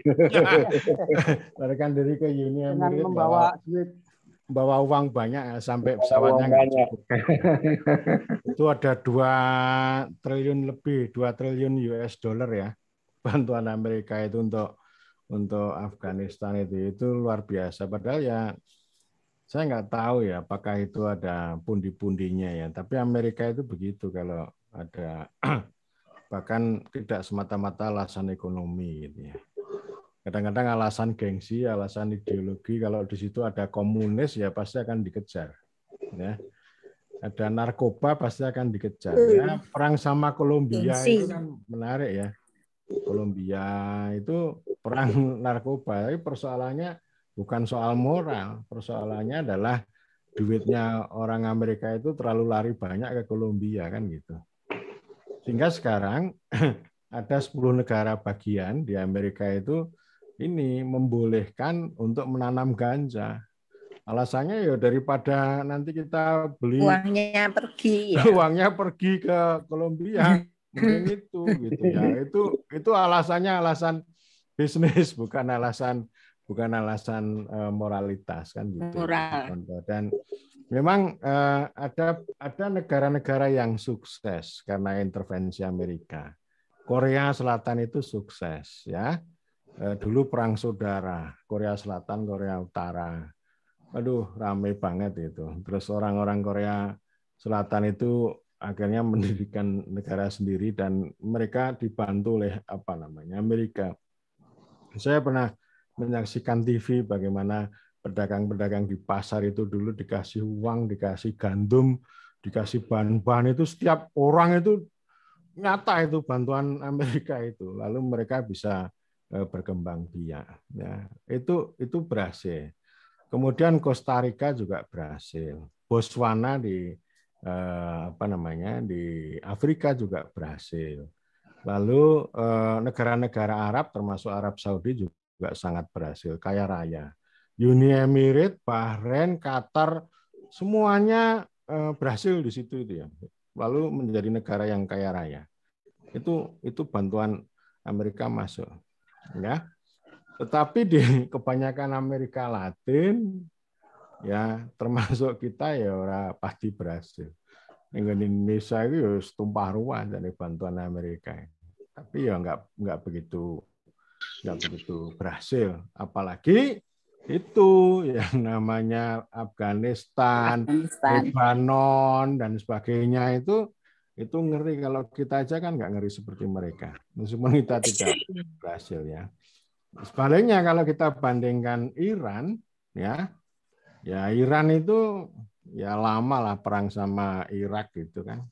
melarikan diri ke Uni Emirat membawa duit bawa uang banyak eh, sampai pesawatnya nggak cukup. Itu ada dua triliun lebih, dua triliun US dollar ya bantuan Amerika itu untuk untuk Afghanistan itu itu luar biasa. Padahal ya saya nggak tahu ya apakah itu ada pundi-pundinya ya. Tapi Amerika itu begitu kalau ada bahkan tidak semata-mata alasan ekonomi gitu ya. Kadang-kadang alasan gengsi, alasan ideologi. Kalau di situ ada komunis ya pasti akan dikejar. Ya. Ada narkoba pasti akan dikejar. Ya, hmm. perang sama Kolombia itu kan menarik ya. Kolombia itu perang narkoba. Tapi persoalannya bukan soal moral, persoalannya adalah duitnya orang Amerika itu terlalu lari banyak ke Kolombia kan gitu. Sehingga sekarang ada 10 negara bagian di Amerika itu ini membolehkan untuk menanam ganja. Alasannya ya daripada nanti kita beli uangnya pergi ya. uangnya pergi ke Kolombia mungkin itu gitu ya. Itu itu alasannya alasan bisnis bukan alasan bukan alasan eh, moralitas kan gitu. Ya, Moral. Dan memang eh, ada ada negara-negara yang sukses karena intervensi Amerika. Korea Selatan itu sukses ya. Eh, dulu perang saudara Korea Selatan Korea Utara. Aduh ramai banget itu. Terus orang-orang Korea Selatan itu akhirnya mendirikan negara sendiri dan mereka dibantu oleh apa namanya Amerika. Saya pernah menyaksikan TV bagaimana pedagang-pedagang di pasar itu dulu dikasih uang, dikasih gandum, dikasih bahan-bahan itu setiap orang itu nyata itu bantuan Amerika itu. Lalu mereka bisa e, berkembang biak. Ya, itu itu berhasil. Kemudian Costa Rica juga berhasil. Botswana di e, apa namanya di Afrika juga berhasil. Lalu e, negara-negara Arab termasuk Arab Saudi juga juga sangat berhasil, kaya raya. Uni Emirat, Bahrain, Qatar, semuanya eh, berhasil di situ itu ya. Lalu menjadi negara yang kaya raya. Itu itu bantuan Amerika masuk. Ya. Tetapi di kebanyakan Amerika Latin ya termasuk kita ya ora pasti berhasil. Dengan Indonesia itu ya tumpah ruah dari bantuan Amerika. Tapi ya nggak nggak begitu nggak begitu berhasil. Apalagi itu yang namanya Afghanistan, Afghanistan. Lebanon dan sebagainya itu itu ngeri kalau kita aja kan nggak ngeri seperti mereka meskipun kita tidak berhasil ya sebaliknya kalau kita bandingkan Iran ya ya Iran itu ya lama lah perang sama Irak gitu kan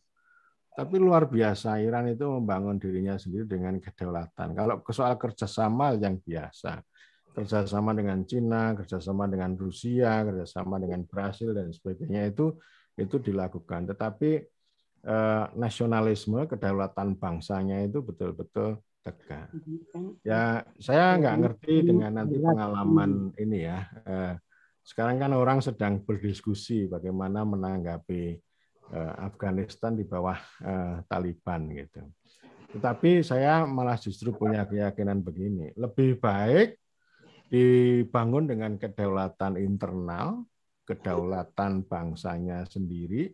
tapi luar biasa Iran itu membangun dirinya sendiri dengan kedaulatan. Kalau soal kerjasama yang biasa, kerjasama dengan Cina, kerjasama dengan Rusia, kerjasama dengan Brasil dan sebagainya itu itu dilakukan. Tetapi eh, nasionalisme kedaulatan bangsanya itu betul-betul tegak. Ya saya nggak ngerti dengan nanti pengalaman ini ya. Eh, sekarang kan orang sedang berdiskusi bagaimana menanggapi Eh, Afghanistan di bawah eh, Taliban gitu. Tetapi saya malah justru punya keyakinan begini, lebih baik dibangun dengan kedaulatan internal, kedaulatan bangsanya sendiri,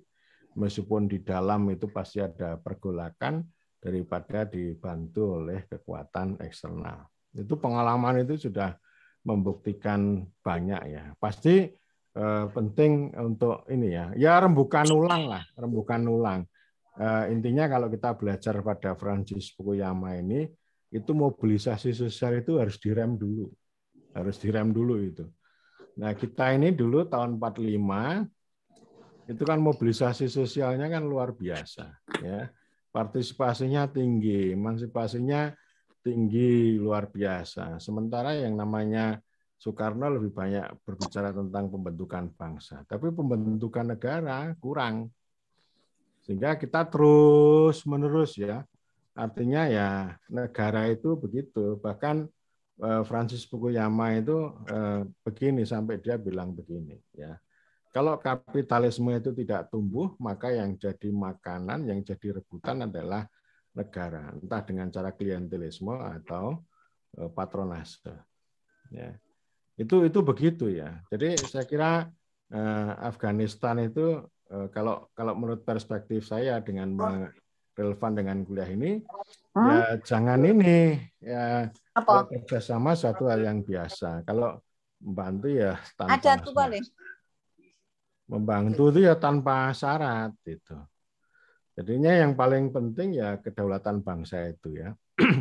meskipun di dalam itu pasti ada pergolakan daripada dibantu oleh kekuatan eksternal. Itu pengalaman itu sudah membuktikan banyak ya. Pasti Eh, penting untuk ini ya. Ya rembukan ulang lah, rembukan ulang. Uh, intinya kalau kita belajar pada Francis Fukuyama ini, itu mobilisasi sosial itu harus direm dulu. Harus direm dulu itu. Nah, kita ini dulu tahun 45 itu kan mobilisasi sosialnya kan luar biasa ya. Partisipasinya tinggi, emansipasinya tinggi luar biasa. Sementara yang namanya Soekarno lebih banyak berbicara tentang pembentukan bangsa, tapi pembentukan negara kurang. Sehingga kita terus menerus ya. Artinya ya negara itu begitu. Bahkan eh, Francis Fukuyama itu eh, begini sampai dia bilang begini ya. Kalau kapitalisme itu tidak tumbuh, maka yang jadi makanan, yang jadi rebutan adalah negara, entah dengan cara klientelisme atau eh, patronase. Ya. Itu itu begitu ya. Jadi saya kira eh, Afghanistan itu eh, kalau kalau menurut perspektif saya dengan relevan dengan kuliah ini hmm? ya jangan ini ya Apa? kerjasama satu hal yang biasa. Kalau membantu ya tanpa ada tuh boleh membantu itu ya tanpa syarat itu Jadinya yang paling penting ya kedaulatan bangsa itu ya.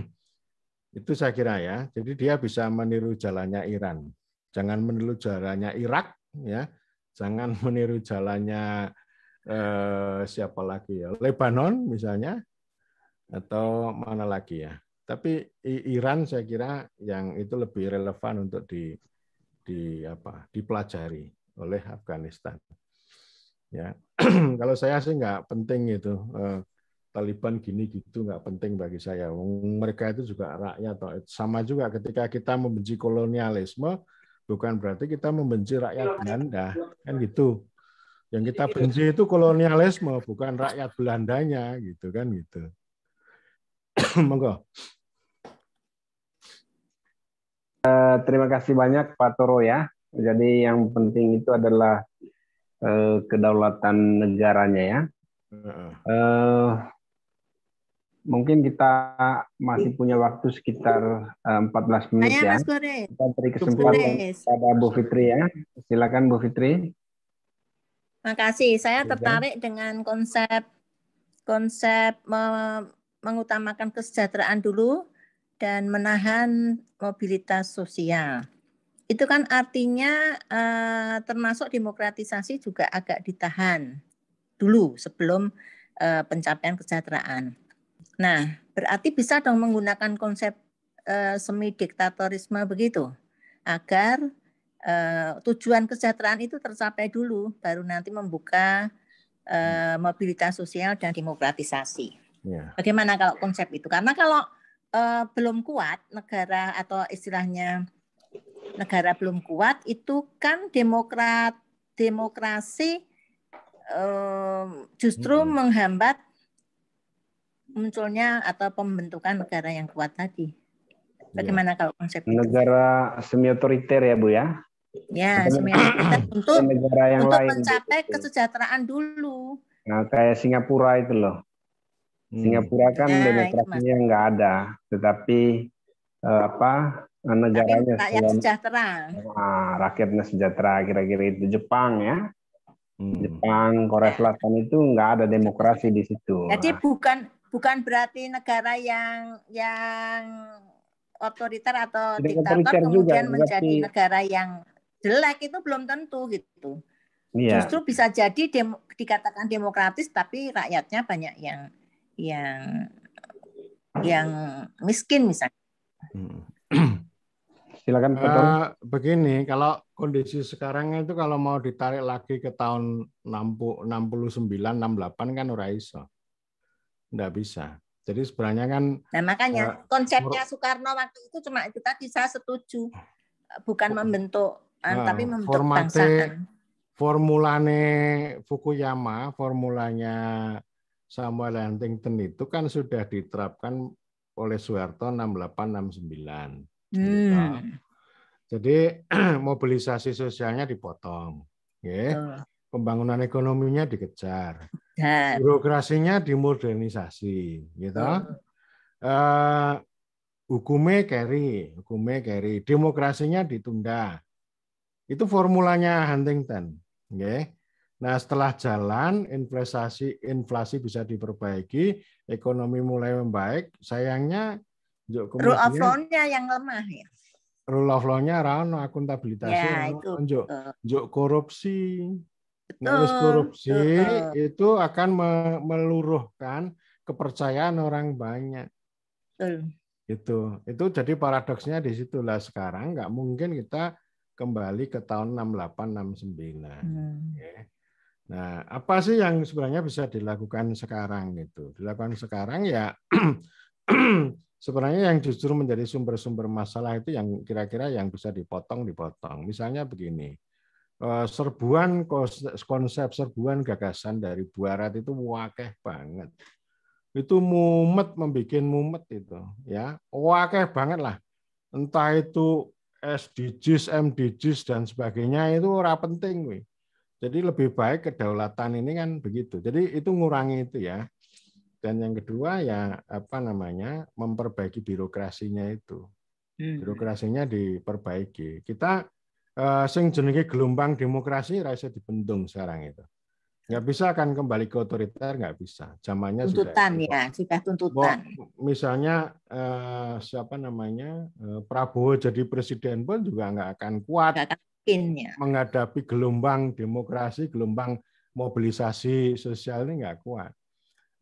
itu saya kira ya. Jadi dia bisa meniru jalannya Iran jangan meniru jalannya Irak, ya, jangan meniru jalannya eh, siapa lagi ya, Lebanon misalnya, atau mana lagi ya. Tapi Iran saya kira yang itu lebih relevan untuk di di apa dipelajari oleh Afghanistan. Ya, kalau saya sih nggak penting itu eh, Taliban gini gitu nggak penting bagi saya. Mereka itu juga rakyat, sama juga ketika kita membenci kolonialisme, bukan berarti kita membenci rakyat Belanda kan gitu yang kita iya. benci itu kolonialisme bukan rakyat Belandanya gitu kan gitu monggo eh, terima kasih banyak Pak Toro ya jadi yang penting itu adalah eh, kedaulatan negaranya ya mungkin kita masih punya waktu sekitar 14 eh, menit Ayah, ya. Kita beri kesempatan pada Bu Fitri ya. Silakan Bu Fitri. Makasih. Saya tertarik dengan konsep konsep mengutamakan kesejahteraan dulu dan menahan mobilitas sosial. Itu kan artinya eh, termasuk demokratisasi juga agak ditahan dulu sebelum eh, pencapaian kesejahteraan. Nah, berarti bisa dong menggunakan konsep e, eh, semi diktatorisme begitu agar e, tujuan kesejahteraan itu tercapai dulu baru nanti membuka e, mobilitas sosial dan demokratisasi. Yeah. Bagaimana kalau konsep itu? Karena kalau e, belum kuat negara atau istilahnya negara belum kuat itu kan demokrat demokrasi justru -hmm. menghambat munculnya atau pembentukan negara yang kuat tadi. Bagaimana ya. kalau konsep itu? negara semi otoriter ya bu ya? Ya semi otoriter untuk negara yang untuk lain mencapai gitu. kesejahteraan dulu. Nah kayak Singapura itu loh. Hmm. Singapura kan nah, demokrasinya nggak ada, tetapi eh, apa negaranya Tapi rakyat sejahtera. Nah, rakyatnya sejahtera kira-kira itu Jepang ya. Hmm. Jepang, Korea nah. Selatan itu nggak ada demokrasi di situ. Jadi nah. bukan bukan berarti negara yang yang otoriter atau Jadi diktator kemudian juga, menjadi berarti... negara yang jelek itu belum tentu gitu. Yeah. Justru bisa jadi dem dikatakan demokratis tapi rakyatnya banyak yang yang yang miskin misalnya. Hmm. Silakan uh, begini, kalau kondisi sekarang itu kalau mau ditarik lagi ke tahun 60 69 68 kan ora iso. Enggak bisa. Jadi sebenarnya kan Nah, makanya uh, konsepnya Soekarno waktu itu cuma itu tadi saya setuju. Bukan membentuk uh, tapi membentuk formate, bangsa. Kan. Formulane Fukuyama, formulanya Samuel Huntington itu kan sudah diterapkan oleh Soeharto 6869. Gitu hmm. Gitu. Jadi mobilisasi sosialnya dipotong. Okay. Uh pembangunan ekonominya dikejar, Dan. birokrasinya dimodernisasi, gitu. Uh, hukumnya carry, hukumnya carry, demokrasinya ditunda. Itu formulanya Huntington, okay? Nah, setelah jalan inflasi inflasi bisa diperbaiki, ekonomi mulai membaik. Sayangnya rule of law-nya yang lemah ya. Rule of law-nya rano akuntabilitasnya ya, itu. Jok, jok korupsi, Nulis nah, korupsi Betul. itu akan meluruhkan kepercayaan orang banyak. Betul. Itu, itu jadi paradoksnya di situ lah sekarang. Nggak mungkin kita kembali ke tahun 68, 69. Hmm. Ya. Nah, apa sih yang sebenarnya bisa dilakukan sekarang itu? Dilakukan sekarang ya sebenarnya yang justru menjadi sumber-sumber masalah itu yang kira-kira yang bisa dipotong dipotong. Misalnya begini. Eh, serbuan konsep serbuan gagasan dari Buarat itu wakeh banget. Itu mumet membuat mumet itu ya. Wakeh banget lah. Entah itu SDGs, MDGs dan sebagainya itu ora penting we. Jadi lebih baik kedaulatan ini kan begitu. Jadi itu ngurangi itu ya. Dan yang kedua ya apa namanya memperbaiki birokrasinya itu. Hmm. Birokrasinya diperbaiki. Kita Eh, sing jenenge gelombang demokrasi rasa dibendung sekarang itu. Nggak bisa akan kembali ke otoriter, nggak bisa. Zamannya tuntutan sudah, ya, sudah tuntutan. misalnya eh, siapa namanya eh, Prabowo jadi presiden pun juga nggak akan kuat akan, ya. menghadapi gelombang demokrasi, gelombang mobilisasi sosial ini nggak kuat.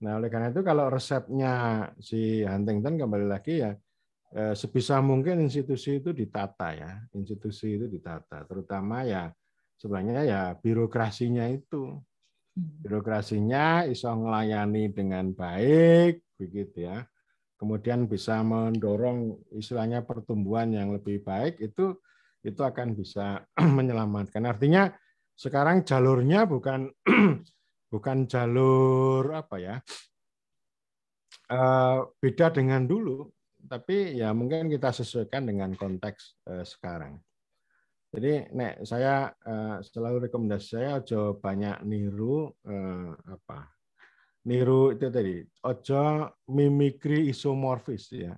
Nah oleh karena itu kalau resepnya si Huntington kembali lagi ya Eh, sebisa mungkin institusi itu ditata ya, institusi itu ditata, terutama ya sebenarnya ya birokrasinya itu, hmm. birokrasinya iso melayani dengan baik, begitu ya. Kemudian bisa mendorong istilahnya pertumbuhan yang lebih baik itu itu akan bisa menyelamatkan. Artinya sekarang jalurnya bukan bukan jalur apa ya? Eh, beda dengan dulu tapi ya mungkin kita sesuaikan dengan konteks eh, sekarang. Jadi nek saya eh, selalu rekomendasi saya ojo banyak niru eh, apa niru itu tadi ojo mimikri isomorfis ya.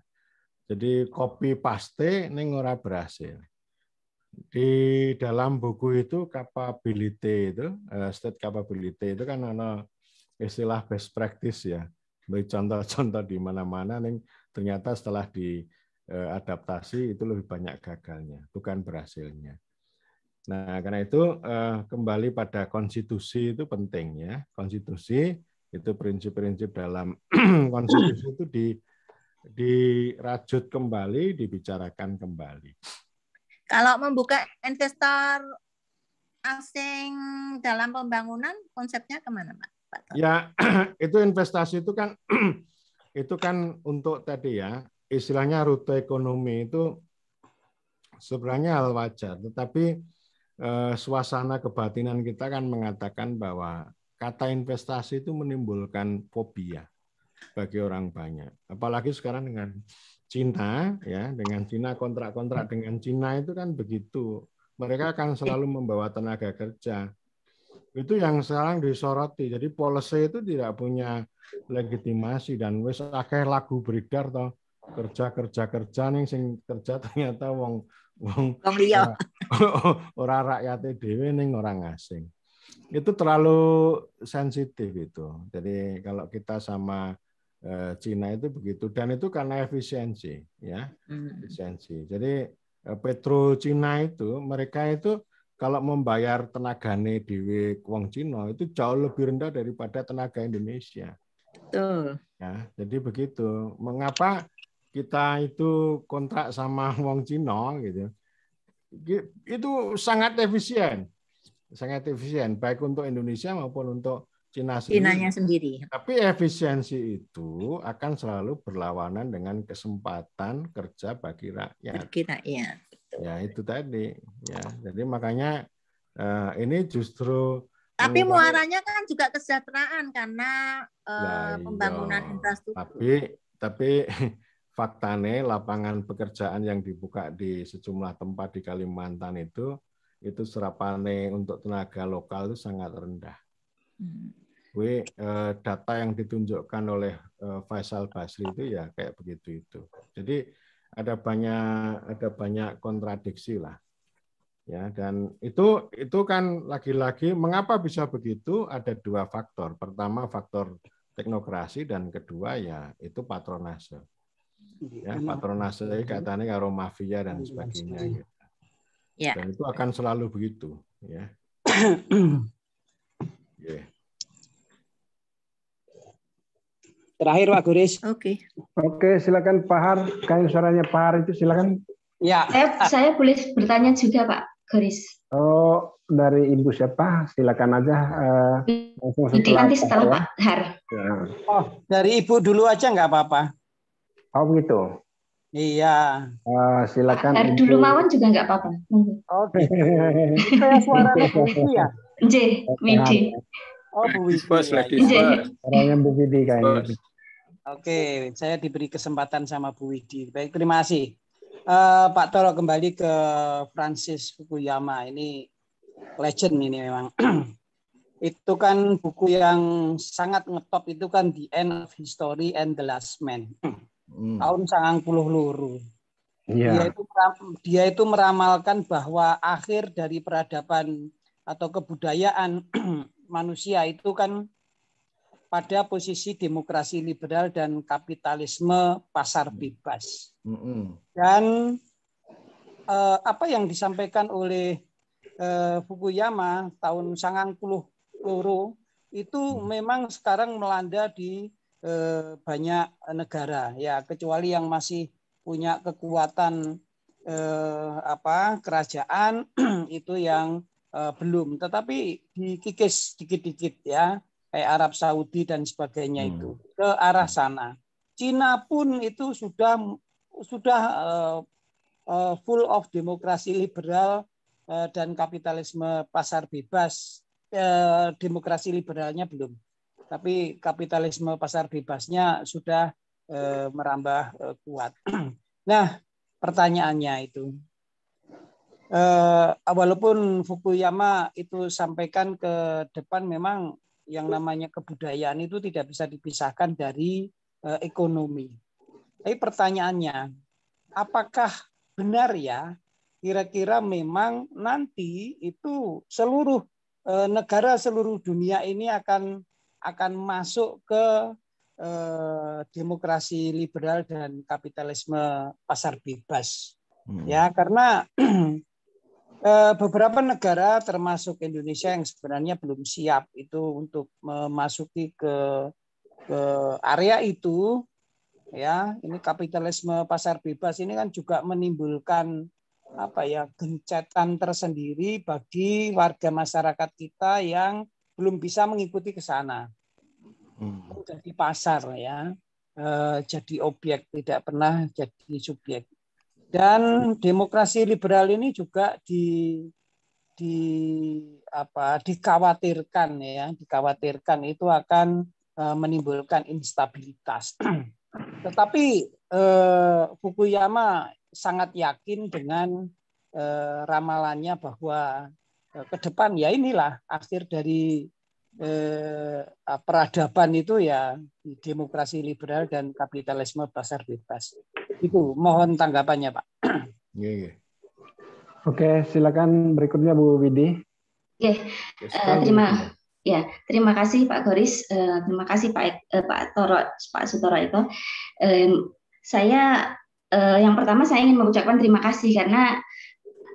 Jadi copy paste ning ora berhasil. Di dalam buku itu capability itu eh, state capability itu kan ana istilah best practice ya. Beri contoh-contoh di mana-mana ning ternyata setelah diadaptasi eh, itu lebih banyak gagalnya, bukan berhasilnya. Nah, karena itu eh, kembali pada konstitusi itu penting ya. Konstitusi itu prinsip-prinsip dalam konstitusi itu di dirajut kembali, dibicarakan kembali. Kalau membuka investor asing dalam pembangunan, konsepnya kemana, Pak? Ya, itu investasi itu kan itu kan untuk tadi ya, istilahnya rute ekonomi itu sebenarnya hal wajar, tetapi eh, suasana kebatinan kita kan mengatakan bahwa kata investasi itu menimbulkan fobia bagi orang banyak. Apalagi sekarang dengan Cina ya, dengan Cina kontrak-kontrak dengan Cina itu kan begitu. Mereka akan selalu membawa tenaga kerja. Itu yang sekarang disoroti. Jadi policy itu tidak punya legitimasi dan wis akeh lagu beredar toh kerja kerja kerja nih sing kerja ternyata wong wong orang liya ora rakyat nih orang asing itu terlalu sensitif itu jadi kalau kita sama eh, Cina itu begitu dan itu karena efisiensi ya hmm. efisiensi jadi eh, petro Cina itu mereka itu kalau membayar tenagane di wong Cina itu jauh lebih rendah daripada tenaga Indonesia Betul. Gitu. Ya, jadi begitu. Mengapa kita itu kontrak sama wong Cina gitu. Itu sangat efisien. Sangat efisien baik untuk Indonesia maupun untuk Cina sendiri. Cinanya sendiri. Tapi efisiensi itu akan selalu berlawanan dengan kesempatan kerja bagi rakyat. Bagi rakyat. Ya, itu tadi. Ya, jadi makanya eh, ini justru tapi oh, muaranya kan juga kesejahteraan karena uh, pembangunan infrastruktur. Tapi tapi faktane lapangan pekerjaan yang dibuka di sejumlah tempat di Kalimantan itu itu serapane untuk tenaga lokal itu sangat rendah. Hmm. We, eh, data yang ditunjukkan oleh eh, Faisal Basri itu ya kayak begitu itu. Jadi ada banyak ada banyak kontradiksi lah. Ya, dan itu itu kan lagi-lagi mengapa bisa begitu? Ada dua faktor. Pertama faktor teknokrasi dan kedua ya itu patronase. Iya, ya, patronase iya. katanya karo mafia dan iya, sebagainya gitu. Ya. Dan itu akan selalu begitu, ya. yeah. Terakhir Pak Guris. Oke. Okay. Oke, silakan Pak Har. Kain suaranya Pak Har itu silakan. Ya. Saya, eh, saya boleh bertanya juga Pak. Keris. Oh, dari Ibu siapa? Silakan aja. Uh, langsung setelah nanti setelah Pak Har. Ya. Oh, dari Ibu dulu aja nggak apa-apa. Oh, begitu. Iya. Uh, silakan. dari ibu. dulu mawon juga nggak apa-apa. Oke. Okay. Oh, gitu. Saya suara ya. J, Widi. Oh, Bu Widi. Ya. Orangnya Bu Widi kayaknya. Oke, okay, saya diberi kesempatan sama Bu Widi. Baik, terima kasih uh, Pak Toro kembali ke Francis Fukuyama ini legend ini memang. itu kan buku yang sangat ngetop itu kan The End of History and the Last Man. Hmm. Tahun 90 luru. Yeah. Dia itu dia itu meramalkan bahwa akhir dari peradaban atau kebudayaan manusia itu kan pada posisi demokrasi liberal dan kapitalisme pasar hmm. bebas. Dan eh, apa yang disampaikan oleh eh, Fukuyama tahun sangang puluh loro itu hmm. memang sekarang melanda di eh, banyak negara ya kecuali yang masih punya kekuatan eh, apa kerajaan itu yang eh, belum tetapi dikikis dikit-dikit ya kayak Arab Saudi dan sebagainya hmm. itu ke arah sana. Cina pun itu sudah sudah uh, uh, full of demokrasi liberal uh, dan kapitalisme pasar bebas. Uh, demokrasi liberalnya belum, tapi kapitalisme pasar bebasnya sudah uh, merambah uh, kuat. nah, pertanyaannya itu, uh, walaupun Fukuyama itu sampaikan ke depan memang yang namanya kebudayaan itu tidak bisa dipisahkan dari eh, ekonomi. Tapi pertanyaannya, apakah benar ya kira-kira memang nanti itu seluruh eh, negara seluruh dunia ini akan akan masuk ke eh, demokrasi liberal dan kapitalisme pasar bebas. Hmm. Ya, karena Eh, beberapa negara termasuk Indonesia yang sebenarnya belum siap itu untuk memasuki ke ke area itu ya ini kapitalisme pasar bebas ini kan juga menimbulkan apa ya gencetan tersendiri bagi warga masyarakat kita yang belum bisa mengikuti ke sana hmm. jadi pasar ya eh, jadi objek tidak pernah jadi subjek dan demokrasi liberal ini juga di di apa dikhawatirkan ya, dikhawatirkan itu akan eh, menimbulkan instabilitas. Tetapi eh, Fukuyama sangat yakin dengan eh, ramalannya bahwa ke depan ya inilah akhir dari peradaban itu ya demokrasi liberal dan kapitalisme pasar bebas. Itu mohon tanggapannya Pak. Yeah, yeah. Oke, silakan berikutnya Bu Widi. Iya, Oke, yeah. uh, terima ya terima kasih Pak Goris, uh, terima kasih Pak uh, Pak Toro Pak Sutoro itu. Um, saya uh, yang pertama saya ingin mengucapkan terima kasih karena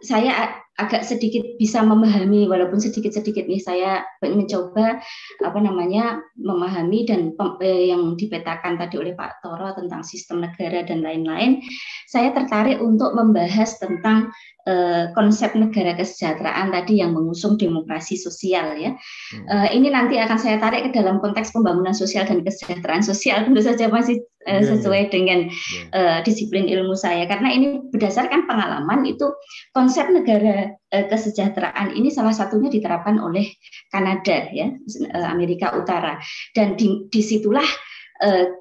saya agak sedikit bisa memahami walaupun sedikit-sedikit nih saya mencoba apa namanya memahami dan eh, yang dipetakan tadi oleh Pak Toro tentang sistem negara dan lain-lain saya tertarik untuk membahas tentang Eh, konsep negara kesejahteraan tadi yang mengusung demokrasi sosial ya. Hmm. Eh, ini nanti akan saya tarik ke dalam konteks pembangunan sosial dan kesejahteraan sosial tentu saja masih yeah, iya, iya. sesuai yeah. dengan yeah. Iya. disiplin ilmu saya karena ini berdasarkan pengalaman itu konsep negara eh, kesejahteraan ini salah satunya diterapkan oleh Kanada ya Amerika Utara dan di, disitulah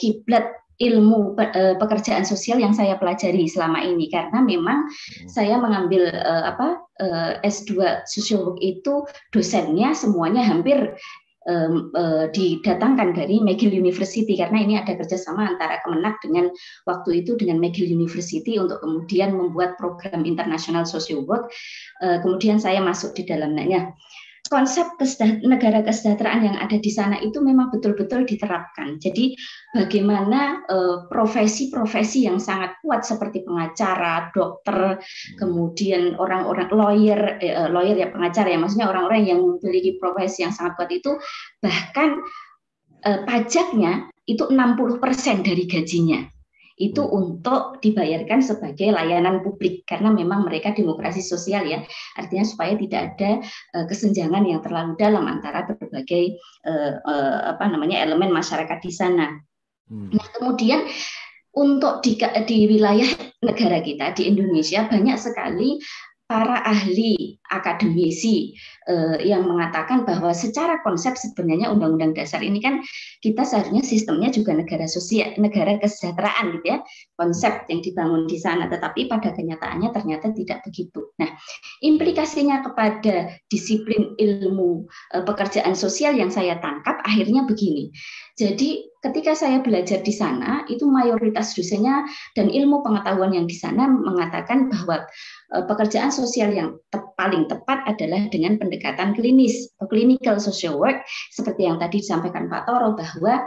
kiblat ilmu eh, pekerjaan sosial yang saya pelajari selama ini karena memang hmm. saya mengambil eh, apa eh, S2 sosiolog itu dosennya semuanya hampir didatangkan dari McGill University karena ini ada kerjasama antara Kemenak dengan waktu itu dengan McGill University untuk kemudian membuat program internasional social work kemudian saya masuk di dalamnya konsep negara kesejahteraan yang ada di sana itu memang betul-betul diterapkan. Jadi bagaimana eh, profesi-profesi yang sangat kuat seperti pengacara, dokter, hmm. kemudian orang-orang lawyer, eh, lawyer ya pengacara ya, maksudnya orang-orang yang memiliki profesi yang sangat kuat itu bahkan eh, pajaknya itu 60% dari gajinya itu hmm. untuk dibayarkan sebagai layanan publik karena memang mereka demokrasi sosial ya artinya supaya tidak ada eh, kesenjangan yang terlalu dalam antara berbagai eh, eh, apa namanya elemen masyarakat di sana. Hmm. Nah kemudian untuk di, di wilayah negara kita di Indonesia banyak sekali para ahli akademisi eh, yang mengatakan bahwa secara konsep sebenarnya undang-undang dasar ini kan kita seharusnya sistemnya juga negara sosial, negara kesejahteraan gitu ya. Konsep yang dibangun di sana tetapi pada kenyataannya ternyata tidak begitu. Nah, implikasinya kepada disiplin ilmu eh, pekerjaan sosial yang saya tangkap akhirnya begini. Jadi ketika saya belajar di sana, itu mayoritas dosennya dan ilmu pengetahuan yang di sana mengatakan bahwa e, pekerjaan sosial yang te paling tepat adalah dengan pendekatan klinis, e, clinical social work, seperti yang tadi disampaikan Pak Toro bahwa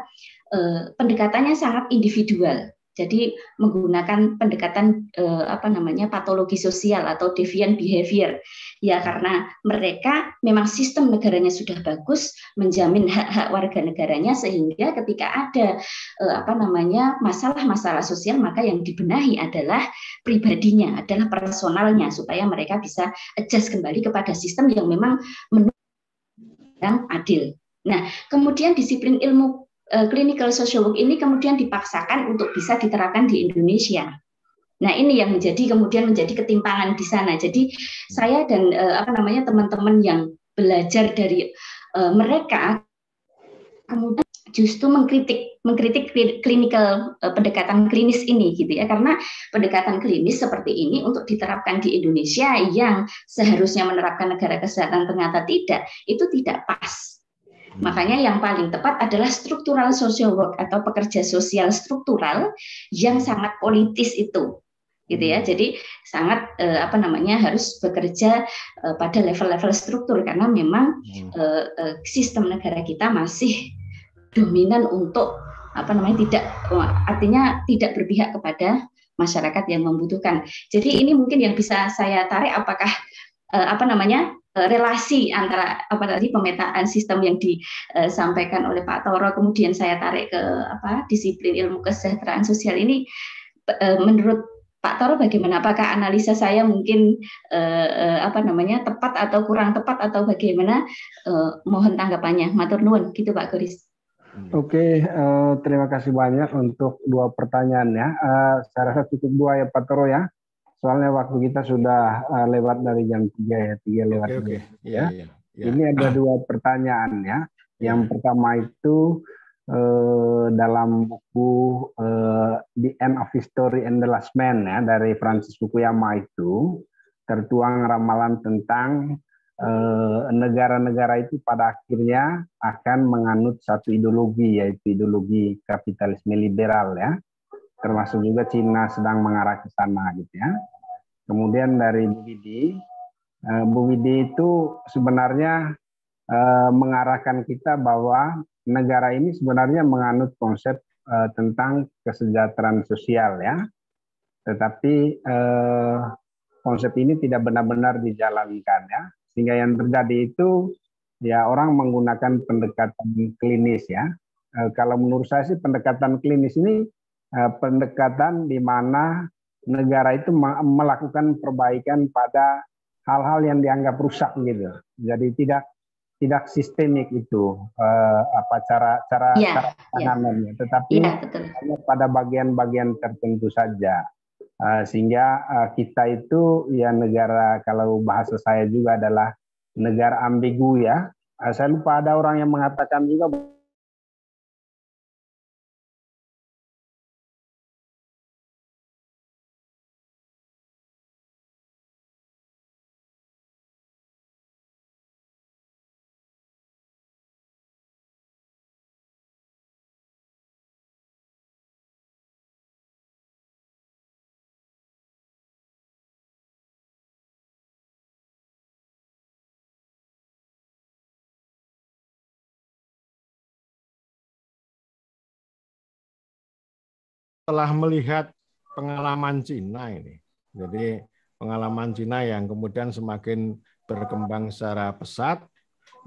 eh, pendekatannya sangat individual. Jadi menggunakan pendekatan eh, apa namanya patologi sosial atau deviant behavior. Ya karena mereka memang sistem negaranya sudah bagus menjamin hak-hak warga negaranya sehingga ketika ada eh, apa namanya masalah-masalah sosial maka yang dibenahi adalah pribadinya, adalah personalnya supaya mereka bisa adjust kembali kepada sistem yang memang menurut yang adil. Nah, kemudian disiplin ilmu Eh, clinical social work ini kemudian dipaksakan untuk bisa diterapkan di Indonesia. Nah, ini yang menjadi kemudian menjadi ketimpangan di sana. Jadi saya dan eh, apa namanya teman-teman yang belajar dari eh, mereka kemudian justru mengkritik mengkritik klinikal pendekatan klinis ini gitu ya karena pendekatan klinis seperti ini untuk diterapkan di Indonesia yang seharusnya menerapkan negara kesehatan ternyata tidak itu tidak pas Hmm. Makanya yang paling tepat adalah struktural social work atau pekerja sosial struktural yang hmm. sangat politis itu. Gitu ya. Hmm. Jadi sangat eh, apa namanya harus bekerja eh, pada level-level struktur karena memang eh, eh, sistem negara kita masih dominan untuk apa namanya tidak artinya tidak berpihak kepada masyarakat yang membutuhkan. Jadi ini mungkin yang bisa saya tarik apakah eh, apa namanya Eh, relasi antara apa tadi pemetaan sistem yang disampaikan eh, oleh Pak Toro kemudian saya tarik ke apa disiplin ilmu kesejahteraan sosial ini eh, menurut Pak Toro bagaimana apakah analisa saya mungkin apa namanya tepat atau kurang tepat atau bagaimana mohon tanggapannya matur nuwun gitu Pak Goris. Oke, okay, terima kasih banyak untuk dua pertanyaannya. saya rasa cukup dua ya Pak Toro ya soalnya waktu kita sudah eh, lewat dari jam 3 ya, 3 lewat. okay, ya. Yeah, yeah, yeah. Ini ada dua pertanyaan ya. Yang yeah. pertama itu eh, dalam buku eh, The End of History and the Last Man ya dari Francis Fukuyama itu tertuang ramalan tentang eh, negara-negara eh, itu pada akhirnya akan menganut satu ideologi yaitu ideologi kapitalisme liberal ya termasuk juga Cina sedang mengarah ke sana gitu ya. Kemudian dari Bu Widi, eh, Bu Widi itu sebenarnya eh, mengarahkan kita bahwa negara ini sebenarnya menganut konsep eh, tentang kesejahteraan sosial ya. Tetapi konsep ini tidak benar-benar dijalankan ya. Sehingga yang terjadi itu ya orang menggunakan pendekatan klinis ya. Kalau menurut saya sih pendekatan klinis ini Eh, pendekatan di mana negara itu melakukan perbaikan pada hal-hal yang dianggap rusak gitu. Jadi tidak tidak sistemik itu uh, apa cara cara, ya, tanamannya, iya. ya. tetapi ya, hanya pada bagian-bagian tertentu saja. Uh, sehingga uh, kita itu ya negara kalau bahasa saya juga adalah negara ambigu ya. Uh, saya lupa ada orang yang mengatakan juga telah melihat pengalaman Cina ini. Jadi pengalaman Cina yang kemudian semakin berkembang secara pesat.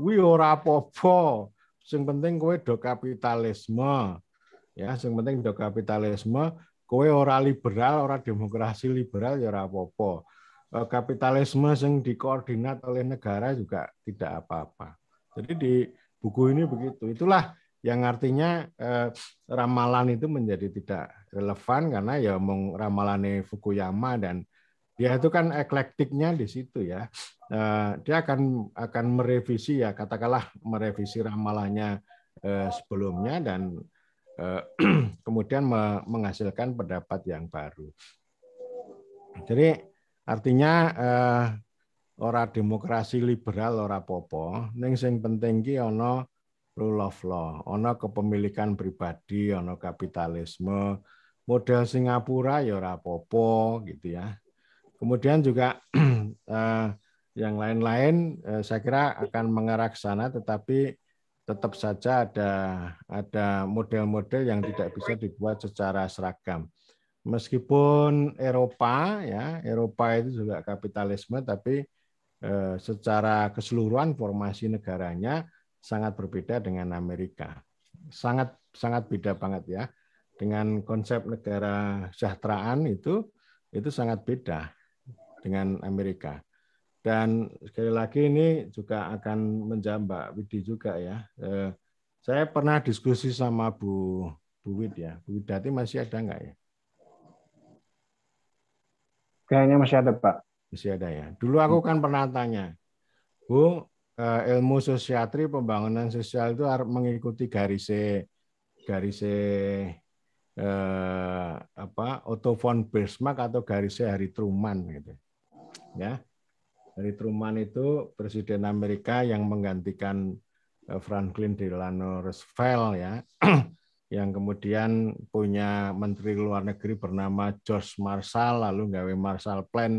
Wi ora popo, sing penting kowe do kapitalisme. Ya, sing penting do kapitalisme, kowe ora liberal, ora demokrasi liberal ya ora popo. Eh, kapitalisme yang dikoordinat oleh negara juga tidak apa-apa. Jadi di buku ini begitu. Itulah yang artinya eh, ramalan itu menjadi tidak relevan karena ya omong ramalane Fukuyama dan dia ya itu kan eklektiknya di situ ya. Eh, dia akan akan merevisi ya katakanlah merevisi ramalannya eh, sebelumnya dan eh, kemudian menghasilkan pendapat yang baru. Jadi artinya ora demokrasi liberal ora popo, ning sing penting ki ana rule of law, ono kepemilikan pribadi, ono kapitalisme, model Singapura ya ora popo gitu ya. Kemudian juga eh, yang lain-lain eh, saya kira akan mengarah ke sana tetapi tetap saja ada ada model-model yang tidak bisa dibuat secara seragam. Meskipun Eropa ya, Eropa itu juga kapitalisme tapi eh, secara keseluruhan formasi negaranya sangat berbeda dengan Amerika. Sangat sangat beda banget ya dengan konsep negara sejahteraan itu itu sangat beda dengan Amerika. Dan sekali lagi ini juga akan menjambak Widhi Widi juga ya. Eh, saya pernah diskusi sama Bu Bu Wid ya. Bu Widati masih ada nggak ya? Kayaknya masih ada Pak. Masih ada ya. Dulu aku kan pernah tanya, Bu, eh, ilmu sosiatri pembangunan sosial itu harus mengikuti garis garis eh, apa Otto von Bismarck atau garisnya Harry Truman gitu. Ya. Harry Truman itu presiden Amerika yang menggantikan eh, Franklin Delano Roosevelt ya. yang kemudian punya menteri luar negeri bernama George Marshall lalu nggawe Marshall Plan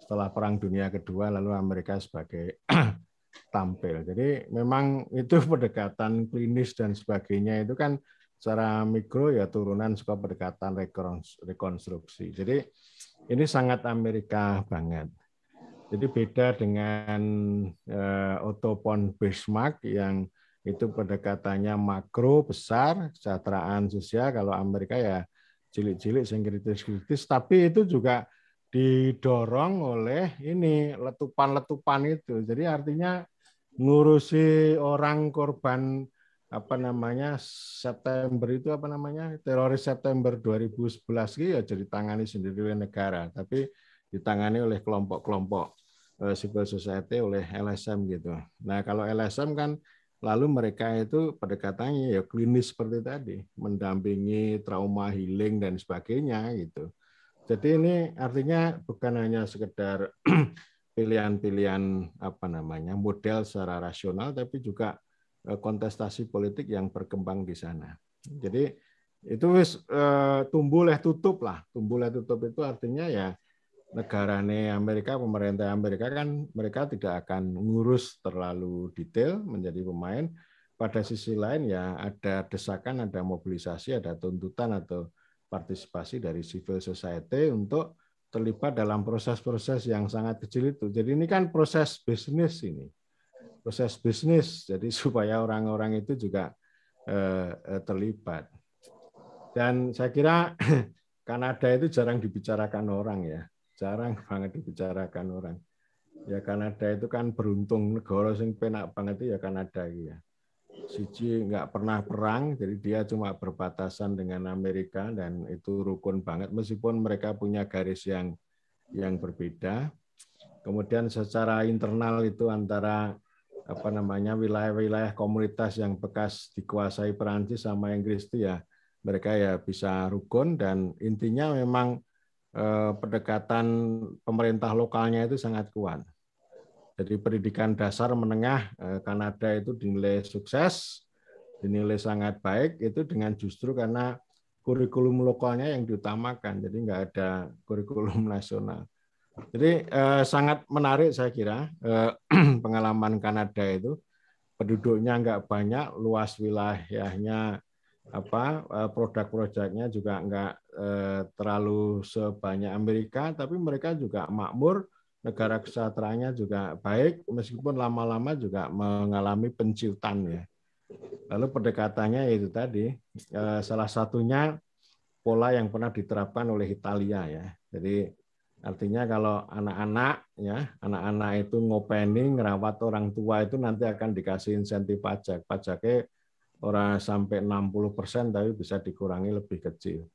setelah Perang Dunia Kedua lalu Amerika sebagai tampil. Jadi memang itu pendekatan klinis dan sebagainya itu kan secara mikro ya turunan suka pendekatan rekonstruksi. Jadi ini sangat Amerika banget. Jadi beda dengan uh, Otto von Bismarck yang itu pendekatannya makro besar kesejahteraan sosial kalau Amerika ya cilik-cilik sing kritis-kritis tapi itu juga didorong oleh ini letupan-letupan itu. Jadi artinya ngurusi orang korban apa namanya September itu apa namanya teroris September 2011 gitu ya jadi tangani sendiri oleh negara tapi ditangani oleh kelompok-kelompok eh, civil society oleh LSM gitu. Nah kalau LSM kan lalu mereka itu pada katanya ya klinis seperti tadi mendampingi trauma healing dan sebagainya gitu. Jadi ini artinya bukan hanya sekedar pilihan-pilihan apa namanya model secara rasional tapi juga Eh, kontestasi politik yang berkembang di sana. Jadi itu wis eh, tumbuh leh tutup lah. Tumbuh leh tutup itu artinya ya negarane Amerika, pemerintah Amerika kan mereka tidak akan ngurus terlalu detail menjadi pemain. Pada sisi lain ya ada desakan, ada mobilisasi, ada tuntutan atau partisipasi dari civil society untuk terlibat dalam proses-proses yang sangat kecil itu. Jadi ini kan proses bisnis ini proses bisnis, jadi supaya orang-orang itu juga eh, eh, terlibat. Dan saya kira Kanada itu jarang dibicarakan orang ya, jarang banget dibicarakan orang. Ya Kanada itu kan beruntung negara sing penak banget itu ya Kanada ya. Suci nggak pernah perang, jadi dia cuma berbatasan dengan Amerika dan itu rukun banget meskipun mereka punya garis yang yang berbeda. Kemudian secara internal itu antara apa namanya wilayah-wilayah komunitas yang bekas dikuasai Perancis sama Inggris itu ya mereka ya bisa rukun dan intinya memang eh, pendekatan pemerintah lokalnya itu sangat kuat. Jadi pendidikan dasar menengah eh, Kanada itu dinilai sukses, dinilai sangat baik itu dengan justru karena kurikulum lokalnya yang diutamakan. Jadi nggak ada kurikulum nasional. Jadi eh, sangat menarik saya kira eh, pengalaman Kanada itu penduduknya nggak banyak, luas wilayahnya apa eh, produk-produknya juga nggak eh, terlalu sebanyak Amerika, tapi mereka juga makmur, negara kesejahteraannya juga baik, meskipun lama-lama juga mengalami penciutan ya. Lalu pendekatannya itu tadi eh, salah satunya pola yang pernah diterapkan oleh Italia ya. Jadi Artinya kalau anak-anak ya, anak-anak itu ngopeni ngerawat orang tua itu nanti akan dikasih insentif pajak. Pajaknya orang sampai 60% tapi bisa dikurangi lebih kecil.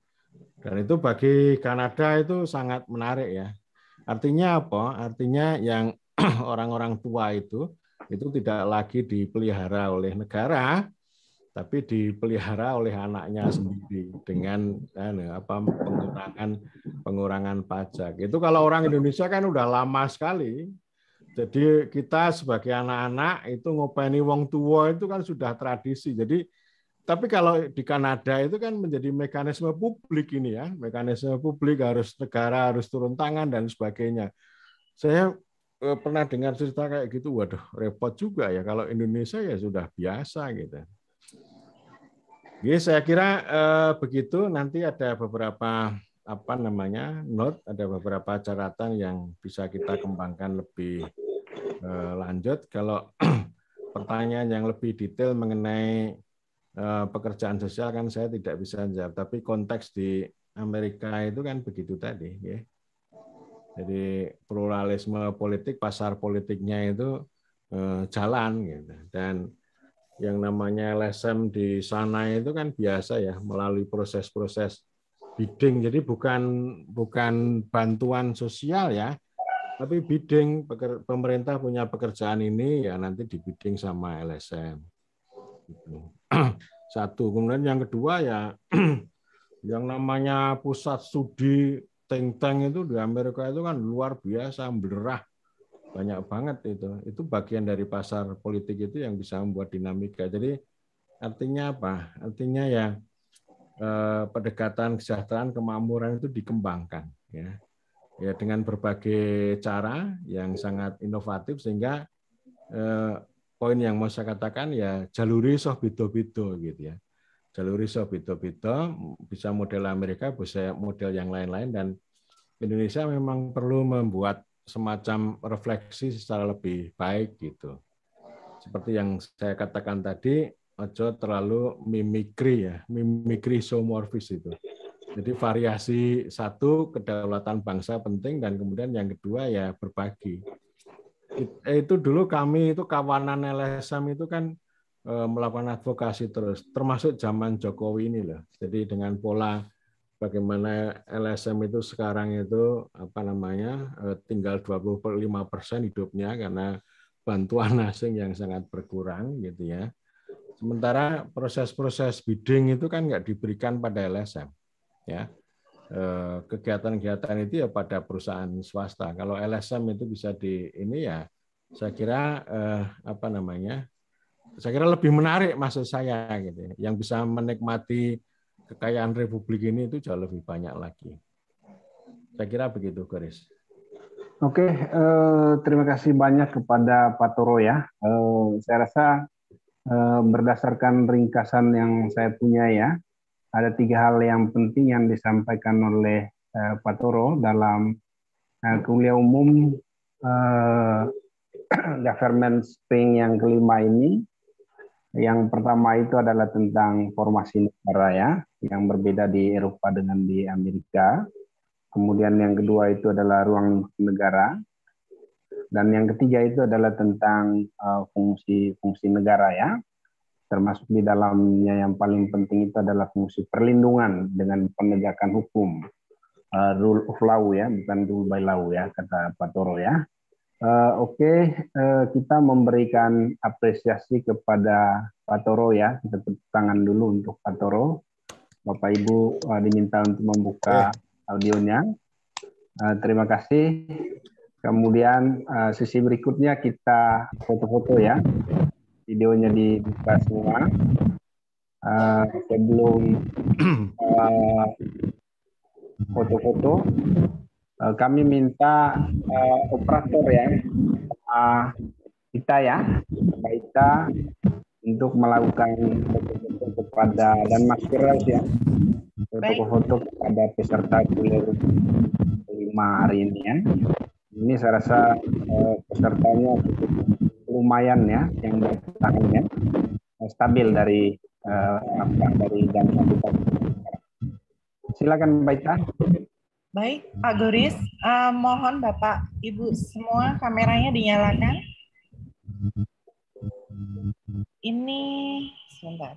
Dan itu bagi Kanada itu sangat menarik ya. Artinya apa? Artinya yang orang-orang tua itu itu tidak lagi dipelihara oleh negara, tapi dipelihara oleh anaknya hmm. sendiri dengan anu, apa pengurangan pengurangan pajak. Itu kalau orang Indonesia kan udah lama sekali. Jadi kita sebagai anak-anak itu ngopeni wong tua itu kan sudah tradisi. Jadi tapi kalau di Kanada itu kan menjadi mekanisme publik ini ya, mekanisme publik harus negara harus turun tangan dan sebagainya. Saya eh, pernah dengar cerita kayak gitu, waduh repot juga ya kalau Indonesia ya sudah biasa gitu. Oke, saya kira eh, begitu. Nanti ada beberapa apa namanya note, ada beberapa catatan yang bisa kita kembangkan lebih eh, lanjut. Kalau pertanyaan yang lebih detail mengenai eh, pekerjaan sosial kan saya tidak bisa jawab. Tapi konteks di Amerika itu kan begitu tadi. Ya. Jadi pluralisme politik, pasar politiknya itu eh, jalan gitu. Dan yang namanya LSM di sana itu kan biasa ya melalui proses-proses bidding. Jadi bukan bukan bantuan sosial ya, tapi bidding pemerintah punya pekerjaan ini ya nanti dibidding sama LSM. Gitu. Satu. Kemudian yang kedua ya yang namanya pusat studi teng tank itu di Amerika itu kan luar biasa berah banyak banget itu. Itu bagian dari pasar politik itu yang bisa membuat dinamika. Jadi artinya apa? Artinya ya eh, pendekatan kesejahteraan kemakmuran itu dikembangkan ya. Ya dengan berbagai cara yang sangat inovatif sehingga eh, poin yang mau saya katakan ya jaluri soh bido-bido gitu ya. Jaluri soh bido-bido bisa model Amerika, bisa model yang lain-lain dan Indonesia memang perlu membuat semacam refleksi secara lebih baik gitu. Seperti yang saya katakan tadi, ojo terlalu mimikri ya, mimikri somorfis itu. Jadi variasi satu kedaulatan bangsa penting dan kemudian yang kedua ya berbagi. Eh, itu dulu kami itu kawanan LSM itu kan eh, melakukan advokasi terus, termasuk zaman Jokowi ini loh. Jadi dengan pola bagaimana LSM itu sekarang itu apa namanya eh, tinggal 25 persen hidupnya karena bantuan asing yang sangat berkurang gitu ya. Sementara proses-proses bidding itu kan nggak diberikan pada LSM ya. Eh, kegiatan-kegiatan itu ya pada perusahaan swasta. Kalau LSM itu bisa di ini ya, saya kira eh, apa namanya? Saya kira lebih menarik maksud saya gitu. Ya, yang bisa menikmati kekayaan republik ini itu jauh lebih banyak lagi. Saya kira begitu, Garis. Oke, eh, terima kasih banyak kepada Pak Toro ya. Eh, saya rasa eh, berdasarkan ringkasan yang saya punya ya, ada tiga hal yang penting yang disampaikan oleh Pak Toro dalam kuliah umum government spring yang kelima ini. Yang pertama itu adalah tentang formasi negara ya yang berbeda di Eropa dengan di Amerika. Kemudian yang kedua itu adalah ruang negara. Dan yang ketiga itu adalah tentang fungsi-fungsi eh, uh, negara ya. Termasuk di dalamnya yang paling penting itu adalah fungsi perlindungan dengan penegakan hukum. Uh, rule of law ya, bukan rule by law ya, kata Pak Toro ya. Uh, Oke, okay, uh, kita memberikan apresiasi kepada Pak Toro ya. Kita tepuk tangan dulu untuk Pak Toro Bapak Ibu uh, diminta untuk membuka eh. audionya. Uh, terima kasih. Kemudian uh, sesi berikutnya kita foto-foto ya. Videonya dibuka semua. Uh, sebelum foto-foto, uh, kami minta uh, operator ya, uh, kita ya, Mbak untuk melakukan foto-foto kepada dan masker ya foto-foto kepada peserta kuliah lima hari ini ya. Ini saya rasa eh, pesertanya lumayan ya yang datang ya eh, stabil dari eh, apa dari dan satu Silakan baca. Baik, Pak Goris, eh, mohon Bapak Ibu semua kameranya dinyalakan. Ini sebentar.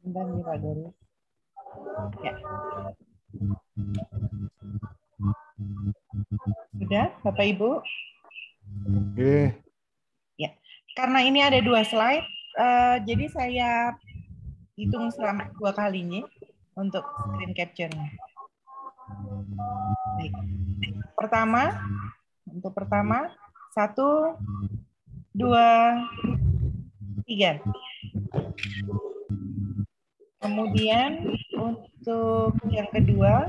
Sebentar nih Pak Guru. Ya. Sudah, Bapak Ibu? Oke. Ya. Karena ini ada dua slide, uh, jadi saya hitung selama dua kalinya untuk screen capture-nya. Pertama, untuk pertama satu, dua, tiga. Kemudian untuk yang kedua,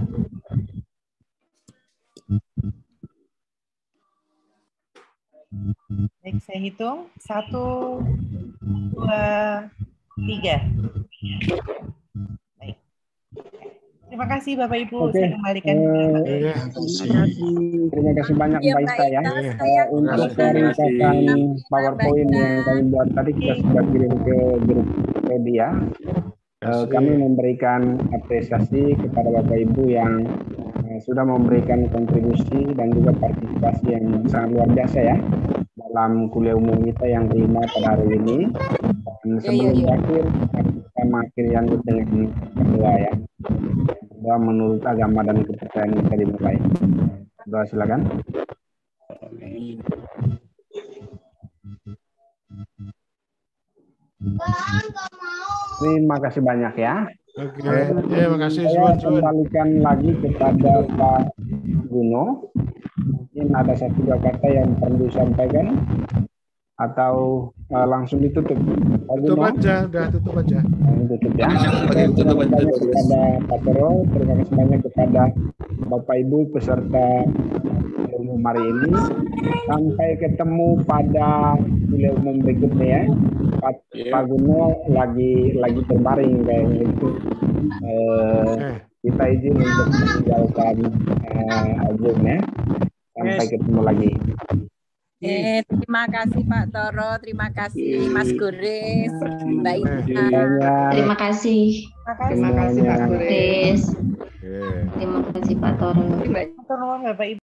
baik saya hitung satu, dua, tiga. Baik. Terima kasih Bapak Ibu. Okay. Saya kembalikan. Eh, iya, terima kasih. banyak iya, Mbak Ista ya. ya. Untuk meringkaskan PowerPoint yang kami buat tadi kita sudah kirim ke grup media. Uh, kami memberikan apresiasi kepada Bapak Ibu yang sudah memberikan kontribusi dan juga partisipasi yang sangat luar biasa ya dalam kuliah umum kita yang kelima pada hari ini. Dan iya, sebelum berakhir, tema akhir yang dengan kedua ya. Kedua menurut agama dan kepercayaan kita dimulai. Kedua silakan. Terima kasih banyak ya. Oke, okay. terima kasih. Saya kembalikan lagi kepada Pak Guno. Mungkin ada satu dua kata yang perlu disampaikan atau uh, langsung ditutup? Tutup aja, udah tutup aja. Tutup ya. Nah, tutup aja. Kepada Pak Tero, terima kasih banyak kepada Bapak Ibu peserta umum hari ini. Sampai ketemu pada kuliah umum berikutnya ya. Pak, yeah. Pak Guno lagi lagi berbaring kayak gitu. Eh, okay. Kita izin untuk meninggalkan eh, Zoom ya. Sampai yes. ketemu lagi. Eh, terima kasih Pak Toro, terima kasih Mas Guris, Mbak Ina. Terima kasih. Terima kasih Pak Guris. Terima kasih Pak Toro. Pak Toro, Bapak Ibu.